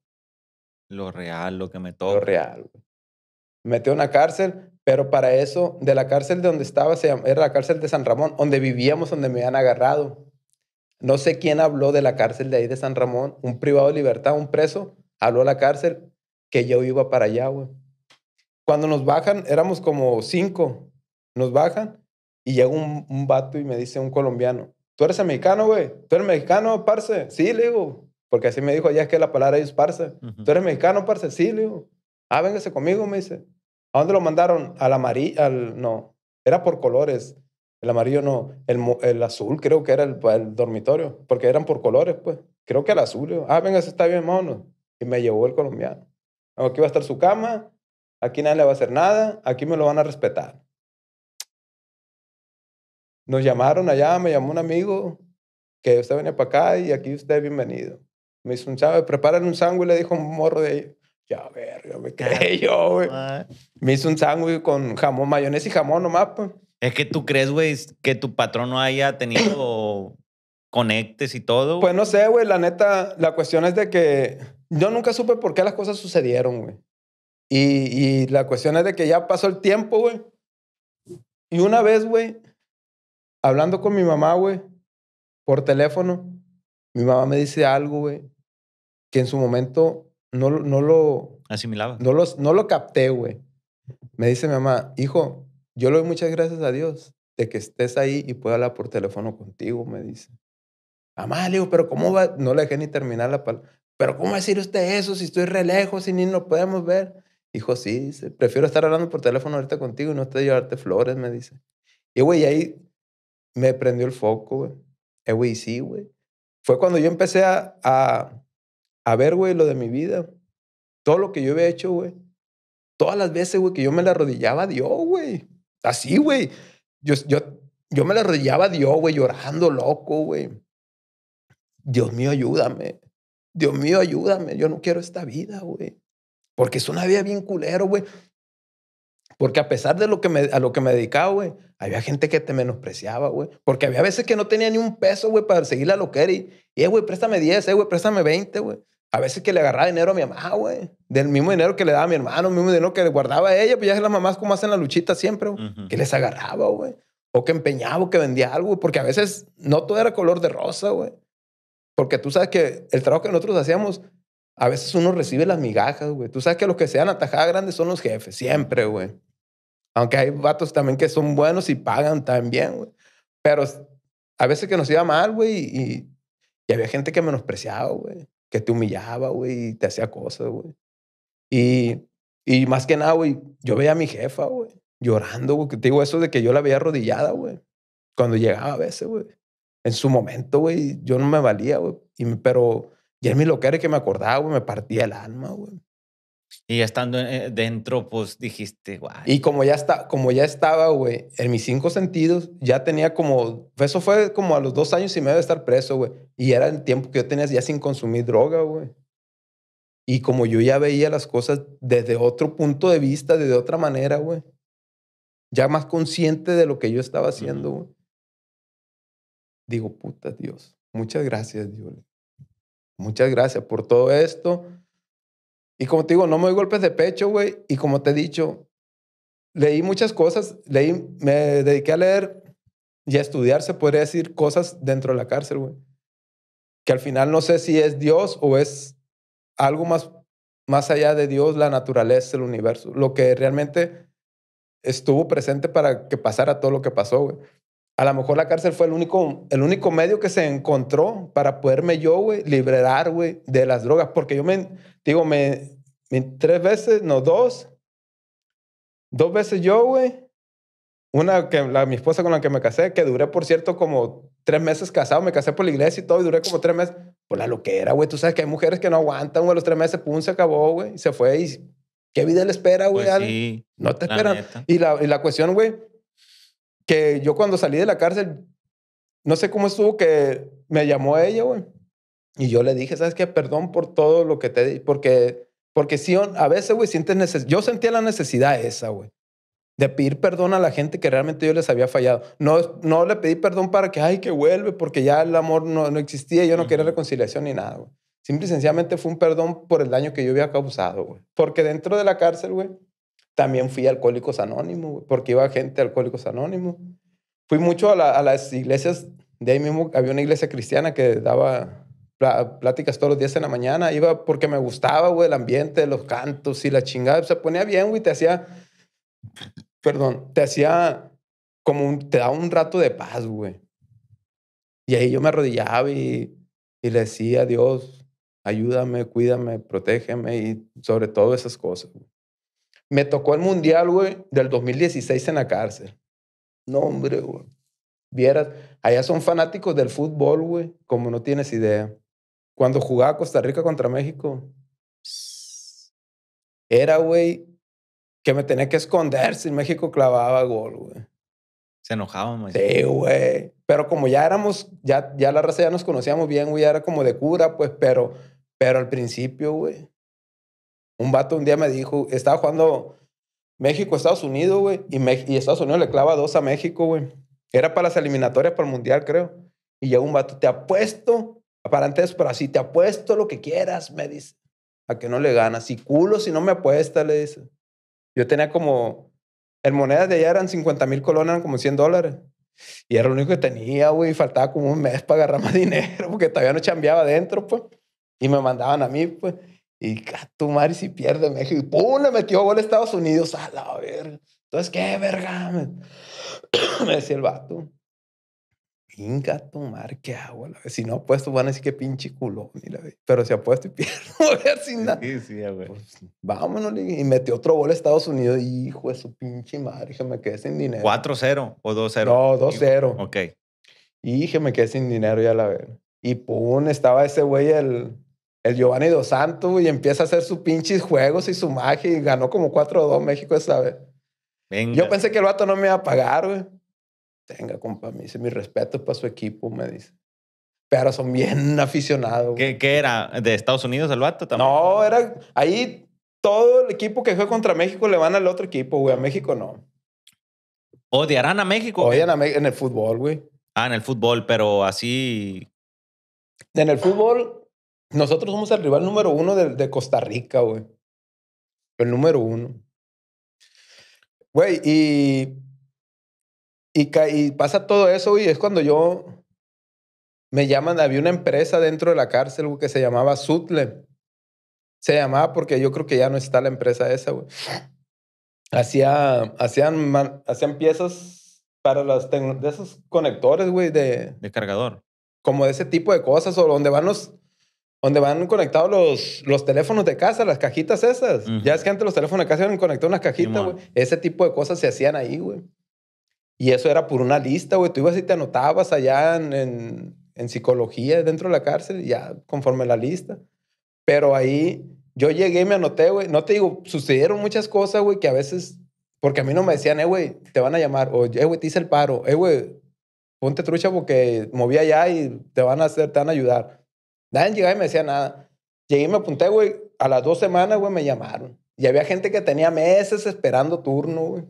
S1: Lo real, lo que me toca. Lo real,
S2: a una cárcel, pero para eso, de la cárcel de donde estaba, era la cárcel de San Ramón, donde vivíamos, donde me habían agarrado. No sé quién habló de la cárcel de ahí de San Ramón, un privado de libertad, un preso, habló a la cárcel que yo iba para allá, güey. Cuando nos bajan, éramos como cinco nos bajan y llega un, vato y me dice un colombiano, tú eres mexicano, güey, tú eres mexicano, parce, sí, le digo, porque así me dijo, ya es que la palabra es parce, tú eres mexicano, parce, sí, le digo, ah, véngase conmigo, me dice, ¿a dónde lo mandaron? Al amarillo, al, no, era por colores, el amarillo no, el, el azul creo que era el, dormitorio, porque eran por colores, pues, creo que el azul, digo, ah, véngase, está bien, mono. y me llevó el colombiano, aquí va a estar su cama, aquí nadie le va a hacer nada, aquí me lo van a respetar. Nos llamaron allá, me llamó un amigo que usted venía para acá y aquí usted es bienvenido. Me hizo un chavo, preparan un sándwich, le dijo un morro de ahí. Ya, yo me ah, quedé [LAUGHS] yo, güey. Me hizo un sándwich con jamón, mayonesa y jamón nomás, pues.
S1: Es que tú crees, güey, que tu patrón no haya tenido
S2: conectes y todo. Pues no sé, güey, la neta, la cuestión es de que yo nunca supe por qué las cosas sucedieron, güey. Y, y la cuestión es de que ya pasó el tiempo, güey. Y una vez, güey, hablando con mi mamá, güey, por teléfono, mi mamá me dice algo, güey, que en su momento no, no lo... Asimilaba. No, no lo capté, güey. Me dice mi mamá, hijo, yo le doy muchas gracias a Dios de que estés ahí y pueda hablar por teléfono contigo, me dice. Mamá, le digo, pero ¿cómo va? No le dejé ni terminar la palabra. Pero ¿cómo decir usted eso si estoy re lejos y ni lo podemos ver? Hijo, sí, prefiero estar hablando por teléfono ahorita contigo y no estar llevarte flores, me dice. Y güey, ahí me prendió el foco, güey. Eh, güey, sí, güey. Fue cuando yo empecé a, a, ver, güey, lo de mi vida. Todo lo que yo había hecho, güey. Todas las veces, güey, que yo me la arrodillaba a Dios, güey. Así, güey. Yo, yo, yo me la arrodillaba a Dios, güey, llorando loco, güey. Dios mío, ayúdame. Dios mío, ayúdame. Yo no quiero esta vida, güey. Porque es una vida bien culero, güey. Porque a pesar de lo que me, a lo que me dedicaba, güey, había gente que te menospreciaba, güey. Porque había veces que no tenía ni un peso, güey, para seguir la loquera. Y, eh, güey, préstame 10, eh, güey, préstame 20, güey. A veces que le agarraba dinero a mi mamá, güey. Del mismo dinero que le daba a mi hermano, el mismo dinero que le guardaba a ella. Pues ya es las mamás como hacen la luchita siempre, güey. Que les agarraba, güey. O que empeñaba, o que vendía algo, güey. Porque a veces no todo era color de rosa, güey. Porque tú sabes que el trabajo que nosotros hacíamos, a veces uno recibe las migajas, güey. Tú sabes que los que se dan grandes son los jefes, siempre, güey. Aunque hay vatos también que son buenos y pagan también, güey. Pero a veces que nos iba mal, güey, y, había gente que menospreciaba, güey. Que te humillaba, güey, y te hacía cosas, güey. Y, y más que nada, güey, yo veía a mi jefa, güey, llorando, güey. te digo eso de que yo la veía arrodillada, güey. Cuando llegaba a veces, güey. En su momento, güey, yo no me valía, güey. Pero y en mi que me acordaba, güey, me partía el alma, güey.
S1: Y estando eh, dentro, pues dijiste,
S2: Y como ya, está, como ya estaba, güey, en mis cinco sentidos, ya tenía como, eso fue como a los dos años y medio de estar preso, güey. Y era el tiempo que yo tenía ya sin consumir droga, güey. Y como yo ya veía las cosas desde otro punto de vista, desde otra manera, güey. Ya más consciente de lo que yo estaba haciendo, güey. Digo, puta Dios, muchas gracias, Dios. Muchas gracias por todo esto y como te digo, no me doy golpes de pecho, güey. Y como te he dicho, leí muchas cosas. Leí, me dediqué a leer y a estudiar, se podría decir, cosas dentro de la cárcel, güey. Que al final no sé si es Dios o es algo más, más allá de Dios, la naturaleza, el universo. Lo que realmente estuvo presente para que pasara todo lo que pasó, güey a lo mejor la cárcel fue el único, el único medio que se encontró para poderme yo, güey, liberar, güey, de las drogas. Porque yo me, digo, me, tres veces, no, dos. Dos veces yo, güey. Una que la, mi esposa con la que me casé, que duré, por cierto, como tres meses casado. Me casé por la iglesia y todo, y duré como tres meses. Por pues la loquera, güey. Tú sabes que hay mujeres que no aguantan, güey, los tres meses, pum, se acabó, güey. Se fue y... ¿Qué vida le espera, güey? Pues no te esperan. y la cuestión, güey, que yo cuando salí de la cárcel, no sé cómo estuvo que me llamó ella, güey. Y yo le dije, ¿sabes qué? Perdón por todo lo que te di, porque, porque sí, a veces, güey, sientes necesidad. Yo sentía la necesidad esa, güey, de pedir perdón a la gente que realmente yo les había fallado. No, no le pedí perdón para que, ay, que vuelve, porque ya el amor no, existía yo no quería reconciliación ni nada, güey. Simple y sencillamente fue un perdón por el daño que yo había causado, güey. Porque dentro de la cárcel, güey, también fui a Alcohólicos Anónimos, porque iba gente a Alcohólicos Anónimos. Fui mucho a, las iglesias, de ahí mismo había una iglesia cristiana que daba pláticas todos los días en la mañana, iba porque me gustaba, güey, el ambiente, los cantos y la chingada, se ponía bien, güey, te hacía, perdón, te hacía como te daba un rato de paz, güey. Y ahí yo me arrodillaba y, le decía a Dios, ayúdame, cuídame, protégeme y sobre todo esas cosas. Me tocó el mundial, güey, del 2016 en la cárcel. No, hombre, güey. Vieras, allá son fanáticos del fútbol, güey, como no tienes idea. Cuando jugaba Costa Rica contra México, era, güey, que me tenía que esconder si México clavaba gol, güey.
S1: Se enojaban,
S2: güey. Sí, güey. Pero como ya éramos, ya, ya la raza ya nos conocíamos bien, güey, era como de cura, pues, pero, pero al principio, güey. Un vato un día me dijo, estaba jugando México-Estados Unidos, güey, y, Estados Unidos le clava dos a México, güey. Era para las eliminatorias para el Mundial, creo. Y llegó un vato, te apuesto, aparentemente es pero así, te apuesto lo que quieras, me dice, a que no le ganas. Y culo si no me apuesta, le dice. Yo tenía como, en monedas de allá eran 50 mil colones, eran como 100 dólares. Y era lo único que tenía, güey. Faltaba como un mes para agarrar más [LAUGHS] dinero, porque todavía no chambeaba adentro, pues. Y me mandaban a mí, pues. Y gato ah, tu madre si pierde México. Y ¡pum! Le metió gol a Estados Unidos. A la verga. Entonces, ¿qué verga? [COUGHS] Me, decía el vato. Pinga tu madre, ¿qué hago? La si no apuesto, van a decir que pinche culo. Mira, pero si apuesto y [LAUGHS] pierdo, a ver sin nada. Sí, sí, güey. Pues, vámonos, y metió otro gol a Estados Unidos. Hijo de su pinche madre, que me quedé sin dinero.
S1: ¿4-0 o 2-0? No, 2-0. Ok.
S2: Y dije, me quedé sin dinero ya la verga. Y pum, estaba ese güey, el, el Giovanni Dos Santos y empieza a hacer sus pinches juegos y su magia y ganó como 4-2 México esa vez. Yo pensé que el vato no me iba a pagar, güey. Tenga, compa, me dice, mi respeto para su equipo, me dice. Pero son bien [LAUGHS] aficionados. ¿Qué, ¿Qué, era?
S1: ¿De Estados Unidos el vato también? No,
S2: era ahí todo el equipo que juega contra México le van al otro equipo, güey. A México no.
S1: ¿Odiarán a México? Odian a
S2: México en el fútbol, güey.
S1: Ah, en el fútbol, pero así.
S2: En el fútbol, nosotros somos el rival número uno de, de Costa Rica, güey. El número uno. Güey, y, y, pasa todo eso, güey. Es cuando yo me llaman, había una empresa dentro de la cárcel, güey, que se llamaba Sutle. Se llamaba porque yo creo que ya no está la empresa esa, güey. Hacía, hacían, hacían piezas para las de esos conectores, güey, de...
S1: De cargador.
S2: Como de ese tipo de cosas, o donde van los, donde van conectados los, los teléfonos de casa, las cajitas esas. Ya es que antes los teléfonos de casa eran conectados a unas cajitas, güey. Ese tipo de cosas se hacían ahí, güey. Y eso era por una lista, güey. Tú ibas y te anotabas allá en, psicología dentro de la cárcel, ya conforme la lista. Pero ahí yo llegué y me anoté, güey. No te digo, sucedieron muchas cosas, güey, que a veces, porque a mí no me decían, eh, güey, te van a llamar, o eh, güey, te hice el paro, eh, güey, ponte trucha porque moví allá y te van a hacer, te van a ayudar. Nadie llegaba y me decía nada. Llegué y me apunté, güey. A las dos semanas, güey, me llamaron. Y había gente que tenía meses esperando turno, güey.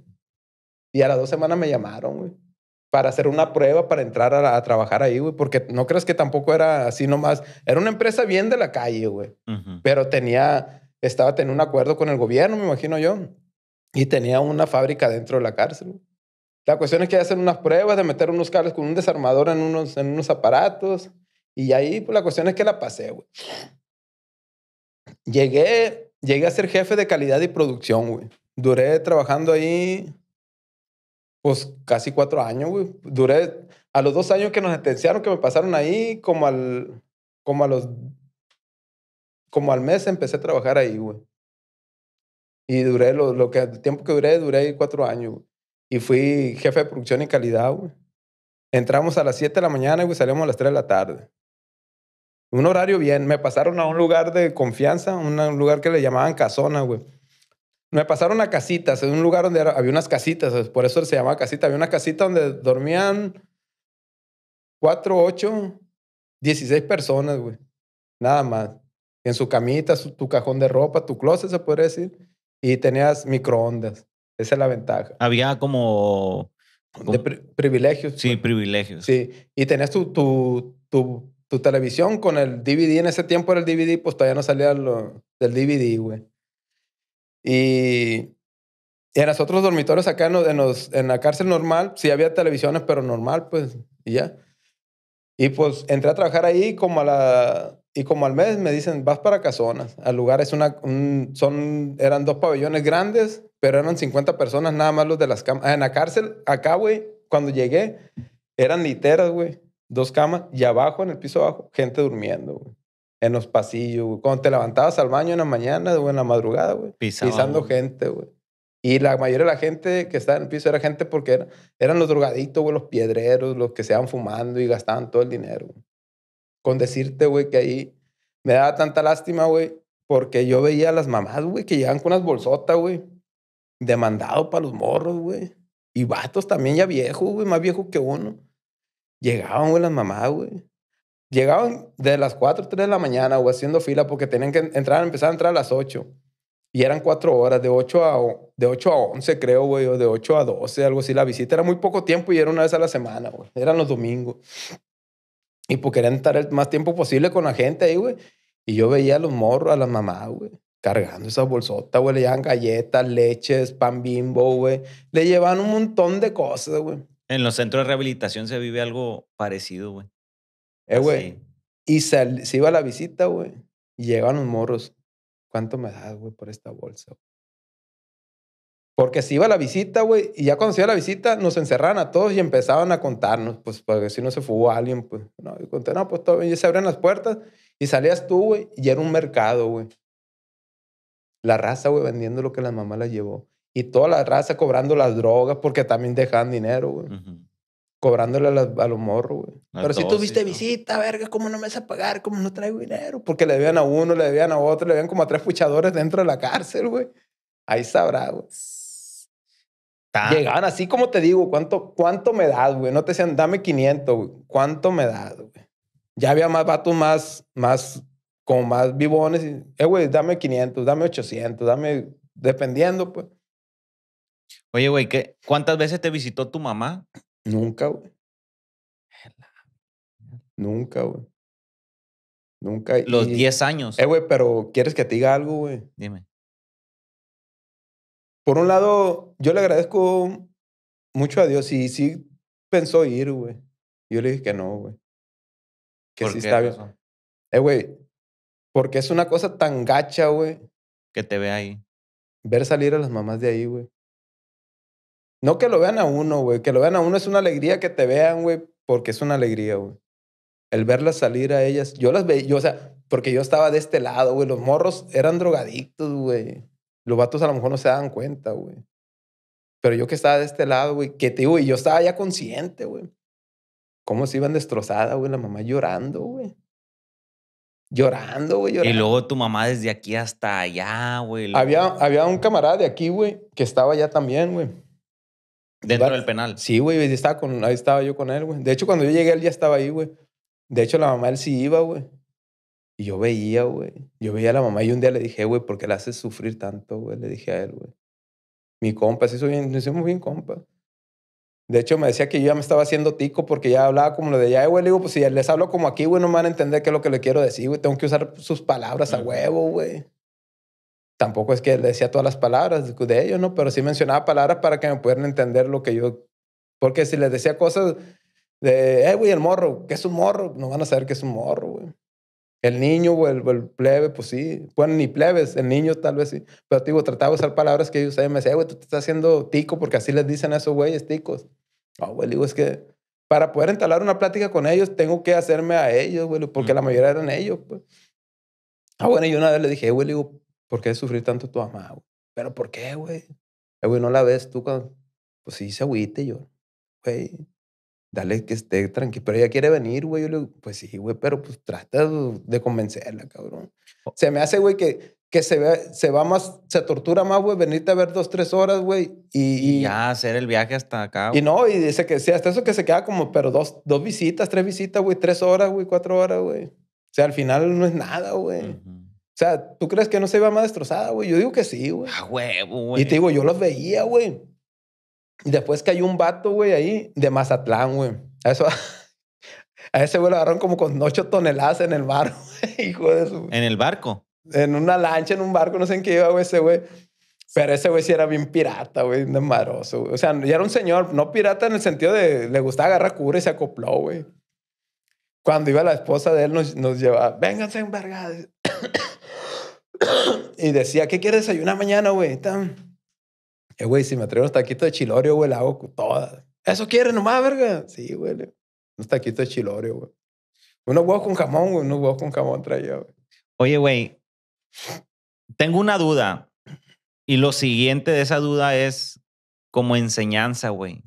S2: Y a las dos semanas me llamaron, güey. Para hacer una prueba, para entrar a, trabajar ahí, güey. Porque no crees que tampoco era así nomás. Era una empresa bien de la calle, güey. Pero tenía, estaba teniendo un acuerdo con el gobierno, me imagino yo. Y tenía una fábrica dentro de la cárcel. La cuestión es que hacen unas pruebas de meter unos cables con un desarmador en unos, en unos aparatos y ahí pues, la cuestión es que la pasé, güey. Llegué, llegué a ser jefe de calidad y producción, güey. Duré trabajando ahí, pues casi cuatro años, güey. Duré a los dos años que nos sentenciaron, que me pasaron ahí, como al, como a los, como al mes empecé a trabajar ahí, güey. Y duré lo, que, el tiempo que duré, duré cuatro años, Y fui jefe de producción y calidad, güey. Entramos a las 7 de la mañana, y salimos a las 3 de la tarde un horario bien. Me pasaron a un lugar de confianza, un lugar que le llamaban casona, güey. Me pasaron a casitas, en un lugar donde había unas casitas, por eso se llamaba casita. Había una casita donde dormían cuatro, ocho, dieciséis personas, güey. Nada más. En su camita, tu cajón de ropa, tu closet, se podría decir. Y tenías microondas. Esa es la ventaja.
S1: Había como... De
S2: privilegios.
S1: Sí, pues. privilegios.
S2: Sí. Y tenías tu, tu tu televisión con el DVD. En ese tiempo era el DVD, pues todavía no salía lo, del DVD, güey. Y, en los otros dormitorios acá en, la cárcel normal, sí había televisiones, pero normal, pues, y ya. Y pues entré a trabajar ahí como a la... Y como al mes me dicen, vas para Casonas. Al lugar es una... son, eran dos pabellones grandes, pero eran 50 personas nada más los de las camas. Ah, en la cárcel, acá, güey, cuando llegué, eran literas, güey dos camas y abajo, en el piso abajo, gente durmiendo, güey. En los pasillos, güey. Cuando te levantabas al baño en la mañana, güey, en la madrugada, güey. pisando gente, güey. Y la mayoría de la gente que estaba en el piso era gente porque eran los drogaditos, güey, los piedreros, los que se iban fumando y gastaban todo el dinero. Con decirte, güey, que ahí me daba tanta lástima, güey, porque yo veía a las mamás, güey, que llegaban con unas bolsotas, güey, demandado para los morros, güey. Y vatos también ya viejos, güey, más viejos que uno Llegaban, güey, las mamás, güey. Llegaban de las 4, 3 de la mañana, güey, haciendo fila porque tenían que entrar, empezar a entrar a las 8. Y eran 4 horas, de 8 a, de 8 a 11, creo, güey, o de 8 a 12, algo así. La visita era muy poco tiempo y era una vez a la semana, güey. Eran los domingos. Y pues querían estar el más tiempo posible con la gente ahí, güey. Y yo veía a los morros, a las mamás, güey cargando esas bolsotas, güey. Le llevaban galletas, leches, pan bimbo, güey. Le llevaban un montón de cosas, güey.
S1: En los centros de rehabilitación se vive algo parecido, güey.
S2: Eh, güey. Y se iba a la visita, güey. Y llegaban los morros. ¿Cuánto me das, güey, por esta bolsa? Porque se iba a la visita, güey. Y ya cuando se iba a la visita, nos encerraban a todos y empezaban a contarnos, pues, porque si no se fugó alguien, pues. No, y conté, no, pues todo bien. Y se abren las puertas y salías tú, güey. Y era un mercado, güey. La raza, güey, vendiendo lo que la mamá la llevó. Y toda la raza cobrando las drogas porque también dejan dinero, güey. Cobrándole a, los morros, güey. Pero si tuviste visita, verga, ¿cómo no me vas a pagar? ¿Cómo no traigo dinero? Porque le debían a uno, le debían a otro, le debían como a tres fuchadores dentro de la cárcel, güey. Ahí sabrá, güey. Llegaban así como te digo, ¿cuánto, cuánto me das, güey? No te decían, dame 500, güey. ¿Cuánto me das, güey? Ya había más vatos más, más, como más vivones. eh, güey, dame 500, dame 800, dame, dependiendo, pues.
S1: Oye, güey, ¿cuántas veces te visitó tu mamá?
S2: Nunca, güey. Nunca, güey. Nunca. Los 10 años. Eh, güey, pero ¿quieres que te diga algo, güey? Dime. Por un lado, yo le agradezco mucho a Dios y sí pensó ir, güey. Yo le dije que no, güey. Que ¿Por sí qué está bien. Eh, güey, porque es una cosa tan gacha, güey. Que te ve ahí. Ver salir a las mamás de ahí, güey. No que lo vean a uno, güey. Que lo vean a uno es una alegría que te vean, güey, porque es una alegría, güey. El verlas salir a ellas. Yo las veía, o sea, porque yo estaba de este lado, güey. Los morros eran drogadictos, güey. Los vatos a lo mejor no se daban cuenta, güey. Pero yo que estaba de este lado, güey, que te digo, y yo estaba ya consciente, güey. Cómo se iban destrozada, güey, la mamá llorando, güey.
S1: Llorando, güey, llorando. Y luego tu mamá desde aquí hasta allá, güey. Había,
S2: había un camarada de aquí, güey, que estaba allá también, güey Dentro del penal. Sí, güey, con, ahí estaba yo con él, güey. De hecho, cuando yo llegué, él ya estaba ahí, güey. De hecho, la mamá él sí iba, güey. Y yo veía, güey. Yo veía a la mamá y un día le dije, güey, ¿por qué la haces sufrir tanto, güey? Le dije a él, güey. Mi compa, sí, soy bien, bien compa. De hecho, me decía que yo ya me estaba haciendo tico porque ya hablaba como lo de ya, güey. Le digo, pues si les hablo como aquí, güey, no me van a entender qué es lo que le quiero decir, güey. Tengo que usar sus palabras a huevo, güey tampoco es que le decía todas las palabras de ellos, ¿no? Pero sí mencionaba palabras para que me pudieran entender lo que yo... Porque si les decía cosas de, eh, güey, el morro, ¿qué es un morro? No van a saber qué es un morro, güey. El niño o el, plebe, pues sí. Bueno, ni plebes, el niño tal vez sí. Pero digo, trataba de usar palabras que ellos sabían. Me decía, eh, güey, tú te estás haciendo tico porque así les dicen a esos güeyes ticos. Ah, güey, digo, es que para poder entablar una plática con ellos, tengo que hacerme a ellos, güey, porque la mayoría eran ellos, pues. Ah, bueno, y una vez le dije, eh, güey, digo, ¿Por qué sufrir tanto tu mamá? Güey? ¿Pero por qué, güey? Eh, güey, no la ves tú cuando... Pues sí, se agüite yo. Güey, dale que esté tranquilo. Pero ella quiere venir, güey. Yo le digo, pues sí, güey, pero pues trata de convencerla, cabrón. Se me hace, güey, que, que se, ve, se va más, se tortura más, güey, venirte a ver dos, tres horas, güey. Y,
S1: ya hacer el viaje hasta acá. Y no,
S2: y dice que sí, hasta eso que se queda como, pero dos, dos visitas, tres visitas, güey, tres horas, güey, cuatro horas, güey. O sea, al final no es nada, güey. O sea, ¿tú crees que no se iba más destrozada, güey? Yo digo que sí, güey. Ah,
S4: huevo, güey. Y te digo,
S2: yo los veía, güey. Y después hay un vato, güey, ahí de Mazatlán, güey. A eso. [LAUGHS] A ese güey lo agarraron como con ocho toneladas en el barco, [LAUGHS] hijo de su. ¿En el barco? En una lancha, en un barco, no sé en qué iba, güey, ese güey. Pero ese güey sí era bien pirata, güey, güey. O sea, ya era un señor, no pirata en el sentido de le gustaba agarrar cura y se acopló, güey. Cuando iba la esposa de él, nos, nos llevaba, vénganse vergad. [COUGHS] y decía, ¿qué quieres desayunar mañana, güey? Eh, güey, si me traigo unos taquitos de chilorio, güey, la hago toda. ¿Eso quiere nomás, verga? Sí, güey. Unos taquitos de chilorio, güey. Unos huevos con jamón, güey. Unos huevos con jamón traía, güey.
S1: Oye, güey. Tengo una duda. Y lo siguiente de esa duda es como enseñanza, güey.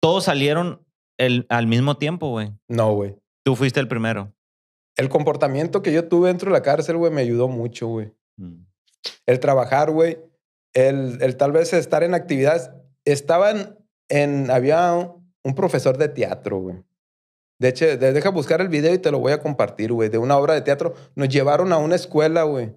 S1: Todos salieron el, al mismo tiempo, güey.
S2: No, güey. Tú fuiste el primero el comportamiento que yo tuve dentro de la cárcel, güey, me ayudó mucho, güey. Mm. El trabajar, güey, el, el, tal vez estar en actividades. Estaban en, había un, profesor de teatro, güey. De hecho, deja buscar el video y te lo voy a compartir, güey, de una obra de teatro. Nos llevaron a una escuela, güey,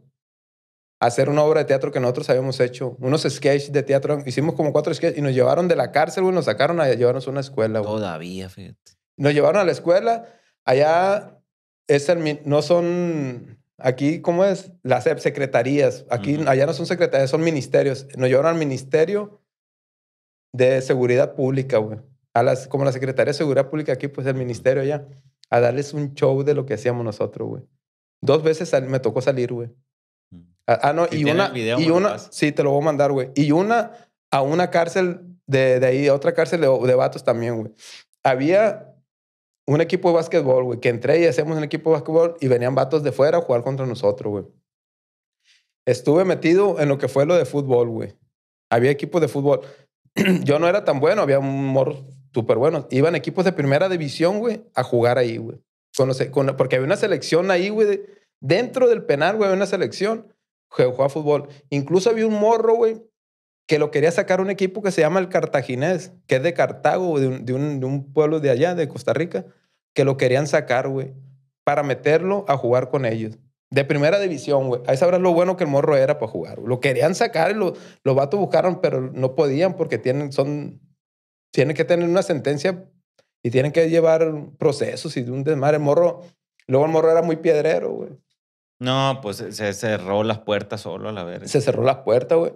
S2: a hacer una obra de teatro que nosotros habíamos hecho. Unos sketches de teatro. Hicimos como cuatro sketches y nos llevaron de la cárcel, güey, nos sacaron a llevarnos a una escuela, güey. Todavía, fíjate. Nos llevaron a la escuela. Allá no son aquí, ¿cómo es? Las secretarías. Aquí, allá no son secretarías, son ministerios. Nos llevaron al Ministerio de Seguridad Pública, güey. A las, como la Secretaría de Seguridad Pública aquí, pues el ministerio allá, a darles un show de lo que hacíamos nosotros, güey. Dos veces me tocó salir, güey. Mm. Ah, ah, no, y una, y una, sí, te lo voy a mandar, güey. Y una a una cárcel de, ahí, a otra cárcel de, de vatos también, güey. Había un equipo de básquetbol, güey, que entré y hacemos un equipo de básquetbol y venían vatos de fuera a jugar contra nosotros, güey. Estuve metido en lo que fue lo de fútbol, güey. Había equipos de fútbol. [CLEARS THROAT] Yo no era tan bueno, había morro súper bueno Iban equipos de primera división, güey, a jugar ahí, güey. porque había una selección ahí, güey. Dentro del penal, güey, había una selección que jugaba fútbol. Incluso había un morro, güey, que lo quería sacar un equipo que se llama el Cartaginés, que es de Cartago, de un, pueblo de allá, de Costa Rica, que lo querían sacar, güey, para meterlo a jugar con ellos. De primera división, güey. Ahí sabrás lo bueno que el morro era para jugar. Lo querían sacar y los vatos buscaron, pero no podían porque tienen, son, tienen que tener una sentencia y tienen que llevar procesos y un desmadre. El morro, luego el morro era muy piedrero, güey.
S1: No, pues se
S2: cerró las puertas solo a la verga. Se cerró las puertas, güey.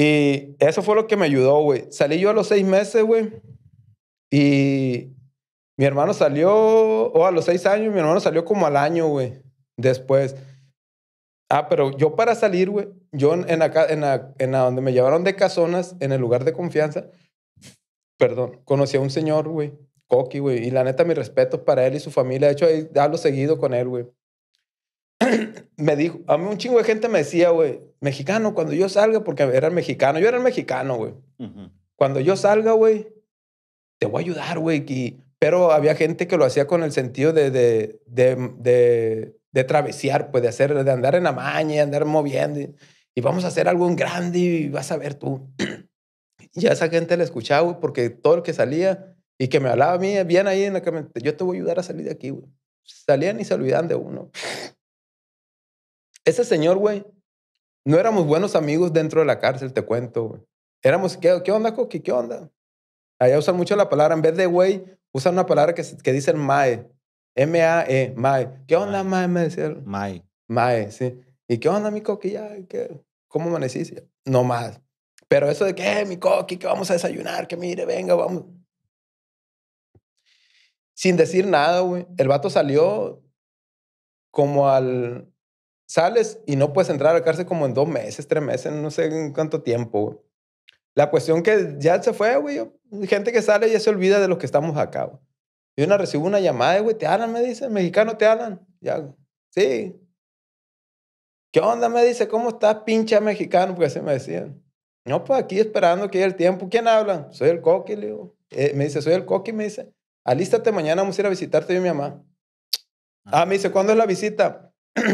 S2: Y eso fue lo que me ayudó, güey. Salí yo a los seis meses, güey. Y mi hermano salió, o a los seis años, mi hermano salió como al año, güey. Después. Ah, pero yo para salir, güey, yo en en, en donde me llevaron de casonas, en el lugar de confianza, perdón, conocí a un señor, güey, Coqui, güey, y la neta, mi respeto para él y su familia. De hecho, ahí hablo seguido con él, güey. [CLEARS THROAT] me dijo, a mí un chingo de gente me decía, güey, mexicano, cuando yo salga, porque era el mexicano, yo era el mexicano, güey. Cuando yo salga, güey, te voy a ayudar, güey. pero había gente que lo hacía con el sentido de, de, de, de, de travesear, pues de hacer, de andar en la maña, andar moviendo. Y, vamos a hacer algo en grande y vas a ver tú. [CLEARS THROAT] y a esa gente la escuchaba, güey, porque todo el que salía y que me hablaba a mí, bien ahí en la yo te voy a ayudar a salir de aquí, güey. Salían y se de uno. [SNIFFS] Ese señor, güey, no éramos buenos amigos dentro de la cárcel, te cuento, güey. Éramos, ¿qué, onda, Coqui? ¿Qué onda? Allá usan mucho la palabra, en vez de güey, usan una palabra que, que dicen mae. M-A-E, mae. ¿Qué onda, mae? Me decían. Mae. Mae, sí. ¿Y qué onda, mi Coqui? Ya, ¿qué? ¿Cómo amaneciste? No más. Pero eso de que, eh, mi coqui, que vamos a desayunar, que mire, venga, vamos. Sin decir nada, güey. El vato salió como al, sales y no puedes entrar a la cárcel como en dos meses, tres meses, no sé en cuánto tiempo. La cuestión que ya se fue, güey. Gente que sale ya se olvida de los que estamos acá, Y una recibo una llamada, güey, te hablan, me dice, mexicano, te hablan. Ya, sí. ¿Qué onda? Me dice, ¿cómo estás, pinche mexicano? Porque así me decían. No, pues aquí esperando que haya el tiempo. ¿Quién habla? Soy el coqui, le digo. Eh, me dice, soy el coqui, me dice. Alístate mañana, vamos a ir a visitarte yo y mi mamá. ah me dice, ¿cuándo es la visita? [CLEARS THROAT]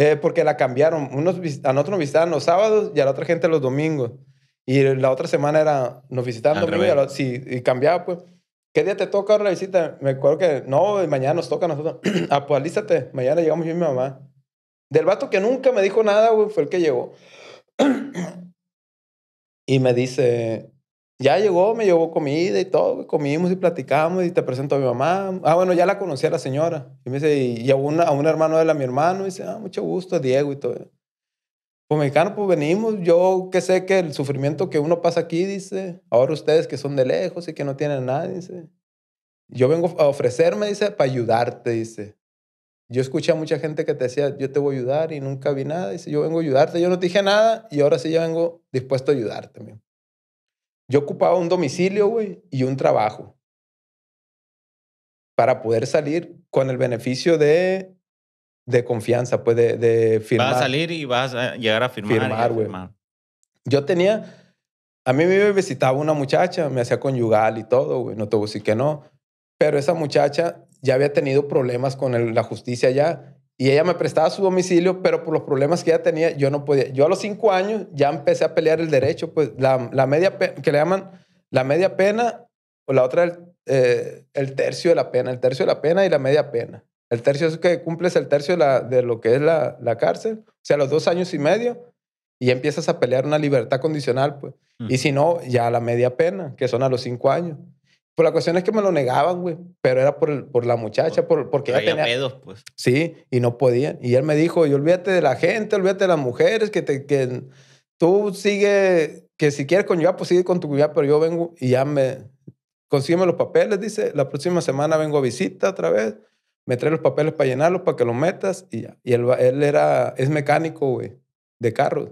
S2: Eh, porque la cambiaron. Unos, a nosotros nos visitaban los sábados y a la otra gente los domingos. Y la otra semana era, nos visitaban domingos sí, y cambiaba, pues. ¿Qué día te toca ahora la visita? Me acuerdo que, no, mañana nos toca a nosotros. [CLEARS THROAT] ah, pues alístate, mañana llegamos yo y mi mamá. Del vato que nunca me dijo nada, güey, fue el que llegó. [CLEARS THROAT] y me dice, ya llegó, me llevó comida y todo, comimos y platicamos y te presento a mi mamá. Ah, bueno, ya la conocí a la señora. Y me dice, y a, una, a un hermano de la mi hermano, dice, ah, mucho gusto, Diego y todo. Pues mexicano, pues venimos, yo que sé que el sufrimiento que uno pasa aquí, dice, ahora ustedes que son de lejos y que no tienen nada, dice. Yo vengo a ofrecerme, dice, para ayudarte, dice. Yo escuché a mucha gente que te decía, yo te voy a ayudar y nunca vi nada. Dice, yo vengo a ayudarte, yo no te dije nada y ahora sí ya vengo dispuesto a ayudarte. Mismo. Yo ocupaba un domicilio, güey, y un trabajo para poder salir con el beneficio de, confianza, pues de, firmar. Vas a
S1: salir y vas a llegar a firmar. Firmar, güey.
S2: Yo tenía, a mí me visitaba una muchacha, me hacía conyugal y todo, güey, no te voy que no, pero esa muchacha ya había tenido problemas con la justicia ya y ella me prestaba su domicilio, pero por los problemas que ella tenía, yo no podía. Yo a los cinco años ya empecé a pelear el derecho, pues la, media pena, que le llaman la media pena, o la otra eh, el, tercio de la pena, el tercio de la pena y la media pena. El tercio es que cumples el tercio de, la, de lo que es la, la, cárcel, o sea, los dos años y medio, y empiezas a pelear una libertad condicional, pues. Mm. Y si no, ya la media pena, que son a los cinco años. Pues la cuestión es que me lo negaban, güey. Pero era por, el, por la muchacha, por, porque ella tenía... pedos, pues. Sí, y no podían. Y él me dijo, y olvídate de la gente, olvídate de las mujeres, que, te, que tú sigues, que si quieres con yo, pues sigue con tu cuñada, pero yo vengo y ya me... Consígueme los papeles, dice. La próxima semana vengo a visita otra vez. Me trae los papeles para llenarlos, para que los metas y ya. Y él, era, es mecánico, güey, de carros.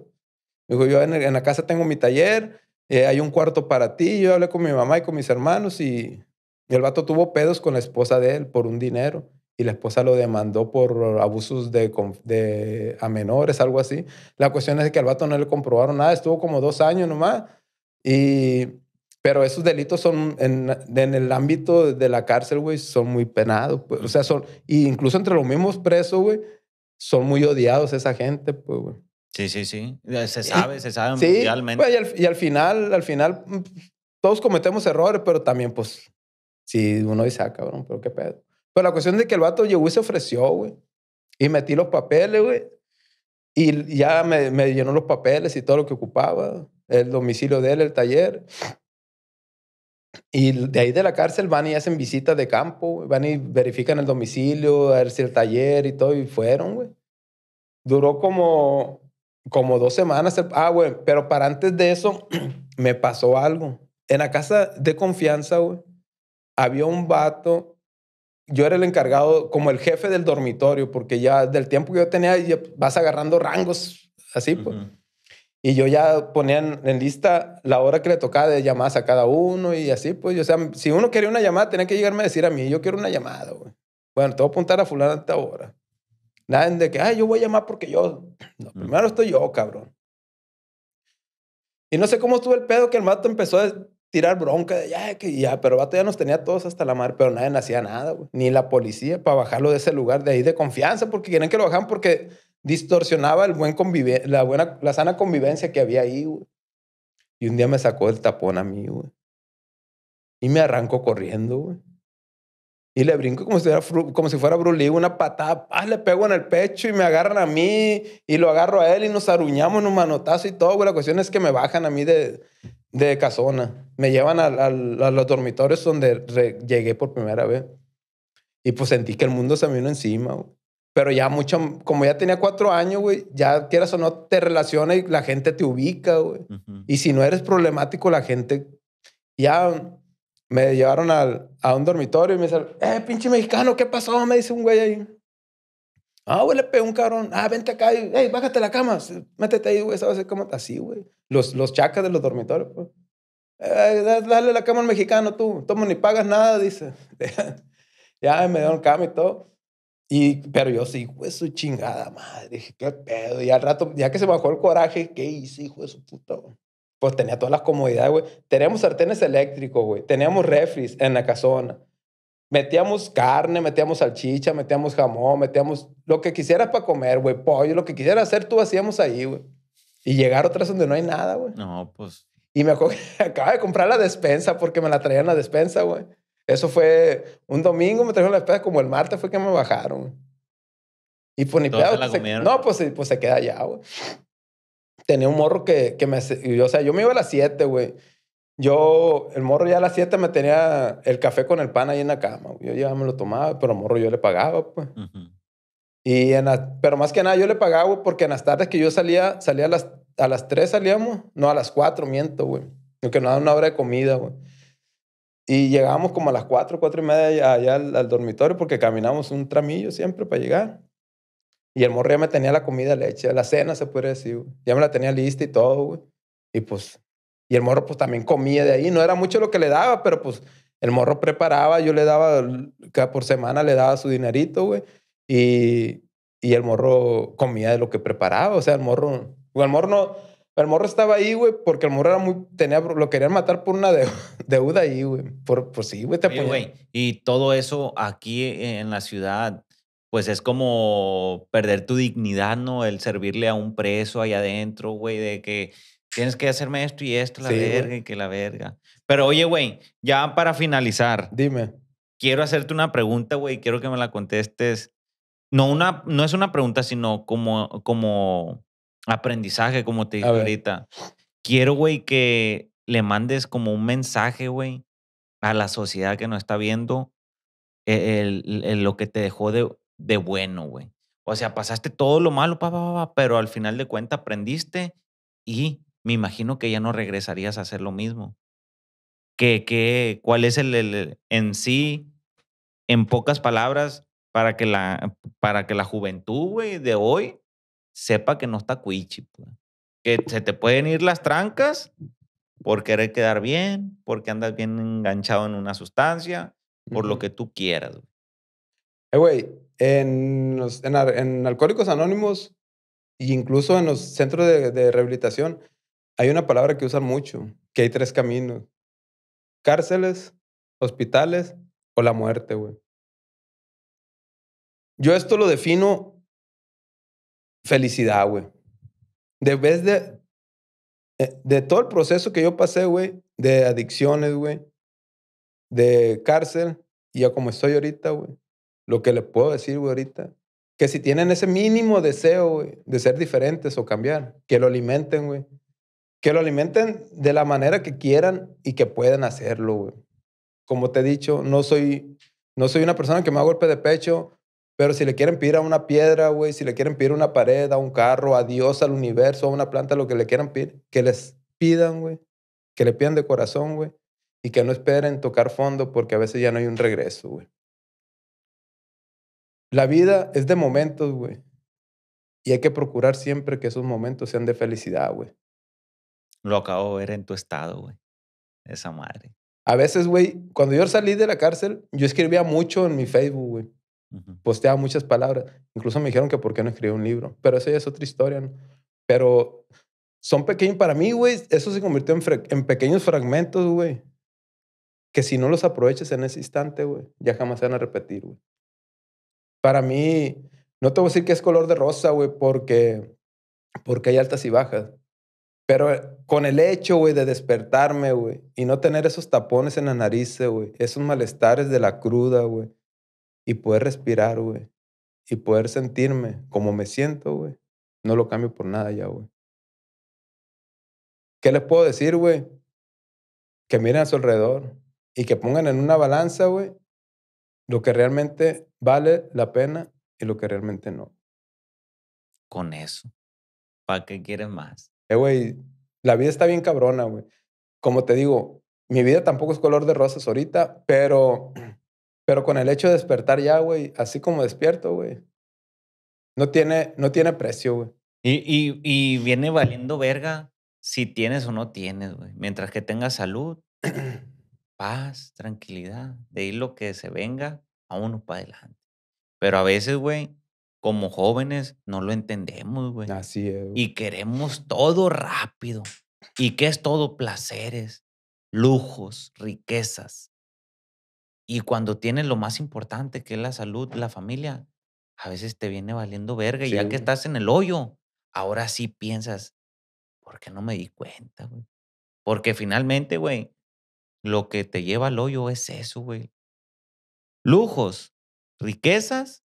S2: dijo, yo en la casa tengo mi taller, eh, hay un cuarto para ti. Yo hablé con mi mamá y con mis hermanos y el vato tuvo pedos con la esposa de él por un dinero y la esposa lo demandó por abusos de, de, a menores, algo así. La cuestión es que al vato no le comprobaron nada, estuvo como dos años nomás. Y, pero esos delitos son en, el ámbito de la cárcel, güey, son muy penados. Pues. O sea, son, incluso entre los mismos presos, güey, son muy odiados esa gente, pues, güey. Sí, sí, sí. Se sabe, se sabe sí, mundialmente. Pues, y, al, final, al final, mm, todos cometemos errores, pero también, pues, si uno dice, ah, cabrón, pero qué pedo. Pero la cuestión de que el vato llegó y se ofreció, güey. Y metí los papeles, güey. Y ya me, me llenó los papeles y todo lo que ocupaba. El domicilio de él, el taller. Y de ahí de la cárcel van y hacen visitas de campo, van y verifican el domicilio, a ver si el taller y todo, y fueron, güey. Duró como, como dos semanas. Ah, güey, pero para antes de eso [CLEARS THROAT] me pasó algo. En la casa de confianza, güey, había un vato. Yo era el encargado, como el jefe del dormitorio, porque ya del tiempo que yo tenía, vas agarrando rangos, así, pues. Y yo ya ponía en, lista la hora que le tocaba de llamadas a cada uno y así, pues. O sea, si uno quería una llamada, tenía que llegarme a decir a mí, yo quiero una llamada, güey. Bueno, te voy a apuntar a fulano a esta hora. Nadie de que, ay, yo voy a llamar porque yo. primero estoy yo, cabrón. Y no sé cómo estuvo el pedo que el mato empezó a tirar bronca de ya, que ya, pero el vato ya nos tenía todos hasta la mar, pero nadie hacía nada, güey, Ni la policía para bajarlo de ese lugar de ahí de confianza, porque quieren que lo bajan porque distorsionaba el buen la, buena, la sana convivencia que había ahí, güey. Y un día me sacó el tapón a mí, güey. Y me arrancó corriendo, güey. Y le brinco como si, fuera, como si fuera Brulí, una patada, le pego en el pecho y me agarran a mí y lo agarro a él y nos aruñamos en un manotazo y todo, güey. La cuestión es que me bajan a mí de, de casona. Me llevan a, los dormitorios donde llegué por primera vez. Y pues sentí que el mundo se vino encima, güey. Pero ya mucho, como ya tenía cuatro años, güey, ya quieras o no te relaciona y la gente te ubica, güey. Y si no eres problemático, la gente ya me llevaron al, a un dormitorio y me dicen, eh, pinche mexicano, ¿qué pasó? Me dice un güey ahí. Ah, güey, le pegó un cabrón. Ah, vente acá y, bájate la cama. Métete ahí, güey. ¿Sabes cómo? Así, güey. Los, los chacas de los dormitorios, pues. Eh, dale la cama al mexicano tú. Toma, ni pagas nada, dice. [LAUGHS] ya me dieron cama y todo. Y, pero yo sí, hijo su chingada madre. Dije, qué pedo. Y al rato, ya que se bajó el coraje, ¿qué hice, hijo su puto pues tenía todas las comodidades, güey. Teníamos sartenes eléctricos, güey. Teníamos refris en la casona. Metíamos carne, metíamos salchicha, metíamos jamón, metíamos lo que quisieras para comer, güey. Pollo, lo que quisieras hacer tú hacíamos ahí, güey. Y llegar otras donde no hay nada, güey. No, pues. Y me acuerdo [LAUGHS] acaba de comprar la despensa porque me la traían la despensa, güey. Eso fue un domingo, me trajeron la despensa, como el martes fue que me bajaron. Y pues ni pedo. Pues, no, pues, pues se queda allá, güey tenía un morro que, que me... Yo, o sea, yo me iba a las 7, güey. Yo, el morro ya a las 7 me tenía el café con el pan ahí en la cama. Yo ya me lo tomaba, pero el morro yo le pagaba, pues. Y en pero más que nada yo le pagaba, güey, porque en las tardes que yo salía, salía a las, a las 3 salíamos, no, a las 4, miento, güey. Que no daba una hora de comida, güey. Y llegábamos como a las 4, 4 y media allá al, al dormitorio porque caminamos un tramillo siempre para llegar. Y el morro ya me tenía la comida leche, la cena se puede decir, Ya me la tenía lista y todo, güey. Y pues, y el morro pues también comía de ahí. No era mucho lo que le daba, pero pues el morro preparaba, yo le daba, cada por semana le daba su dinerito, güey. Y, y el morro comía de lo que preparaba. O sea, el morro, el morro no, el morro estaba ahí, güey, porque el morro era muy, tenía, lo querían matar por una [LAUGHS] deuda ahí, güey. Por, por pues, sí, güey, te Oye, güey,
S1: y todo eso aquí en la ciudad, pues es como perder tu dignidad, ¿no? El servirle a un preso ahí adentro, güey, de que tienes que hacerme esto y esto, la verga y que la verga. Pero oye, güey, ya para finalizar. Dime. Quiero hacerte una pregunta, güey, quiero que me la contestes. No, una, no es una pregunta, sino como, como aprendizaje, como te dije ahorita. Quiero, güey, que le mandes como un mensaje, güey, a la sociedad que no está viendo e, lo que te dejó de de bueno, güey. O sea, pasaste todo lo malo, pa, pa, pero al final de cuenta aprendiste y me imagino que ya no regresarías a hacer lo mismo. ¿Qué, qué, ¿Cuál es el, en sí, en pocas palabras, para que la, para que la juventud, güey, de hoy sepa que no está cuichi, pues? Que se te pueden ir las trancas por querer quedar bien, porque andas bien enganchado en una sustancia, por lo que tú quieras,
S2: Eh, güey, en, en, Alcohólicos Anónimos e incluso en los centros de, de, rehabilitación hay una palabra que usan mucho, que hay tres caminos. Cárceles, hospitales o la muerte, güey. Yo esto lo defino felicidad, güey. De vez de, eh, de todo el proceso que yo pasé, güey, de adicciones, güey, de cárcel, y ya como estoy ahorita, güey lo que le puedo decir, güey, ahorita, que si tienen ese mínimo deseo, güey, de ser diferentes o cambiar, que lo alimenten, güey. Que lo alimenten de la manera que quieran y que puedan hacerlo, güey. Como te he dicho, no soy, no soy una persona que me haga golpe de pecho, pero si le quieren pedir a una piedra, güey, si le quieren pedir una pared, a un carro, a Dios, al universo, a una planta, lo que le quieran pedir, que les pidan, güey. Que le pidan de corazón, güey. Y que no esperen tocar fondo porque a veces ya no hay un regreso, güey. La vida es de momentos, güey. Y hay que procurar siempre que esos momentos sean de felicidad, güey.
S1: Lo acabo de ver en tu estado, güey. Esa madre.
S2: A veces, güey, cuando yo salí de la cárcel, yo escribía mucho en mi Facebook, güey. Posteaba muchas palabras. Incluso me dijeron que por qué no escribí un libro. Pero eso ya es otra historia, ¿no? Pero son pequeños. Para mí, güey, eso se convirtió en, en pequeños fragmentos, güey. Que si no los aprovechas en ese instante, güey, ya jamás se van a repetir, güey para mí, no te voy a decir que es color de rosa, güey, porque, porque hay altas y bajas. Pero eh, con el hecho, güey, de despertarme, güey, y no tener esos tapones en la nariz, güey, esos malestares de la cruda, güey, y poder respirar, güey, y poder sentirme como me siento, güey, no lo cambio por nada ya, güey. ¿Qué les puedo decir, güey? Que miren a su alrededor y que pongan en una balanza, güey, lo que realmente vale la pena y lo que realmente no. Con eso.
S1: ¿Para qué quieres
S2: más? Eh, güey, la vida está bien cabrona, güey. Como te digo, mi vida tampoco es color de rosas ahorita, pero, [CLEARS THROAT] pero con el hecho de despertar ya, güey, así como despierto, güey, no tiene, no tiene precio, güey. Y,
S1: y, y viene valiendo verga si tienes o no tienes, güey. Mientras que tengas salud, [CLEARS THROAT] paz, tranquilidad, de ir lo que se venga a uno para adelante. Pero a veces, güey, como jóvenes no lo entendemos, güey. Así es. Y queremos todo rápido. ¿Y qué es todo? Placeres, lujos, riquezas. Y cuando tienes lo más importante, que es la salud, la familia, a veces te viene valiendo verga. Y ya que estás en el hoyo, ahora sí piensas, ¿por qué no me di cuenta, güey? Porque finalmente, güey, lo que te lleva al hoyo es eso, güey. Lujos,
S2: riquezas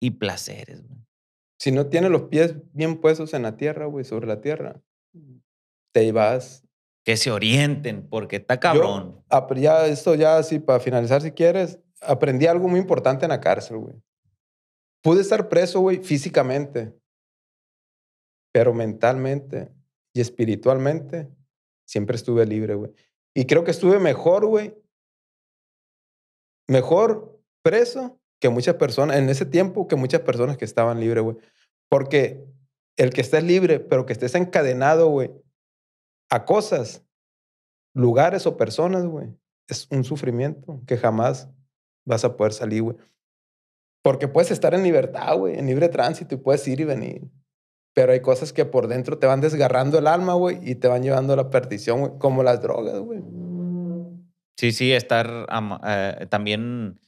S2: y placeres, güey. Si no tienes los pies bien puestos en la tierra, güey, sobre la tierra, te ibas... Que se orienten, porque está cabrón. ya, esto ya, así para finalizar, si quieres, aprendí algo muy importante en la cárcel, güey. Pude estar preso, güey, físicamente, pero mentalmente y espiritualmente siempre estuve libre, güey. Y creo que estuve mejor, güey. Mejor preso que muchas personas, en ese tiempo, que muchas personas que estaban libres, güey. Porque el que estés libre, pero que estés encadenado, güey, a cosas, lugares o personas, güey, es un sufrimiento que jamás vas a poder salir, güey. Porque puedes estar en libertad, güey, en libre tránsito y puedes ir y venir. Pero hay cosas que por dentro te van desgarrando el alma, güey, y te van llevando a la perdición, como las drogas, güey.
S1: Sí, sí, estar eh, también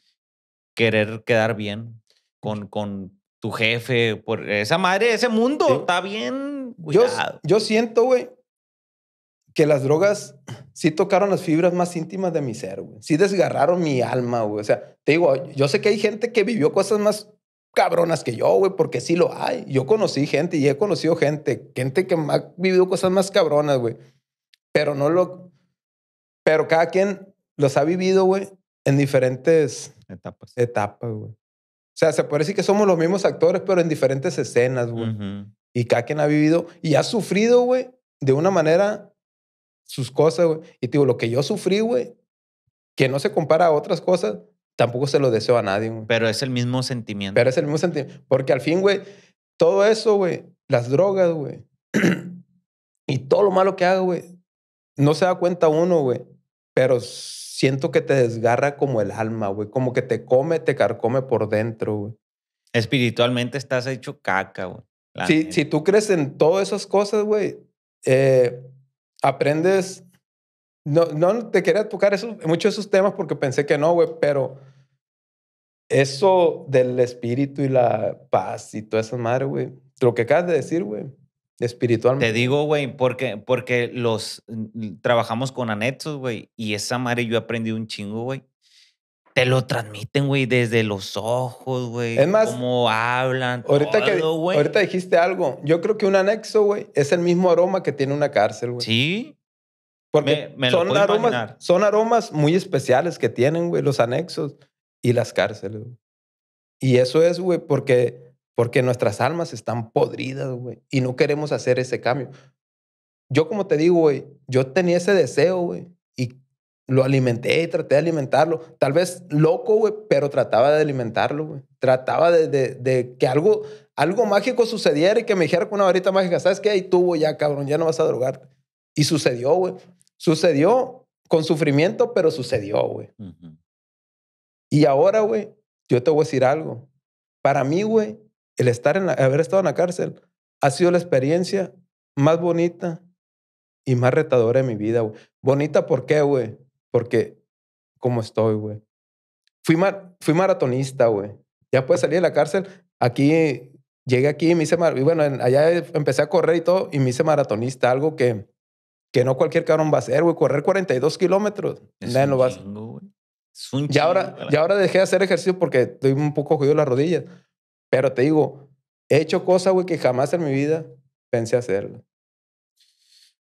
S1: querer quedar bien con, con tu jefe, por esa madre, ese mundo está
S2: bien. Yo, yo siento, güey, que las drogas sí tocaron las fibras más íntimas de mi ser, güey. Sí desgarraron mi alma, güey. O sea, te digo, yo sé que hay gente que vivió cosas más cabronas que yo, güey, porque sí lo hay. Yo conocí gente y he conocido gente, gente que ha vivido cosas más cabronas, güey. Pero no lo. Pero cada quien los ha vivido, güey, en diferentes etapas. Etapas, güey. O sea, se puede decir que somos los mismos actores, pero en diferentes escenas, güey. Y cada quien ha vivido y ha sufrido, güey, de una manera sus cosas, güey. Y digo, lo que yo sufrí, güey, que no se compara a otras cosas, tampoco se lo deseo a nadie, güey. Pero es el mismo sentimiento. Pero es el mismo sentimiento. Porque al fin, güey, todo eso, güey, las drogas, güey, [CLEARS THROAT] y todo lo malo que hago, güey, no se da cuenta uno, güey. Pero siento que te desgarra como el alma, güey. Como que te come, te carcome por dentro, güey.
S1: Espiritualmente estás hecho caca, güey.
S2: Si, tú crees en todas esas cosas, güey, eh, aprendes. No, no te quería tocar eso muchos de esos temas porque pensé que no, güey, pero eso del espíritu y la paz y toda esa madre, güey. Lo que acabas de decir, güey. Espiritualmente. Te
S1: digo, güey, porque, porque los mm, trabajamos con anexos, güey. Y esa madre yo he aprendido un chingo, güey. Te lo transmiten, güey, desde los
S2: ojos, güey. Es más, cómo hablan. Ahorita, que, ahorita dijiste algo. Yo creo que un anexo, güey, es el mismo aroma que tiene una cárcel, güey. Sí. Porque son, aromas, son aromas muy especiales que tienen, güey, los anexos y las cárceles. Y eso es, güey, porque, porque nuestras almas están podridas, güey, y no queremos hacer ese cambio. Yo, como te digo, güey, yo tenía ese deseo, güey, y lo alimenté y traté de alimentarlo. Tal vez loco, güey, pero trataba de alimentarlo, güey. Trataba de, de, que algo, algo mágico sucediera y que me dijera con una varita mágica, ¿sabes qué? Ahí tuvo ya, cabrón, ya no vas a drogarte. Y sucedió, güey. Sucedió con sufrimiento, pero sucedió, güey. Y ahora, güey, yo te voy a decir algo. Para mí, güey, el estar en haber estado en la cárcel ha sido la experiencia más bonita y más retadora de mi vida, güey. Bonita, ¿por qué, güey? Porque ¿cómo estoy, güey. Fui, mar, fui maratonista, güey. Ya puedes salir de la cárcel. Aquí, llegué aquí y me hice, y bueno, allá empecé a correr y todo, y me hice maratonista, algo que, que no cualquier cabrón va a hacer, güey. Correr 42 kilómetros. Es lo va a ya y, ahora, y ahora dejé de hacer ejercicio porque estoy un poco jodido las rodillas. Pero te digo, he hecho cosas, güey, que jamás en mi vida pensé hacerlo.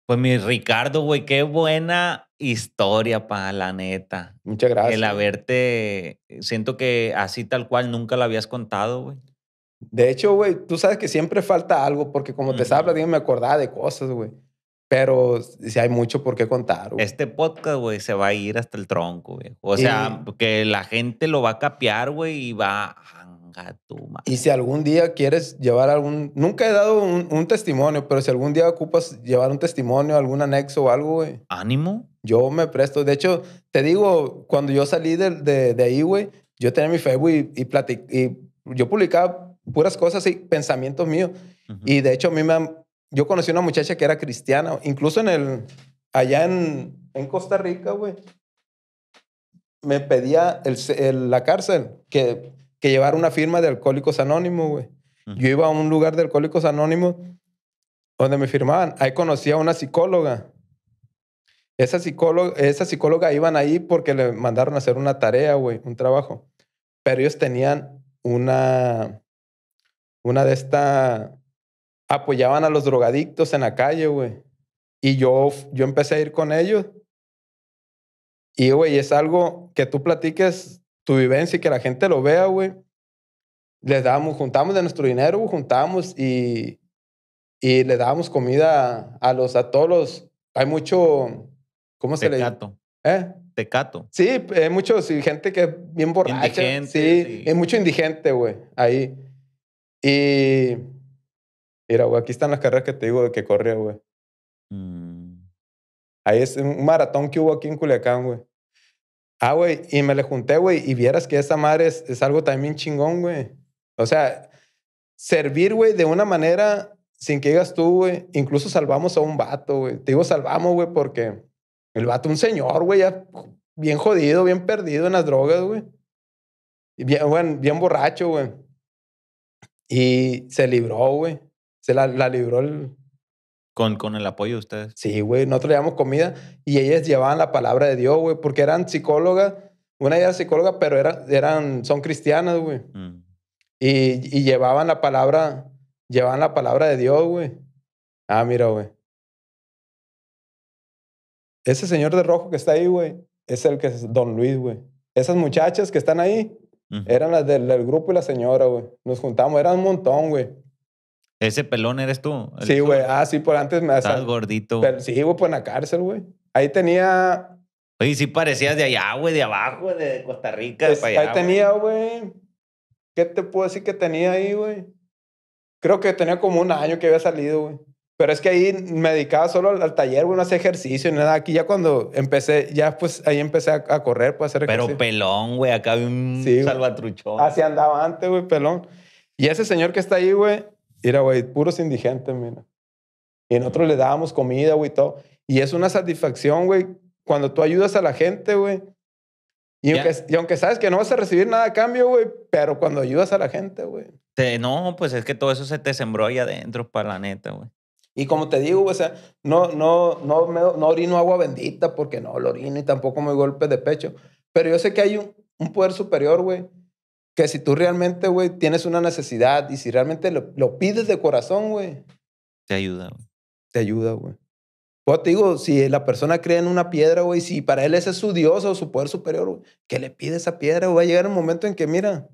S1: Pues mi Ricardo, güey, qué buena historia, pa, la neta. Muchas gracias. El haberte, siento que así tal cual nunca la habías
S2: contado, güey. De hecho, güey, tú sabes que siempre falta algo, porque como te estaba platicando, me acordaba de cosas, güey. Pero si hay mucho por qué contar. Este podcast,
S1: güey, se va a ir hasta el tronco, güey. O sea, que la gente lo va a capear, güey, y
S2: va a Y si algún día quieres llevar algún... Nunca he dado un, testimonio, pero si algún día ocupas llevar un testimonio, algún anexo o algo, güey. ¿Ánimo? Yo me presto. De hecho, te digo, cuando yo salí de, de, ahí, güey, yo tenía mi Facebook y, y, y yo publicaba puras cosas y pensamientos míos. Y de hecho a mí me han yo conocí a una muchacha que era cristiana, incluso en el, allá en, en Costa Rica, güey, me pedía el, la cárcel que, que llevara una firma de Alcohólicos Anónimos, güey. Yo iba a un lugar de Alcohólicos Anónimos donde me firmaban. Ahí conocí a una psicóloga. Esa psicóloga, esa psicóloga iban ahí porque le mandaron a hacer una tarea, güey, un trabajo. Pero ellos tenían una, una de estas apoyaban a los drogadictos en la calle, güey. Y yo, yo empecé a ir con ellos. Y, güey, es algo que tú platiques tu vivencia y que la gente lo vea, güey. Les damos, juntamos de nuestro dinero, juntamos y, y le dábamos comida a, los, a todos los. Hay mucho. ¿Cómo se le le llama? ¿Eh? Tecato. Sí, hay mucho gente que es bien borracha. Indigente, sí, sí, hay mucho indigente, güey, ahí. Y Mira, güey, aquí están las carreras que te digo de que corría, güey. Mm. Ahí es un maratón que hubo aquí en Culiacán, güey. Ah, güey, y me le junté, güey, y vieras que esa madre es, es algo también chingón, güey. O sea, servir, güey, de una manera sin que digas tú, güey. Incluso salvamos a un vato, güey. Te digo salvamos, güey, porque el vato, un señor, güey, ya bien jodido, bien perdido en las drogas, güey. Bien, bien borracho, güey. Y se libró, güey la, libró el... Con, con el apoyo de ustedes. Sí, güey. Nosotros le comida y ellas llevaban la palabra de Dios, güey, porque eran psicólogas. Una era psicóloga, pero era, eran, son cristianas, güey. Mm. Y, y, llevaban la palabra, llevaban la palabra de Dios, güey. Ah, mira, güey. Ese señor de rojo que está ahí, güey, es el que es Don Luis, güey. Esas muchachas que están ahí eran las del, del, grupo y la señora, güey. Nos juntamos, eran un montón, güey.
S1: Ese pelón eres tú. Sí, güey.
S2: Ah, sí, por antes me Estás gordito. sí, güey, pues en la cárcel, güey. Ahí tenía.
S1: Oye, sí parecías de allá, güey, de abajo, de Costa Rica, de Ahí tenía,
S2: güey. ¿Qué te puedo decir que tenía ahí, güey? Creo que tenía como un año que había salido, güey. Pero es que ahí me dedicaba solo al, taller, güey, no hacía ejercicio ni nada. Aquí ya cuando empecé, ya pues ahí empecé a, correr, pues hacer ejercicio. Pero
S1: pelón, güey, acá había un salvatruchón. Así
S2: andaba antes, güey, pelón. Y ese señor que está ahí, güey, Mira, güey, puros indigentes, mira. Y nosotros otros le dábamos comida, güey, todo. Y es una satisfacción, güey, cuando tú ayudas a la gente, güey. Y, aunque, sabes que no vas a recibir nada a cambio, güey, pero cuando ayudas a la gente, güey.
S1: No, pues es que todo eso se te sembró ahí adentro, para la neta, güey.
S2: Y como te digo, o sea, no, no, no, me, no orino agua bendita porque no lo orino y tampoco me golpe de pecho. Pero yo sé que hay un, un poder superior, güey, que si tú realmente, güey, tienes una necesidad y si realmente lo, pides de corazón, güey. Te ayuda, güey. Te ayuda, güey. Pues, te digo, si la persona cree en una piedra, güey, si para él ese es su Dios o su poder superior, que le pide esa piedra, güey, va a llegar un momento en que, mira,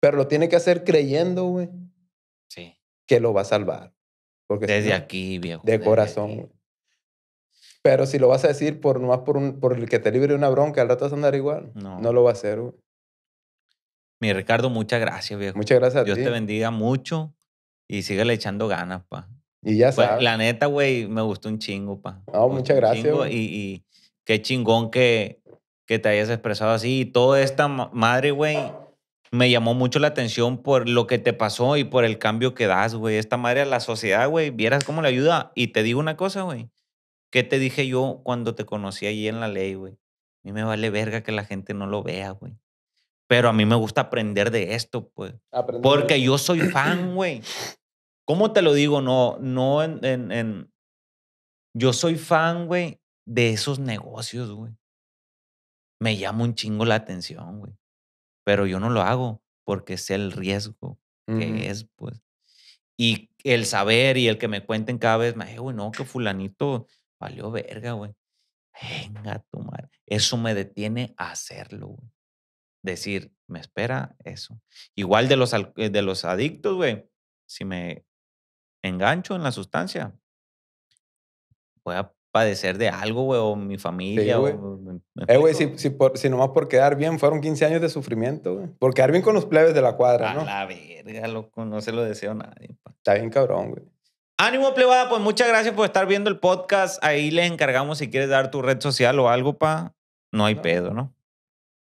S2: pero lo tiene que hacer creyendo, güey. Sí. Que lo va a salvar. Porque desde aquí, viejo. De corazón, güey. Pero si lo vas a decir por nomás por, el que te libre una bronca, al rato vas a andar igual. No. No lo va a hacer, güey.
S1: Mi Ricardo, muchas gracias, viejo. Muchas gracias a Dios te bendiga mucho y le echando ganas, pa. Y ya pues, sabes. La neta, güey, me gustó un chingo, pa. No, muchas gracias. Y, y, qué chingón que, que te hayas expresado así. Y toda esta madre, güey, me llamó mucho la atención por lo que te pasó y por el cambio que das, güey. Esta madre a la sociedad, güey, vieras cómo le ayuda. Y te digo una cosa, güey. ¿Qué te dije yo cuando te conocí allí en la ley, güey? A mí me vale verga que la gente no lo vea, güey. Pero a mí me gusta aprender de esto, pues. Porque yo soy fan, güey. ¿Cómo te lo digo? No, no en, en, Yo soy fan, güey, de esos negocios, güey. Me llama un chingo la atención, güey. Pero yo no lo hago porque sé el riesgo que es, pues. Y el saber y el que me cuenten cada vez más, eh, güey, no, que fulanito valió verga, güey. Venga, tu madre. Eso me detiene a hacerlo, güey decir, me espera eso. Igual de los, eh, de los adictos, güey, si me engancho en la
S2: sustancia, voy a padecer de algo, güey, o mi familia. Sí, güey. eh, güey, si, si, nomás por quedar bien, fueron 15 años de sufrimiento, güey. Por quedar bien con los plebes de la cuadra, a ¿no?
S1: la verga, loco, no se lo deseo a nadie. Está bien cabrón, güey. Ánimo, plebada, pues muchas gracias por estar viendo el podcast. Ahí les encargamos si quieres dar tu red social o algo,
S2: pa. No hay pedo, ¿no?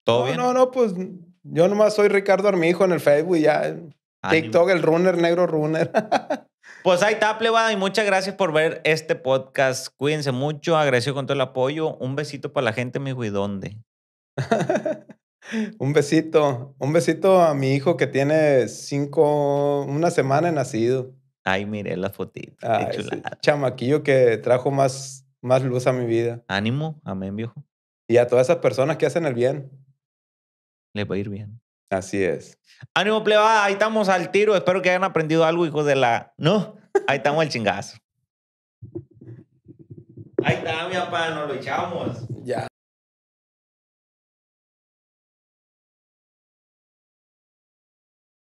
S2: no, No, no, pues yo nomás soy Ricardo Armijo en el Facebook ya. Eh, ah, TikTok, el runner, negro runner. [LAUGHS] pues ahí está, plebada,
S1: y muchas gracias por ver este podcast. Cuídense mucho, agradecido con todo el apoyo. Un besito para la
S2: gente, mi ¿y dónde? [LAUGHS] un besito, un besito a mi hijo que tiene cinco, una semana nacido. Ay, mire la fotita chamaquillo que trajo más, más luz a mi vida.
S1: Ánimo, amén, viejo.
S2: Y a todas esas personas que hacen el bien
S1: le va a ir bien. Así es. Ánimo plebada, ahí estamos al tiro. Espero que hayan aprendido algo, hijos de la... No, ahí estamos el chingazo. Ahí está, mi papá, nos lo echamos. Ya.